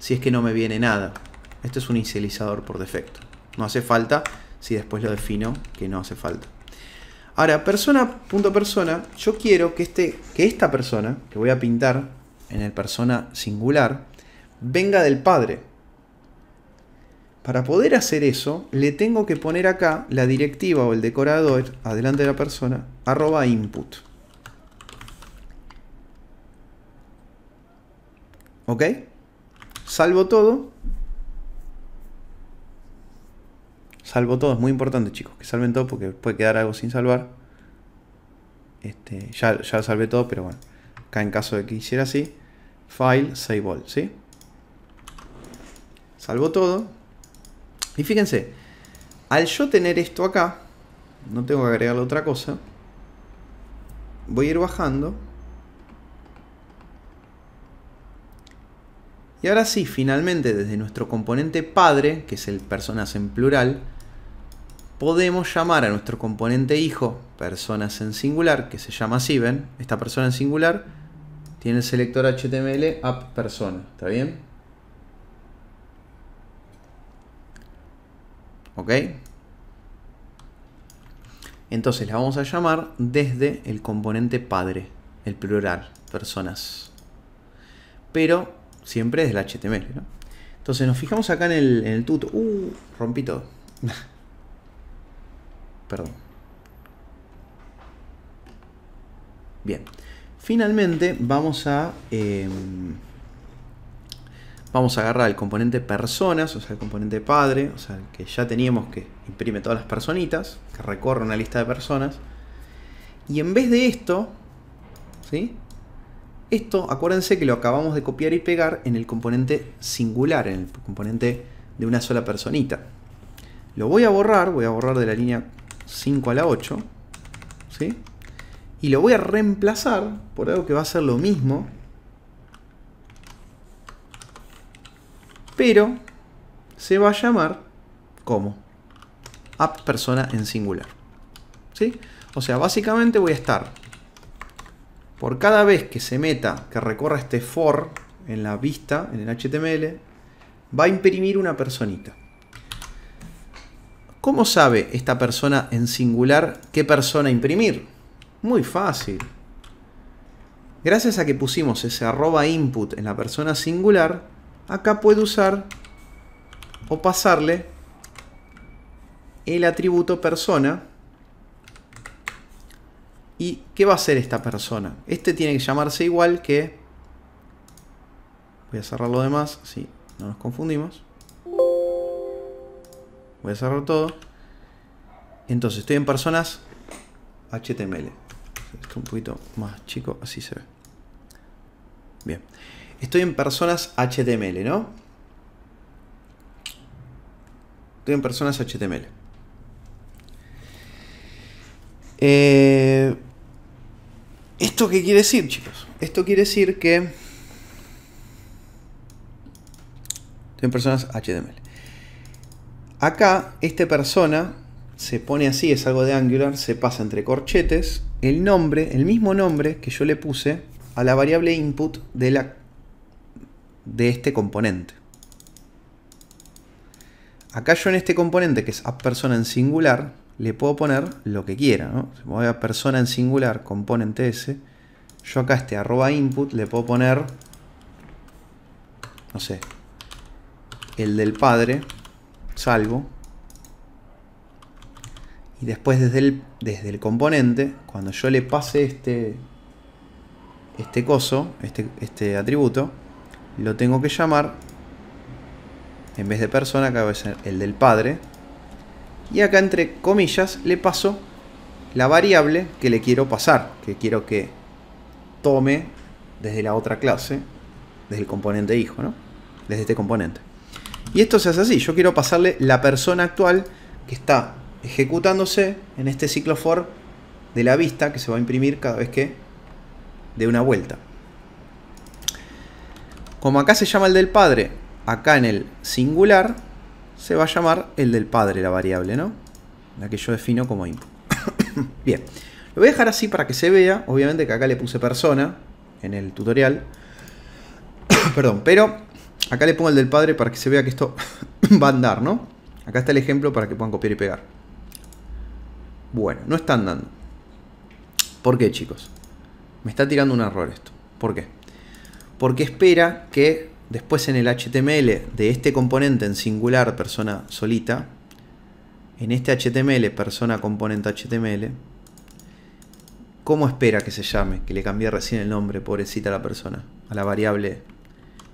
si es que no me viene nada. Esto es un inicializador por defecto. No hace falta si después lo defino que no hace falta. Ahora, persona.persona, yo quiero que, este, que esta persona que voy a pintar en el persona singular venga del Padre. Para poder hacer eso, le tengo que poner acá la directiva o el decorador, adelante de la persona, arroba input. ¿Ok? Salvo todo. Salvo todo, es muy importante chicos, que salven todo porque puede quedar algo sin salvar. Este, ya, ya salvé todo, pero bueno. Acá en caso de que hiciera así, file, save all, ¿sí? Salvo todo. Y fíjense, al yo tener esto acá, no tengo que agregarle otra cosa. Voy a ir bajando. Y ahora sí, finalmente desde nuestro componente padre, que es el personas en plural, podemos llamar a nuestro componente hijo, personas en singular, que se llama así, Esta persona en singular tiene el selector HTML app persona, ¿está bien? ¿Ok? Entonces la vamos a llamar desde el componente padre, el plural, personas. Pero siempre desde el HTML, ¿no? Entonces nos fijamos acá en el, en el tuto. Uh, rompí todo. Perdón. Bien. Finalmente vamos a... Em, vamos a agarrar el componente personas, o sea, el componente padre, o sea, el que ya teníamos que imprime todas las personitas, que recorre una lista de personas. Y en vez de esto, ¿sí? Esto, acuérdense que lo acabamos de copiar y pegar en el componente singular, en el componente de una sola personita. Lo voy a borrar, voy a borrar de la línea 5 a la 8, ¿sí? Y lo voy a reemplazar por algo que va a ser lo mismo, pero se va a llamar como app persona en singular. ¿Sí? O sea, básicamente voy a estar por cada vez que se meta, que recorra este for en la vista, en el HTML, va a imprimir una personita. ¿Cómo sabe esta persona en singular qué persona imprimir? Muy fácil. Gracias a que pusimos ese arroba input en la persona singular, acá puedo usar o pasarle el atributo persona. ¿Y qué va a hacer esta persona? Este tiene que llamarse igual que... Voy a cerrar lo demás, si no nos confundimos. Voy a cerrar todo. Entonces, estoy en personas HTML. Esto un poquito más chico, así se ve. Bien. Estoy en personas HTML, ¿no? Estoy en personas HTML. Eh, ¿Esto qué quiere decir, chicos? Esto quiere decir que... Estoy en personas HTML. Acá, esta persona se pone así, es algo de Angular, se pasa entre corchetes el nombre, el mismo nombre que yo le puse a la variable input de la de este componente. Acá yo en este componente que es appPersona persona en singular, le puedo poner lo que quiera. ¿no? Si me voy a persona en singular, componente S, yo acá este arroba input le puedo poner, no sé, el del padre, salvo. Y después desde el, desde el componente, cuando yo le pase este, este coso, este, este atributo, lo tengo que llamar, en vez de persona, acá va a ser el del padre. Y acá entre comillas le paso la variable que le quiero pasar, que quiero que tome desde la otra clase, desde el componente hijo, ¿no? Desde este componente. Y esto se hace así, yo quiero pasarle la persona actual que está ejecutándose en este ciclo for de la vista que se va a imprimir cada vez que de una vuelta. Como acá se llama el del padre, acá en el singular, se va a llamar el del padre la variable, ¿no? La que yo defino como input. Bien, lo voy a dejar así para que se vea. Obviamente que acá le puse persona en el tutorial. Perdón, pero acá le pongo el del padre para que se vea que esto va a andar, ¿no? Acá está el ejemplo para que puedan copiar y pegar. Bueno, no está andando. ¿Por qué, chicos? Me está tirando un error esto. ¿Por qué? porque espera que después en el HTML de este componente en singular persona solita, en este HTML persona componente HTML, ¿cómo espera que se llame? Que le cambié recién el nombre, pobrecita la persona, a la variable.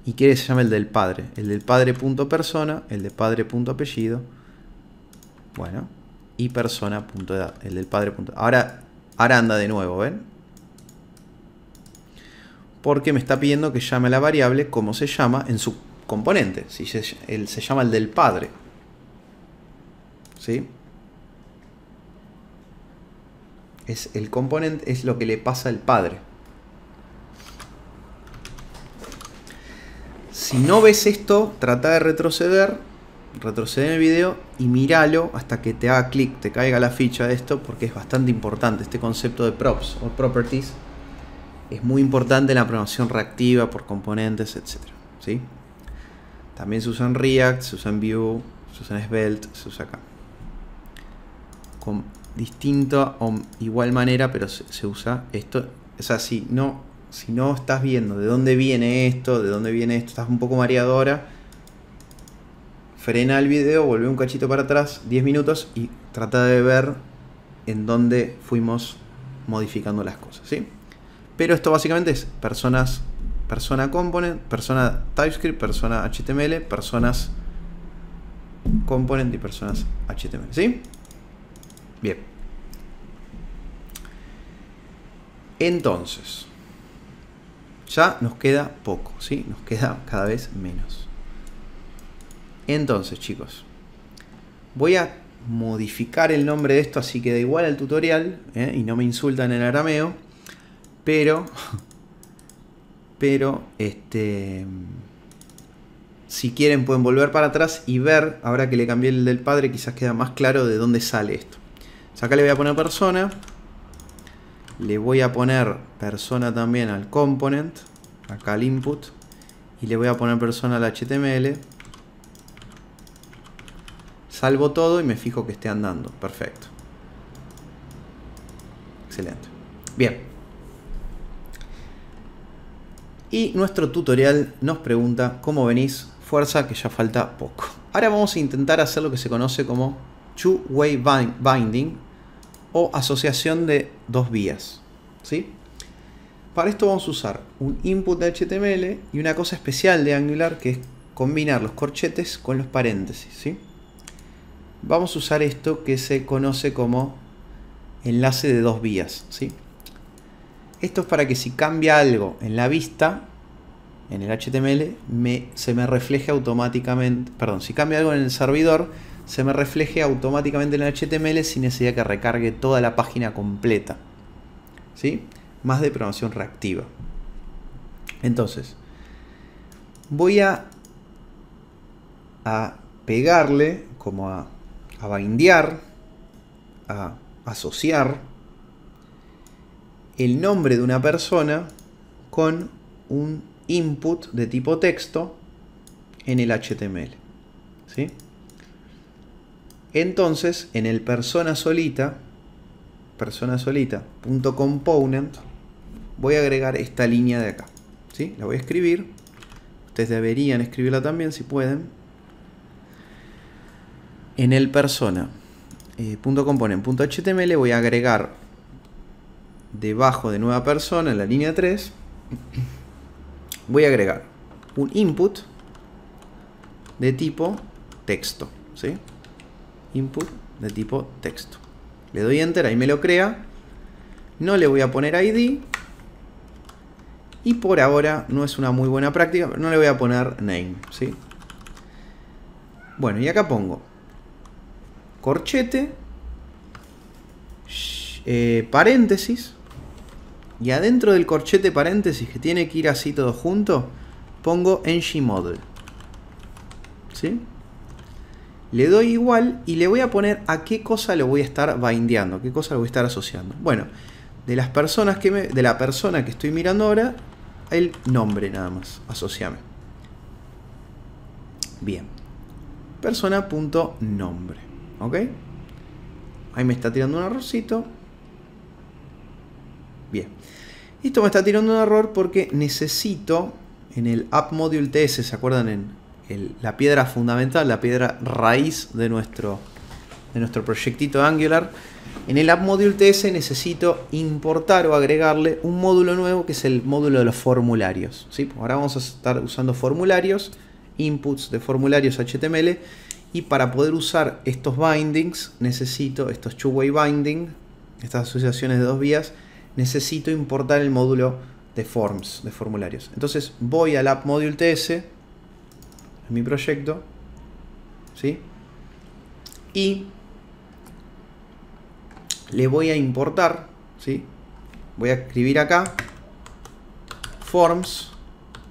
Y quiere que se llame el del padre, el del padre.persona, el de padre.apellido, bueno, y persona.edad, el del padre. Ahora, ahora anda de nuevo, ¿ven? porque me está pidiendo que llame a la variable como se llama en su componente, si se, se llama el del padre. ¿Sí? Es el componente, es lo que le pasa al padre. Si no ves esto, trata de retroceder, Retrocede en el video y míralo hasta que te haga clic, te caiga la ficha de esto, porque es bastante importante este concepto de props o properties es muy importante la programación reactiva por componentes, etc. ¿sí? También se usa en React, se usa en Vue, se usa en Svelte, se usa acá. Con distinta o igual manera, pero se, usa esto. O sea, si no, si no estás viendo de dónde viene esto, de dónde viene esto, estás un poco mareadora, frena el video, vuelve un cachito para atrás, 10 minutos y trata de ver en dónde fuimos modificando las cosas, ¿sí? Pero esto básicamente es personas, persona component, persona TypeScript, persona HTML, personas component y personas HTML. ¿Sí? Bien. Entonces, ya nos queda poco, ¿sí? Nos queda cada vez menos. Entonces, chicos, voy a modificar el nombre de esto así que da igual al tutorial ¿eh? y no me insultan en arameo pero, pero, este, si quieren pueden volver para atrás y ver, ahora que le cambié el del padre, quizás queda más claro de dónde sale esto. acá le voy a poner persona. Le voy a poner persona también al component, acá al input. Y le voy a poner persona al HTML. Salvo todo y me fijo que esté andando. Perfecto. Excelente. Bien. Y nuestro tutorial nos pregunta cómo venís, fuerza que ya falta poco. Ahora vamos a intentar hacer lo que se conoce como two-way binding o asociación de dos vías. ¿sí? Para esto vamos a usar un input de HTML y una cosa especial de Angular que es combinar los corchetes con los paréntesis. ¿sí? Vamos a usar esto que se conoce como enlace de dos vías. ¿sí? Esto es para que si cambia algo en la vista, en el HTML, se me refleje automáticamente, perdón, si cambia algo en el servidor, se me refleje automáticamente en el HTML sin necesidad que recargue toda la página completa. ¿Sí? Más de programación reactiva. Entonces, voy a, pegarle, como a, a bindear, a asociar el nombre de una persona con un input de tipo texto en el HTML. ¿sí? Entonces, en el persona solita, persona solita, punto component, voy a agregar esta línea de acá. ¿sí? La voy a escribir. Ustedes deberían escribirla también si pueden. En el persona, eh, punto punto HTML, voy a agregar debajo de nueva persona, en la línea 3, voy a agregar un input de tipo texto. ¿sí? Input de tipo texto. Le doy enter, ahí me lo crea. No le voy a poner ID. Y por ahora no es una muy buena práctica, pero no le voy a poner name. ¿sí? Bueno, y acá pongo corchete, eh, paréntesis, y adentro del corchete paréntesis que tiene que ir así todo junto, pongo model ¿Sí? Le doy igual y le voy a poner a qué cosa lo voy a estar bindeando, qué cosa lo voy a estar asociando. Bueno, de las personas que me, de la persona que estoy mirando ahora, el nombre nada más, asociame. Bien. Persona.nombre, ¿ok? Ahí me está tirando un arrocito. Bien. Esto me está tirando un error porque necesito en el App Module TS, ¿se acuerdan? En la piedra fundamental, la piedra raíz de nuestro, de nuestro proyectito Angular. En el App Module TS necesito importar o agregarle un módulo nuevo que es el módulo de los formularios. ¿sí? Ahora vamos a estar usando formularios, inputs de formularios HTML. Y para poder usar estos bindings necesito estos two-way binding, estas asociaciones de dos vías, necesito importar el módulo de forms, de formularios. Entonces voy al AppModule.ts, en mi proyecto, ¿sí? Y le voy a importar, ¿sí? Voy a escribir acá forms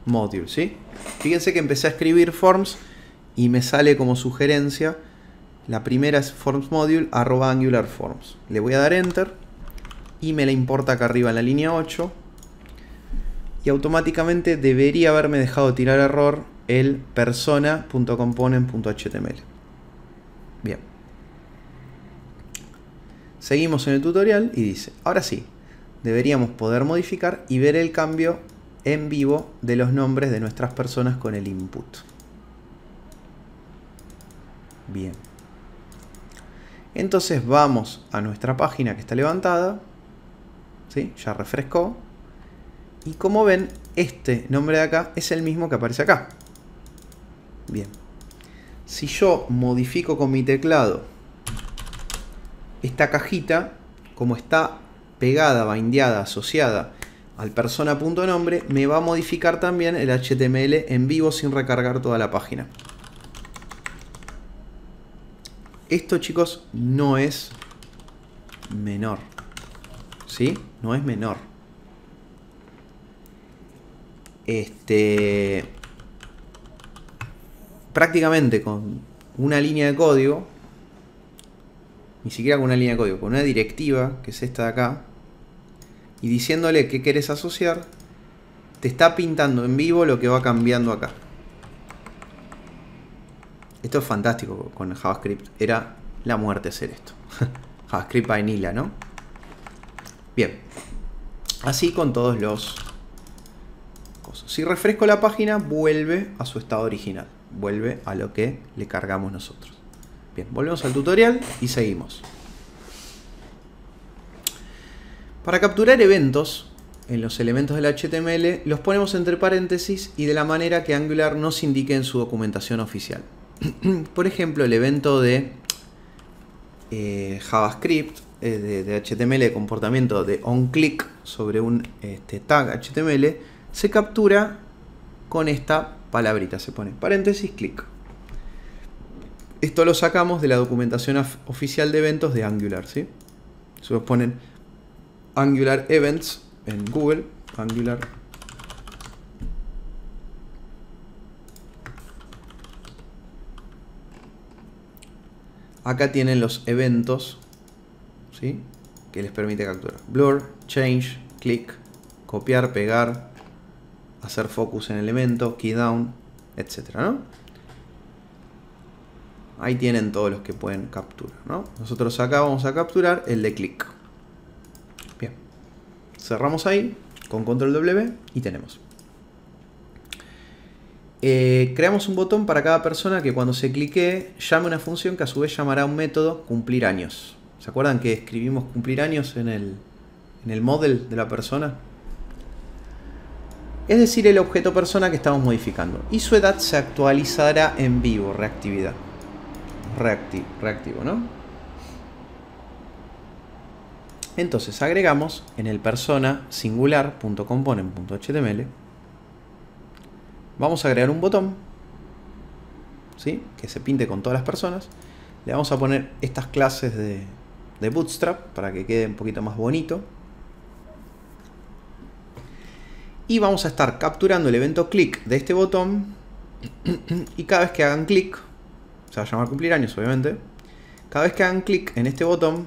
module, ¿sí? Fíjense que empecé a escribir forms y me sale como sugerencia la primera es forms angular Le voy a dar enter y me la importa acá arriba en la línea 8 y automáticamente debería haberme dejado tirar error el persona.component.html. Bien. Seguimos en el tutorial y dice, ahora sí, deberíamos poder modificar y ver el cambio en vivo de los nombres de nuestras personas con el input. Bien. Entonces vamos a nuestra página que está levantada ¿sí? Ya refrescó. Y como ven, este nombre de acá es el mismo que aparece acá. Bien. Si yo modifico con mi teclado esta cajita, como está pegada, bindeada, asociada al persona.nombre, me va a modificar también el HTML en vivo sin recargar toda la página. Esto, chicos, no es menor. ¿Sí? no es menor. Este, prácticamente con una línea de código, ni siquiera con una línea de código, con una directiva, que es esta de acá, y diciéndole qué querés asociar, te está pintando en vivo lo que va cambiando acá. Esto es fantástico con JavaScript. Era la muerte hacer esto. JavaScript vanilla, ¿no? Bien. Así con todos los cosas. Si refresco la página, vuelve a su estado original. Vuelve a lo que le cargamos nosotros. Bien, volvemos al tutorial y seguimos. Para capturar eventos en los elementos del HTML, los ponemos entre paréntesis y de la manera que Angular nos indique en su documentación oficial. Por ejemplo, el evento de eh, JavaScript eh, de, HTML de comportamiento de onClick sobre un este, tag HTML se captura con esta palabrita. Se pone paréntesis, clic. Esto lo sacamos de la documentación oficial de eventos de Angular. ¿sí? Se los ponen Angular Events en Google. Angular Acá tienen los eventos que les permite capturar. Blur, change, click, copiar, pegar, hacer focus en elemento, key down, etc. Ahí tienen todos los que pueden capturar. ¿no? Nosotros acá vamos a capturar el de click. Bien. Cerramos ahí con control W y tenemos. Eh, creamos un botón para cada persona que cuando se clique llame una función que a su vez llamará un método cumplir años. ¿Se acuerdan que escribimos cumplir años en el, en el model de la persona? Es decir, el objeto persona que estamos modificando. Y su edad se actualizará en vivo, reactividad. Reactivo, reactivo, ¿no? Entonces agregamos en el persona singular.component.html. Vamos a agregar un botón. ¿Sí? Que se pinte con todas las personas. Le vamos a poner estas clases de, de Bootstrap para que quede un poquito más bonito. Y vamos a estar capturando el evento clic de este botón y cada vez que hagan clic, se va a llamar cumplir años obviamente, cada vez que hagan clic en este botón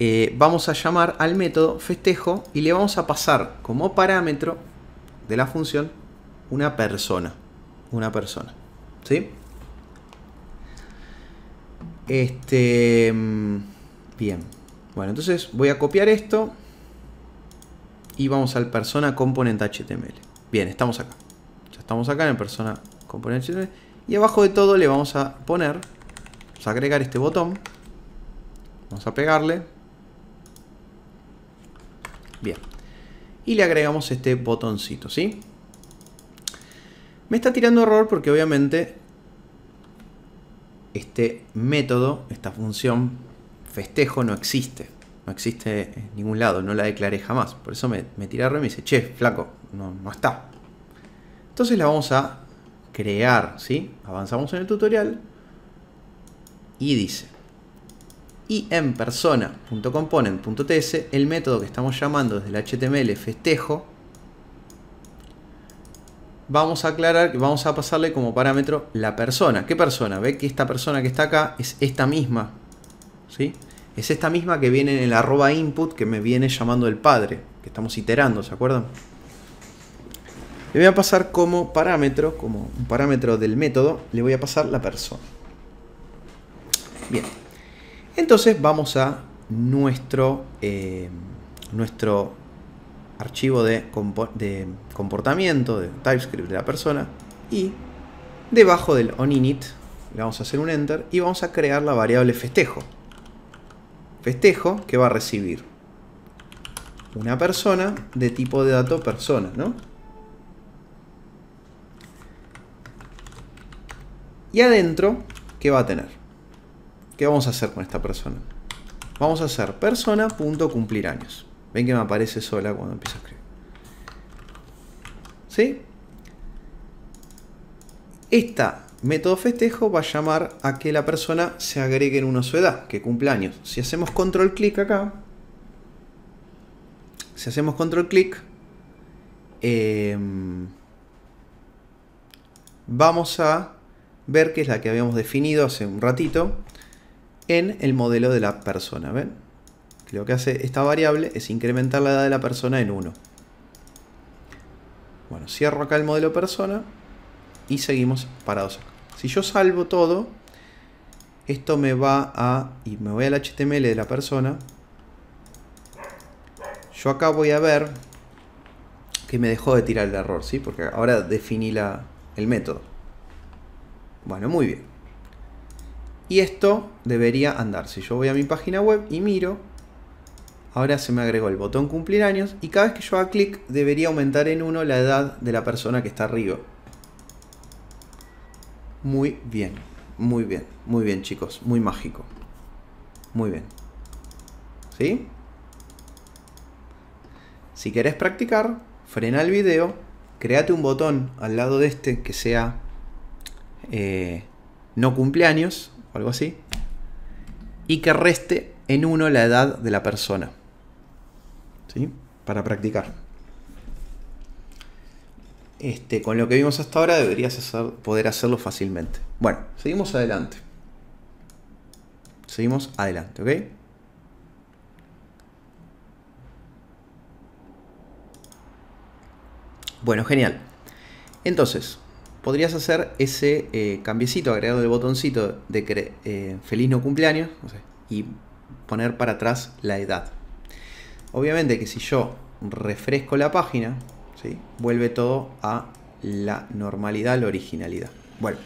eh, vamos a llamar al método festejo y le vamos a pasar como parámetro de la función una persona. Una persona. ¿Sí? Este... Mm, bien. Bueno, entonces voy a copiar esto. Y vamos al persona component HTML. Bien, estamos acá. Ya estamos acá en persona component HTML. Y abajo de todo le vamos a poner, a agregar este botón. Vamos a pegarle. Bien. Y le agregamos este botoncito, ¿sí? Me está tirando error porque obviamente este método, esta función festejo no existe. No existe en ningún lado, no la declaré jamás. Por eso me, me tiraron y me dice, che, flaco, no, está. Entonces la vamos a crear, ¿sí? Avanzamos en el tutorial y dice y en persona.component.ts el método que estamos llamando desde el HTML festejo vamos a aclarar vamos a pasarle como parámetro la persona. ¿Qué persona? Ve que esta persona que está acá es esta misma. ¿Sí? Es esta misma que viene en el arroba input que me viene llamando el padre. Que estamos iterando, ¿se acuerdan? Le voy a pasar como parámetro, como un parámetro del método, le voy a pasar la persona. Bien. Entonces vamos a nuestro, eh, nuestro archivo de, de comportamiento de TypeScript de la persona y debajo del onInit le vamos a hacer un enter y vamos a crear la variable festejo. Festejo que va a recibir una persona de tipo de dato persona, ¿no? Y adentro, ¿qué va a tener? ¿Qué vamos a hacer con esta persona? Vamos a hacer años Ven que me aparece sola cuando empiezo a escribir. Esta método festejo va a llamar a que la persona se agregue en uno su edad, que cumple años. Si hacemos control clic acá, si hacemos control clic, em, vamos a ver que es la que habíamos definido hace un ratito en el modelo de la persona. ¿Ven? Lo que hace esta variable es incrementar la edad de la persona en 1. Bueno, cierro acá el modelo persona y seguimos parados acá. Si yo salvo todo, esto me va a... y me voy al HTML de la persona. Yo acá voy a ver que me dejó de tirar el error, ¿sí? Porque ahora definí el método. Bueno, muy bien. Y esto debería andar. Si yo voy a mi página web y miro, Ahora se me agregó el botón cumplir años y cada vez que yo haga clic debería aumentar en 1 la edad de la persona que está arriba. Muy bien, muy bien, muy bien chicos, muy mágico. Muy bien. ¿Sí? Si querés practicar, frena el video, créate un botón al lado de este que sea eh, no cumpleaños o algo así y que reste en 1 la edad de la persona. ¿sí? Para practicar. Este, con lo que vimos hasta ahora deberías poder hacerlo fácilmente. Bueno, seguimos adelante. Seguimos adelante, ¿ok? Bueno, genial. Entonces, podrías hacer ese eh, cambiecito, agregar el botoncito de eh, feliz no cumpleaños y poner para atrás la edad obviamente que si yo refresco la página, vuelve todo a la normalidad, la originalidad. Bueno,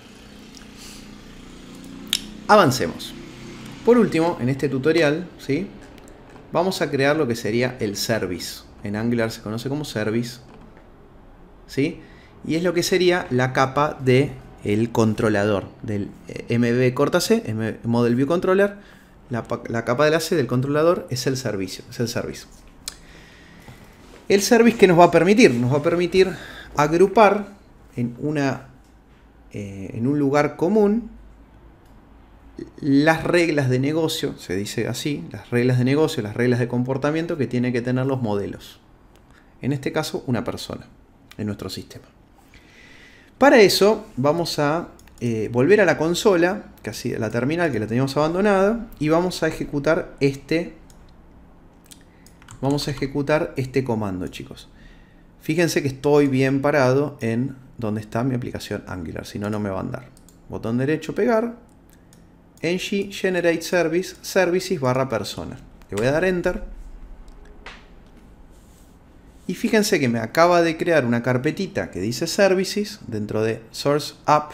avancemos. Por último, en este tutorial, ¿sí? vamos a crear lo que sería el service. En Angular se conoce como service. ¿sí? Y es lo que sería la capa del el controlador, del eh, MB corta Model View Controller. La, capa de la C del controlador es el servicio, es el service. El service que nos va a permitir, nos va a permitir agrupar en, una, eh, en un lugar común las reglas de negocio, se dice así, las reglas de negocio, las reglas de comportamiento que tienen que tener los modelos. En este caso, una persona en nuestro sistema. Para eso vamos a eh, volver a la consola, casi a la terminal que la teníamos abandonada, y vamos a ejecutar este vamos a ejecutar este comando, chicos. Fíjense que estoy bien parado en donde está mi aplicación Angular, si no, no me va a andar. Botón derecho, pegar. ng generate service, services barra persona. Le voy a dar enter. Y fíjense que me acaba de crear una carpetita que dice services dentro de source app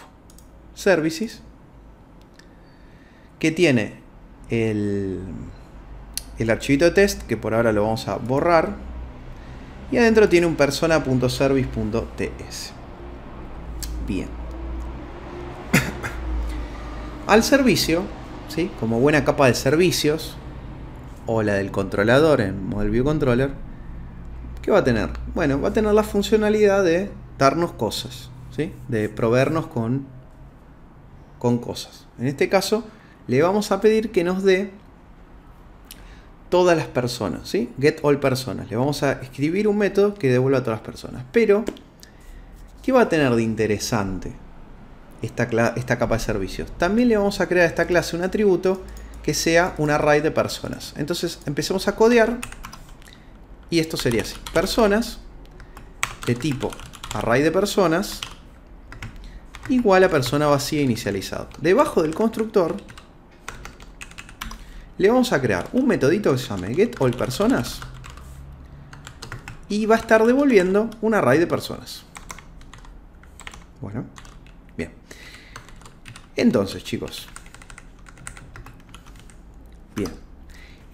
services que tiene el el archivito de test, que por ahora lo vamos a borrar, y adentro tiene un persona.service.ts. Bien. Al servicio, ¿sí? como buena capa de servicios, o la del controlador en Model View Controller, ¿qué va a tener? Bueno, va a tener la funcionalidad de darnos cosas, ¿sí? de proveernos con, con cosas. En este caso, le vamos a pedir que nos dé todas las personas, ¿sí? Get all personas. Le vamos a escribir un método que devuelva a todas las personas. Pero, ¿qué va a tener de interesante esta, esta capa de servicios? También le vamos a crear a esta clase un atributo que sea un array de personas. Entonces, empecemos a codear. Y esto sería así. Personas de tipo array de personas igual a persona vacía inicializado. Debajo del constructor le vamos a crear un metodito que se llame getAllPersonas y va a estar devolviendo un array de personas. Bueno, bien. Entonces, chicos. Bien.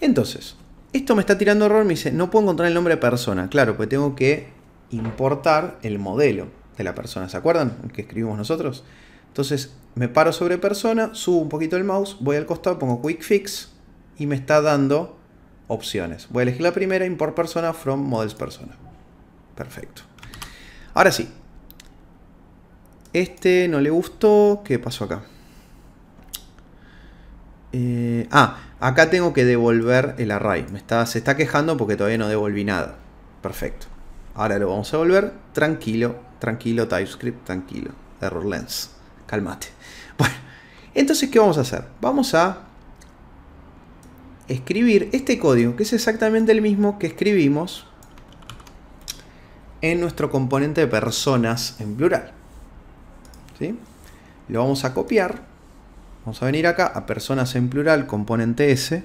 Entonces, esto me está tirando error, me dice, no puedo encontrar el nombre de persona. Claro, pues tengo que importar el modelo de la persona, ¿se acuerdan? que escribimos nosotros. Entonces, me paro sobre persona, subo un poquito el mouse, voy al costado, pongo quick fix y me está dando opciones. Voy a elegir la primera, import persona from models persona. Perfecto. Ahora sí. Este no le gustó. ¿Qué pasó acá? Eh, ah, acá tengo que devolver el array. Me está, se está quejando porque todavía no devolví nada. Perfecto. Ahora lo vamos a devolver. Tranquilo, tranquilo, TypeScript, tranquilo. Error lens. Calmate. Bueno, entonces, ¿qué vamos a hacer? Vamos a escribir este código, que es exactamente el mismo que escribimos en nuestro componente de personas en plural. ¿Sí? Lo vamos a copiar. Vamos a venir acá a personas en plural, componente S.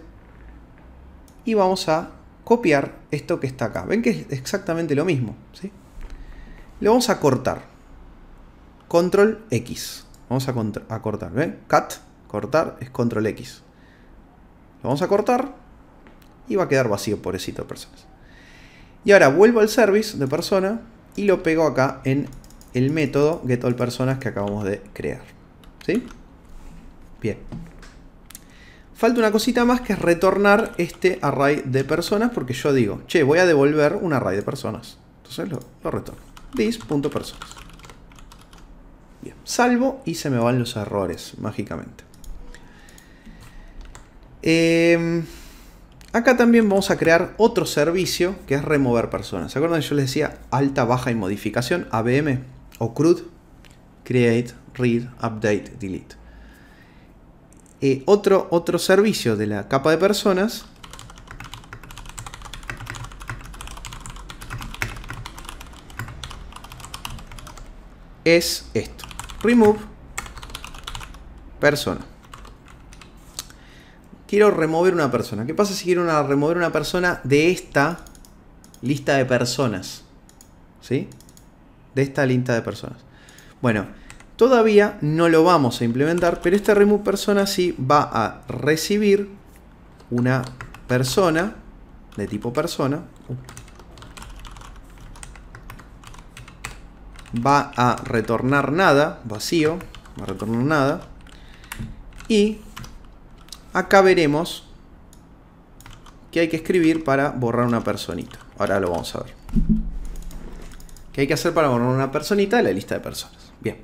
Y vamos a copiar esto que está acá. Ven que es exactamente lo mismo. ¿sí? Lo vamos a cortar. Control X. Vamos a, a cortar. ¿Ven? Cut, cortar, es control X. Lo vamos a cortar y va a quedar vacío, pobrecito, personas. Y ahora vuelvo al service de persona y lo pego acá en el método getAllPersonas que acabamos de crear. ¿Sí? Bien. Falta una cosita más que es retornar este array de personas porque yo digo, che, voy a devolver un array de personas. Entonces lo, lo retorno. this.personas. Bien, salvo y se me van los errores mágicamente. Em, acá también vamos a crear otro servicio que es remover personas. ¿Se acuerdan? Yo les decía alta, baja y modificación, ABM o CRUD, Create, Read, Update, Delete. Eh, otro, otro servicio de la capa de personas es esto. Remove persona quiero remover una persona. ¿Qué pasa si quiero una, remover una persona de esta lista de personas? ¿Sí? De esta lista de personas. Bueno, todavía no lo vamos a implementar, pero este remove persona sí va a recibir una persona de tipo persona. Va a retornar nada, vacío, va a retornar nada. Y Acá veremos que hay que escribir para borrar una personita. Ahora lo vamos a ver. ¿Qué hay que hacer para borrar una personita de la lista de personas? Bien.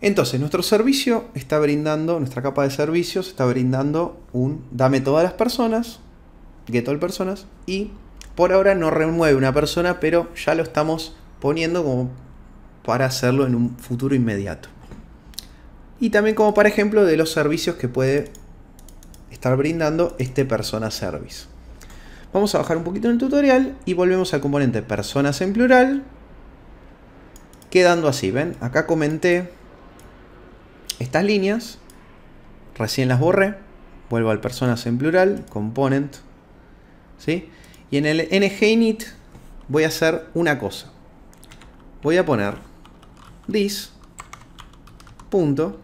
Entonces, nuestro servicio está brindando, nuestra capa de servicios está brindando un dame todas las personas, get all personas, y por ahora no remueve una persona, pero ya lo estamos poniendo como para hacerlo en un futuro inmediato. Y también como para ejemplo de los servicios que puede estar brindando este persona service. Vamos a bajar un poquito en el tutorial y volvemos al componente personas en plural. Quedando así, ¿ven? Acá comenté estas líneas. Recién las borré. Vuelvo al personas en plural, component. ¿Sí? Y en el ng-init voy a hacer una cosa. Voy a poner this punto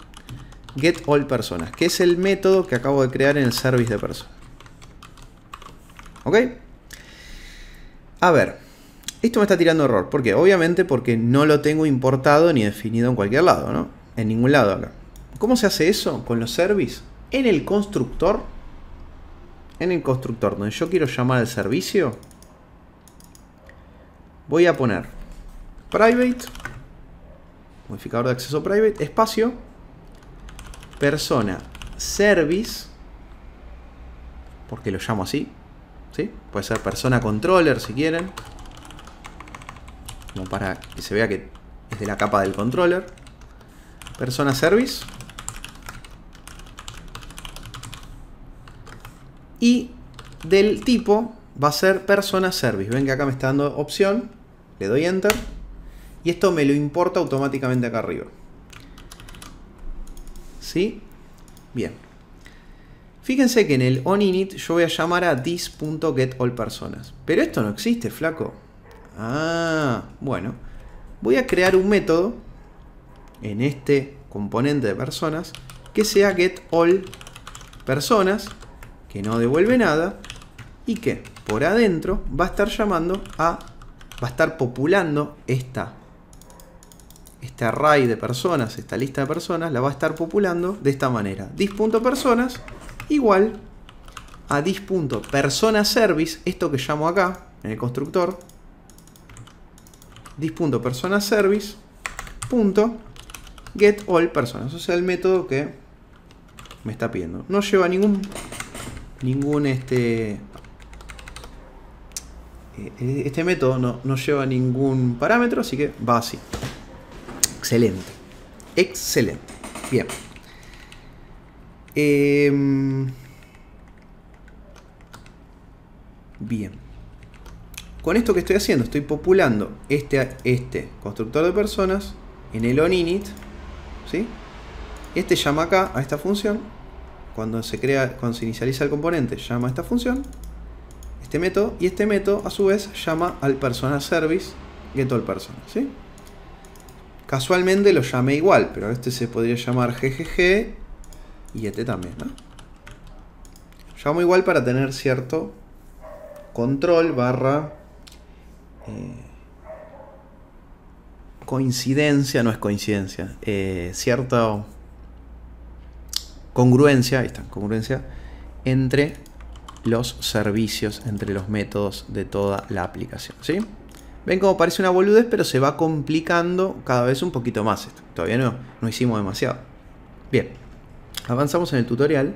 get all personas, que es el método que acabo de crear en el service de personas. ¿Ok? A ver, esto me está tirando error. ¿Por qué? Obviamente porque no lo tengo importado ni definido en cualquier lado, ¿no? En ningún lado acá. ¿Cómo se hace eso con los service? En el constructor, en el constructor donde yo quiero llamar al servicio, voy a poner private, modificador de acceso private, espacio, persona service, porque lo llamo así, ¿sí? Puede ser persona controller si quieren, como para que se vea que es de la capa del controller. Persona service. Y del tipo va a ser persona service. Ven que acá me está dando opción. Le doy enter. Y esto me lo importa automáticamente acá arriba. ¿Sí? Bien. Fíjense que en el onInit yo voy a llamar a this.getAllPersonas. Pero esto no existe, flaco. Ah, bueno. Voy a crear un método en este componente de personas que sea getAllPersonas, que no devuelve nada y que por adentro va a estar llamando a, va a estar populando esta este array de personas, esta lista de personas, la va a estar populando de esta manera. dis.personas igual a dis.personaService, esto que llamo acá en el constructor, service punto O sea, el método que me está pidiendo. No lleva ningún ningún este eh, este método no, no lleva ningún parámetro, así que va así. Excelente. Excelente. Bien. Em, bien. Con esto que estoy haciendo, estoy populando este, este constructor de personas en el onInit. ¿sí? Este llama acá a esta función. Cuando se, crea, cuando se inicializa el componente, llama a esta función. Este método. Y este método, a su vez, llama al persona service get all ¿sí? Casualmente lo llamé igual, pero este se podría llamar GGG y este también, ¿no? Llamo igual para tener cierto control barra eh, coincidencia, no es coincidencia, eh, cierta congruencia, ahí congruencia entre los servicios, entre los métodos de toda la aplicación, ¿sí? Ven como parece una boludez, pero se va complicando cada vez un poquito más esto. Todavía no, no hicimos demasiado. Bien, avanzamos en el tutorial.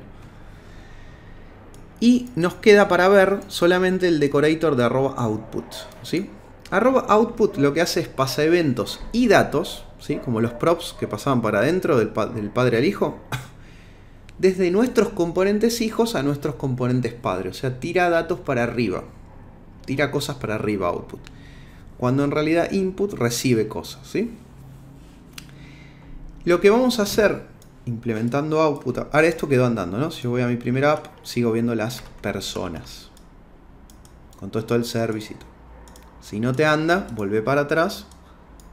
Y nos queda para ver solamente el decorator de arroba output. ¿sí? Arroba output lo que hace es pasa eventos y datos, ¿sí? como los props que pasaban para adentro del, del padre al hijo, desde nuestros componentes hijos a nuestros componentes padres. O sea, tira datos para arriba. Tira cosas para arriba output cuando en realidad input recibe cosas. ¿sí? Lo que vamos a hacer implementando output, ahora esto quedó andando, ¿no? si yo voy a mi primera app sigo viendo las personas, con todo esto del servicio. Si no te anda, vuelve para atrás.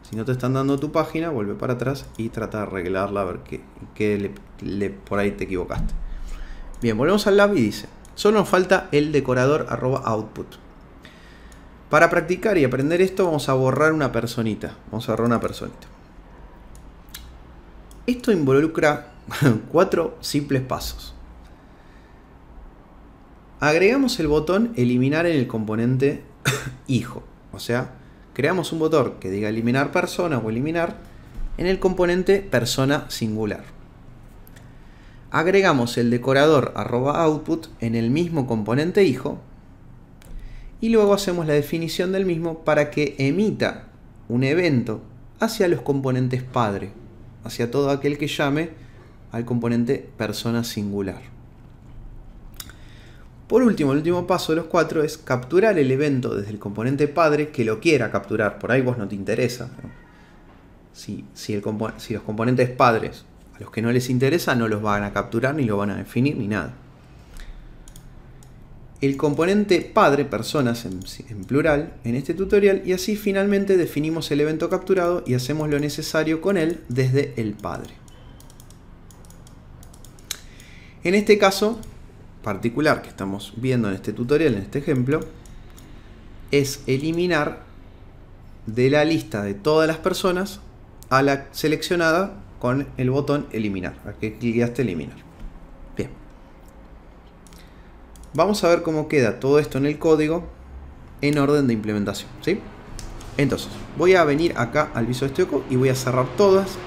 Si no te están dando tu página, vuelve para atrás y trata de arreglarla a ver qué, por ahí te equivocaste. Bien, volvemos al lab y dice, solo nos falta el decorador output. Para practicar y aprender esto vamos a borrar una personita. Vamos a borrar una personita. Esto involucra cuatro simples pasos. Agregamos el botón eliminar en el componente hijo. O sea, creamos un botón que diga eliminar persona o eliminar en el componente persona singular. Agregamos el decorador arroba output en el mismo componente hijo y luego hacemos la definición del mismo para que emita un evento hacia los componentes padre, hacia todo aquel que llame al componente persona singular. Por último, el último paso de los cuatro es capturar el evento desde el componente padre que lo quiera capturar. Por ahí vos no te interesa. Si, si los componentes padres a los que no les interesa no los van a capturar ni lo van a definir ni nada el componente padre, personas en, plural, en este tutorial y así finalmente definimos el evento capturado y hacemos lo necesario con él desde el padre. En este caso particular que estamos viendo en este tutorial, en este ejemplo, es eliminar de la lista de todas las personas a la seleccionada con el botón eliminar. Aquí hasta eliminar. Vamos a ver cómo queda todo esto en el código en orden de implementación, ¿sí? Entonces, voy a venir acá al Visual Studio este y voy a cerrar todas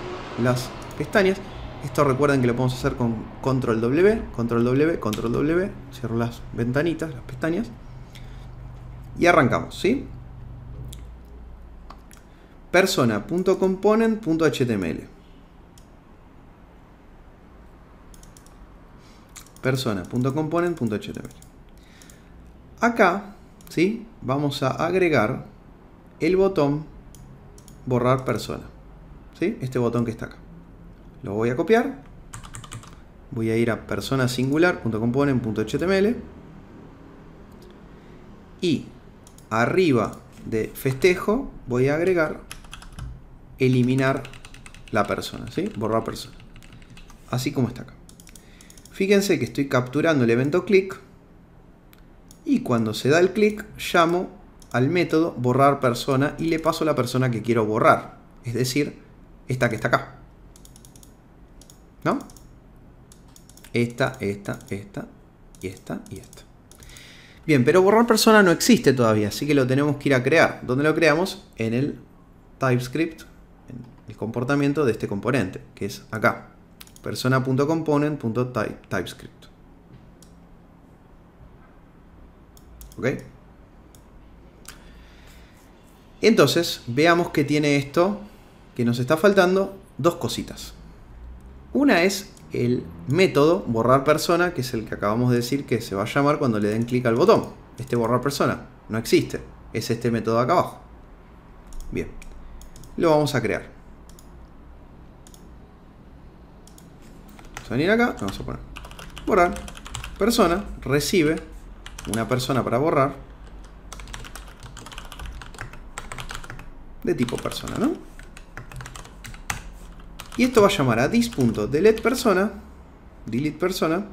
las pestañas. Esto recuerden que lo podemos hacer con Control W, Control W, Control W. Cierro las ventanitas, las pestañas. Y arrancamos, ¿sí? Persona.component.html persona.component.html. Acá, ¿sí? Vamos a agregar el botón borrar persona. ¿sí? Este botón que está acá. Lo voy a copiar. Voy a ir a persona singular.component.html y arriba de festejo voy a agregar eliminar la persona, ¿sí? borrar persona. Así como está acá. Fíjense que estoy capturando el evento click y cuando se da el clic llamo al método borrar persona y le paso la persona que quiero borrar, es decir, esta que está acá. ¿No? Esta, esta, esta y esta y esta. Bien, pero borrar persona no existe todavía, así que lo tenemos que ir a crear. ¿Dónde lo creamos? En el TypeScript, en el comportamiento de este componente, que es acá persona.component.typescript. ¿Ok? Entonces, veamos que tiene esto, que nos está faltando dos cositas. Una es el método borrar persona, que es el que acabamos de decir que se va a llamar cuando le den clic al botón. Este borrar persona no existe, es este método acá abajo. Bien, lo vamos a crear. Vamos a venir acá, vamos a poner borrar, persona, recibe, una persona para borrar, de tipo persona, ¿no? Y esto va a llamar a this.delete persona, delete persona,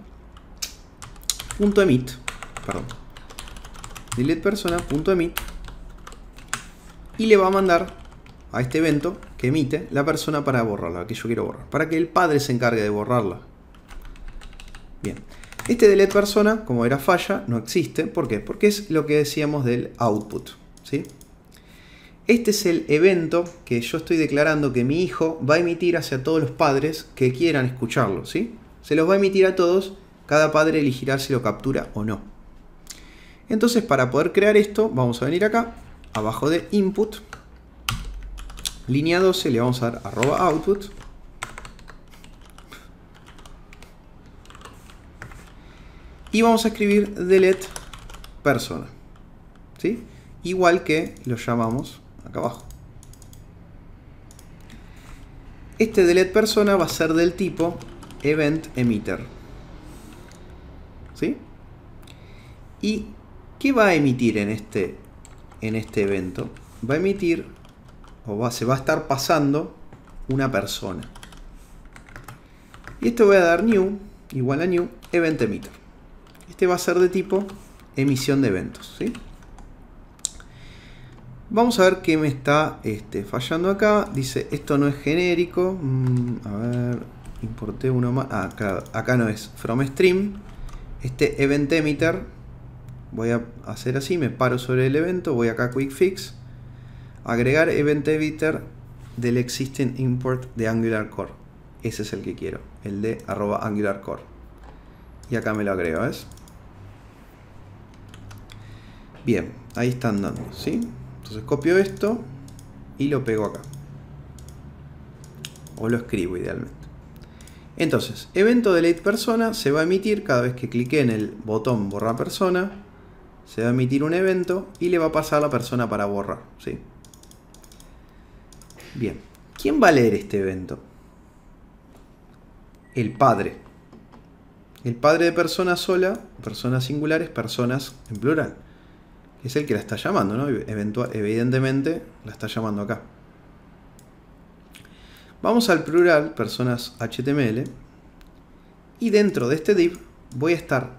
punto emit, perdón, delete persona, y le va a mandar a este evento que emite la persona para borrarla, que yo quiero borrar, para que el padre se encargue de borrarla. Bien, este delete persona, como era falla, no existe. ¿Por qué? Porque es lo que decíamos del output. ¿sí? Este es el evento que yo estoy declarando que mi hijo va a emitir hacia todos los padres que quieran escucharlo. ¿sí? Se los va a emitir a todos, cada padre elegirá si lo captura o no. Entonces para poder crear esto vamos a venir acá, abajo de input, Línea 12 le vamos a dar arroba output. Y vamos a escribir delete persona. ¿Sí? Igual que lo llamamos acá abajo. Este delete persona va a ser del tipo event emitter. ¿Sí? ¿Y qué va a emitir en este, en este evento? Va a emitir se va a estar pasando una persona. Y esto voy a dar new igual a new event emitter. Este va a ser de tipo emisión de eventos. Vamos a ver qué me está este, fallando acá. Dice, esto no es genérico. Mm, a ver, importé uno más. Ah, acá no es from stream. Este event emitter. Voy a hacer así, me paro sobre el evento, voy acá a quick fix. Agregar event editor del existing import de Angular Core. Ese es el que quiero, el de arroba Angular Core. Y acá me lo agrego, ¿ves? Bien, ahí está andando, ¿sí? Entonces copio esto y lo pego acá. O lo escribo idealmente. Entonces, evento delete persona se va a emitir cada vez que clique en el botón borrar persona. Se va a emitir un evento y le va a pasar a la persona para borrar, ¿sí? Bien, ¿quién va a leer este evento? El padre. El padre de persona sola, personas singulares, personas en plural. Es el que la está llamando, ¿no? Eventual, evidentemente la está llamando acá. Vamos al plural, personas HTML. Y dentro de este div voy a estar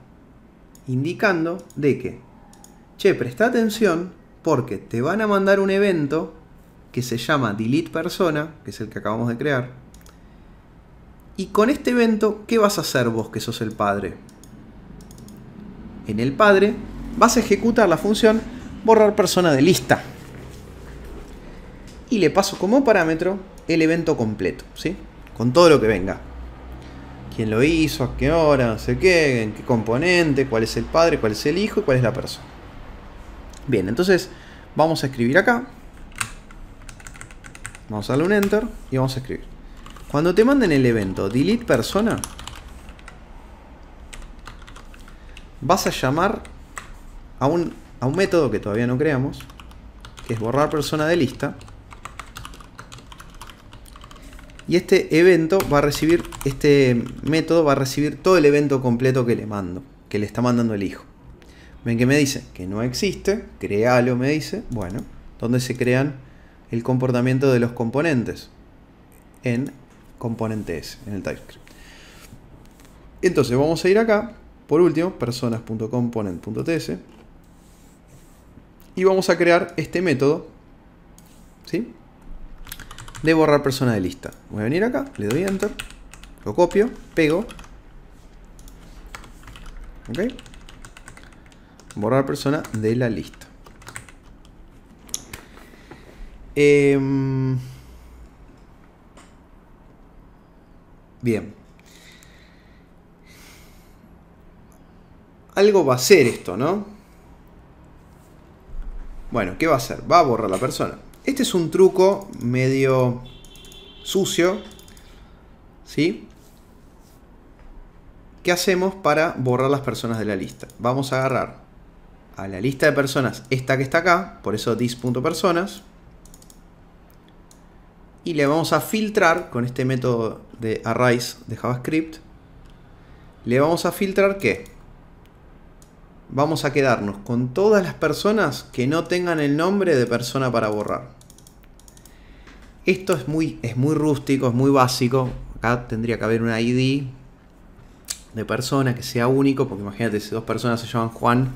indicando de que, che, presta atención porque te van a mandar un evento que se llama delete persona, que es el que acabamos de crear. Y con este evento, ¿qué vas a hacer vos que sos el padre? En el padre vas a ejecutar la función borrar persona de lista. Y le paso como parámetro el evento completo, ¿sí? Con todo lo que venga. ¿Quién lo hizo? ¿A qué hora? No sé qué, en qué componente, cuál es el padre, cuál es el hijo y cuál es la persona. Bien, entonces vamos a escribir acá Vamos a darle un enter y vamos a escribir. Cuando te manden el evento delete persona, vas a llamar a un, a un método que todavía no creamos, que es borrar persona de lista. Y este evento va a recibir, este método va a recibir todo el evento completo que le mando, que le está mandando el hijo. Ven que me dice que no existe, créalo, me dice. Bueno, ¿dónde se crean? el comportamiento de los componentes en componentes en el TypeScript. Entonces vamos a ir acá, por último, personas.component.ts y vamos a crear este método ¿sí? de borrar persona de lista. Voy a venir acá, le doy enter, lo copio, pego. ¿Ok? Borrar persona de la lista. Em, bien. Algo va a ser esto, ¿no? Bueno, ¿qué va a hacer? Va a borrar la persona. Este es un truco medio sucio. ¿Sí? ¿Qué hacemos para borrar las personas de la lista? Vamos a agarrar a la lista de personas, esta que está acá, por eso dis.personas y le vamos a filtrar con este método de arrays de JavaScript. Le vamos a filtrar que vamos a quedarnos con todas las personas que no tengan el nombre de persona para borrar. Esto es muy, es muy rústico, es muy básico. Acá tendría que haber un ID de persona que sea único, porque imagínate, si dos personas se llaman Juan,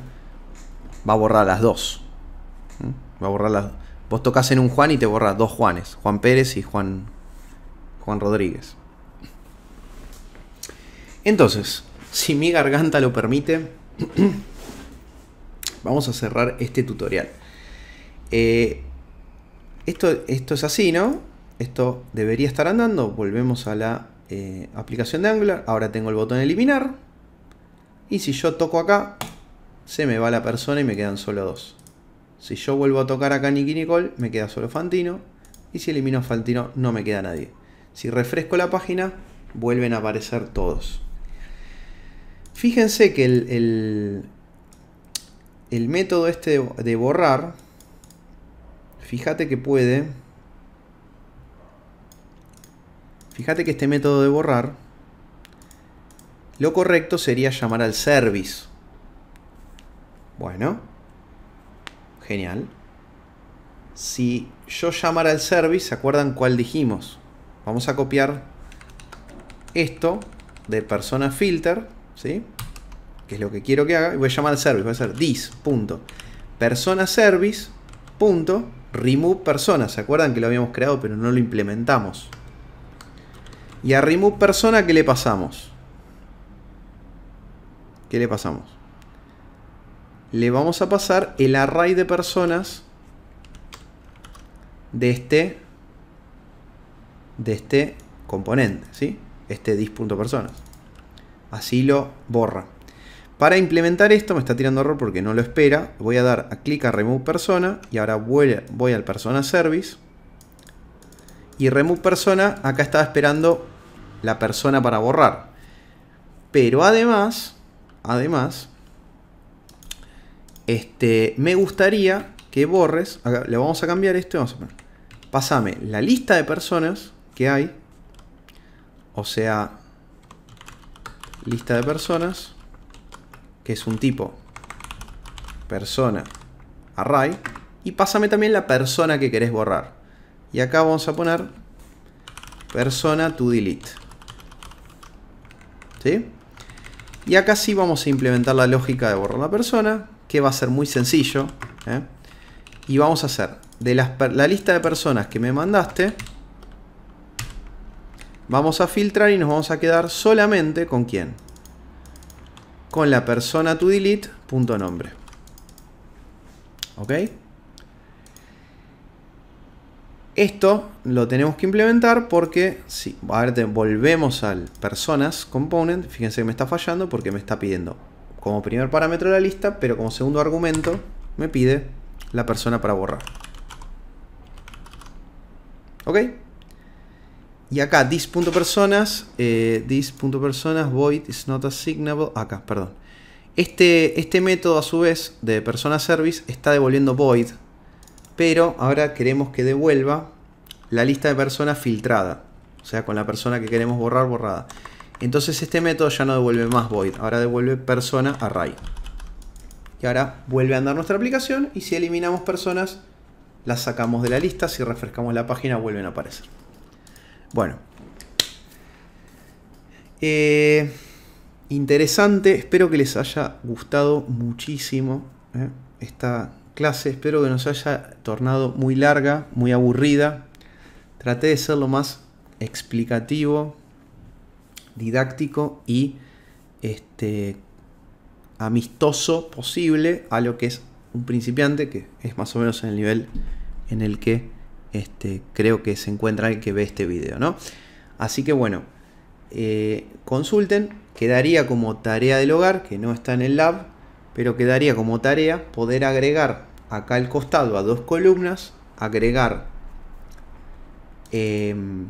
va a borrar las dos. ¿Mm? Va a borrar las dos. Vos tocas en un Juan y te borras dos Juanes, Juan Pérez y Juan, Juan Rodríguez. Entonces, si mi garganta lo permite, vamos a cerrar este tutorial. Eh, esto, esto es así, ¿no? Esto debería estar andando. Volvemos a la eh, aplicación de Angular. Ahora tengo el botón eliminar. Y si yo toco acá, se me va la persona y me quedan solo dos. Si yo vuelvo a tocar acá Nicky Nicole, me queda solo Fantino. Y si elimino Fantino, no me queda nadie. Si refresco la página, vuelven a aparecer todos. Fíjense que el, el, método este de borrar, fíjate que puede... Fíjate que este método de borrar, lo correcto sería llamar al service. Bueno, Genial. Si yo llamara al service, ¿se acuerdan cuál dijimos? Vamos a copiar esto de persona filter, ¿sí? Que es lo que quiero que haga. Y voy a llamar al service. va a ser this. Punto. Persona service. Punto. Remove persona. ¿Se acuerdan que lo habíamos creado pero no lo implementamos? Y a remove persona, ¿qué le pasamos? ¿Qué le pasamos? le vamos a pasar el array de personas de este, de este componente, ¿sí? este dis.personas. Así lo borra. Para implementar esto, me está tirando error porque no lo espera, voy a dar a clic a remove persona y ahora voy, voy al persona service y remove persona, acá estaba esperando la persona para borrar. Pero además, además, este, me gustaría que borres, le vamos a cambiar esto la lista de personas que hay, o sea, lista de personas, que es un tipo persona array, y pásame también la persona que querés borrar. Y acá vamos a poner persona to delete. ¿Sí? Y acá sí vamos a implementar la lógica de borrar la persona, que va a ser muy sencillo. ¿eh? Y vamos a hacer de la lista de personas que me mandaste. Vamos a filtrar y nos vamos a quedar solamente con quién. Con la persona to delete punto nombre. ¿Ok? Esto lo tenemos que implementar porque si ver, volvemos al personas component, fíjense que me está fallando porque me está pidiendo como primer parámetro de la lista, pero como segundo argumento me pide la persona para borrar. ¿Ok? Y acá, this.personas, eh, this.personas, void is not assignable, acá, perdón. Este, este método a su vez de persona service está devolviendo void, pero ahora queremos que devuelva la lista de personas filtrada, o sea, con la persona que queremos borrar borrada. Entonces este método ya no devuelve más void, ahora devuelve persona array. Y ahora vuelve a andar nuestra aplicación y si eliminamos personas, las sacamos de la lista, si refrescamos la página vuelven a aparecer. Bueno. Eh, interesante, espero que les haya gustado muchísimo eh, esta clase, espero que nos haya tornado muy larga, muy aburrida. Traté de ser lo más explicativo didáctico y este, amistoso posible a lo que es un principiante, que es más o menos en el nivel en el que este, creo que se encuentra el que ve este video, ¿no? Así que bueno, eh, consulten, quedaría como tarea del hogar, que no está en el lab, pero quedaría como tarea poder agregar acá al costado a dos columnas, agregar em,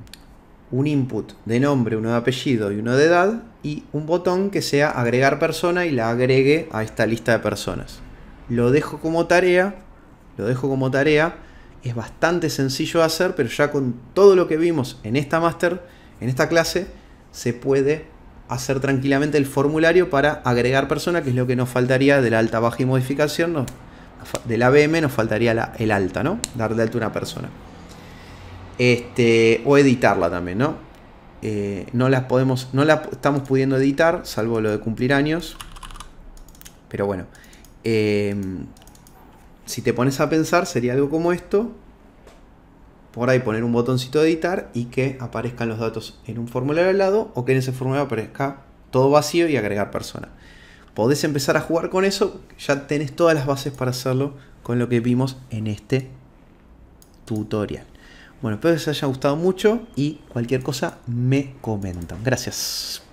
un input de nombre, uno de apellido y uno de edad y un botón que sea agregar persona y la agregue a esta lista de personas. Lo dejo como tarea, lo dejo como tarea, es bastante sencillo de hacer, pero ya con todo lo que vimos en esta master, en esta clase, se puede hacer tranquilamente el formulario para agregar persona, que es lo que nos faltaría de la alta, baja y modificación, ¿no? del ABM nos faltaría el alta, ¿no? Dar de alta una persona. Este, o editarla también, ¿no? Eh, no las podemos, no la estamos pudiendo editar, salvo lo de cumplir años. Pero bueno, em, si te pones a pensar, sería algo como esto. Por ahí poner un botoncito de editar y que aparezcan los datos en un formulario al lado o que en ese formulario aparezca todo vacío y agregar persona. Podés empezar a jugar con eso, ya tenés todas las bases para hacerlo con lo que vimos en este tutorial. Bueno, espero que les haya gustado mucho y cualquier cosa me comentan. Gracias.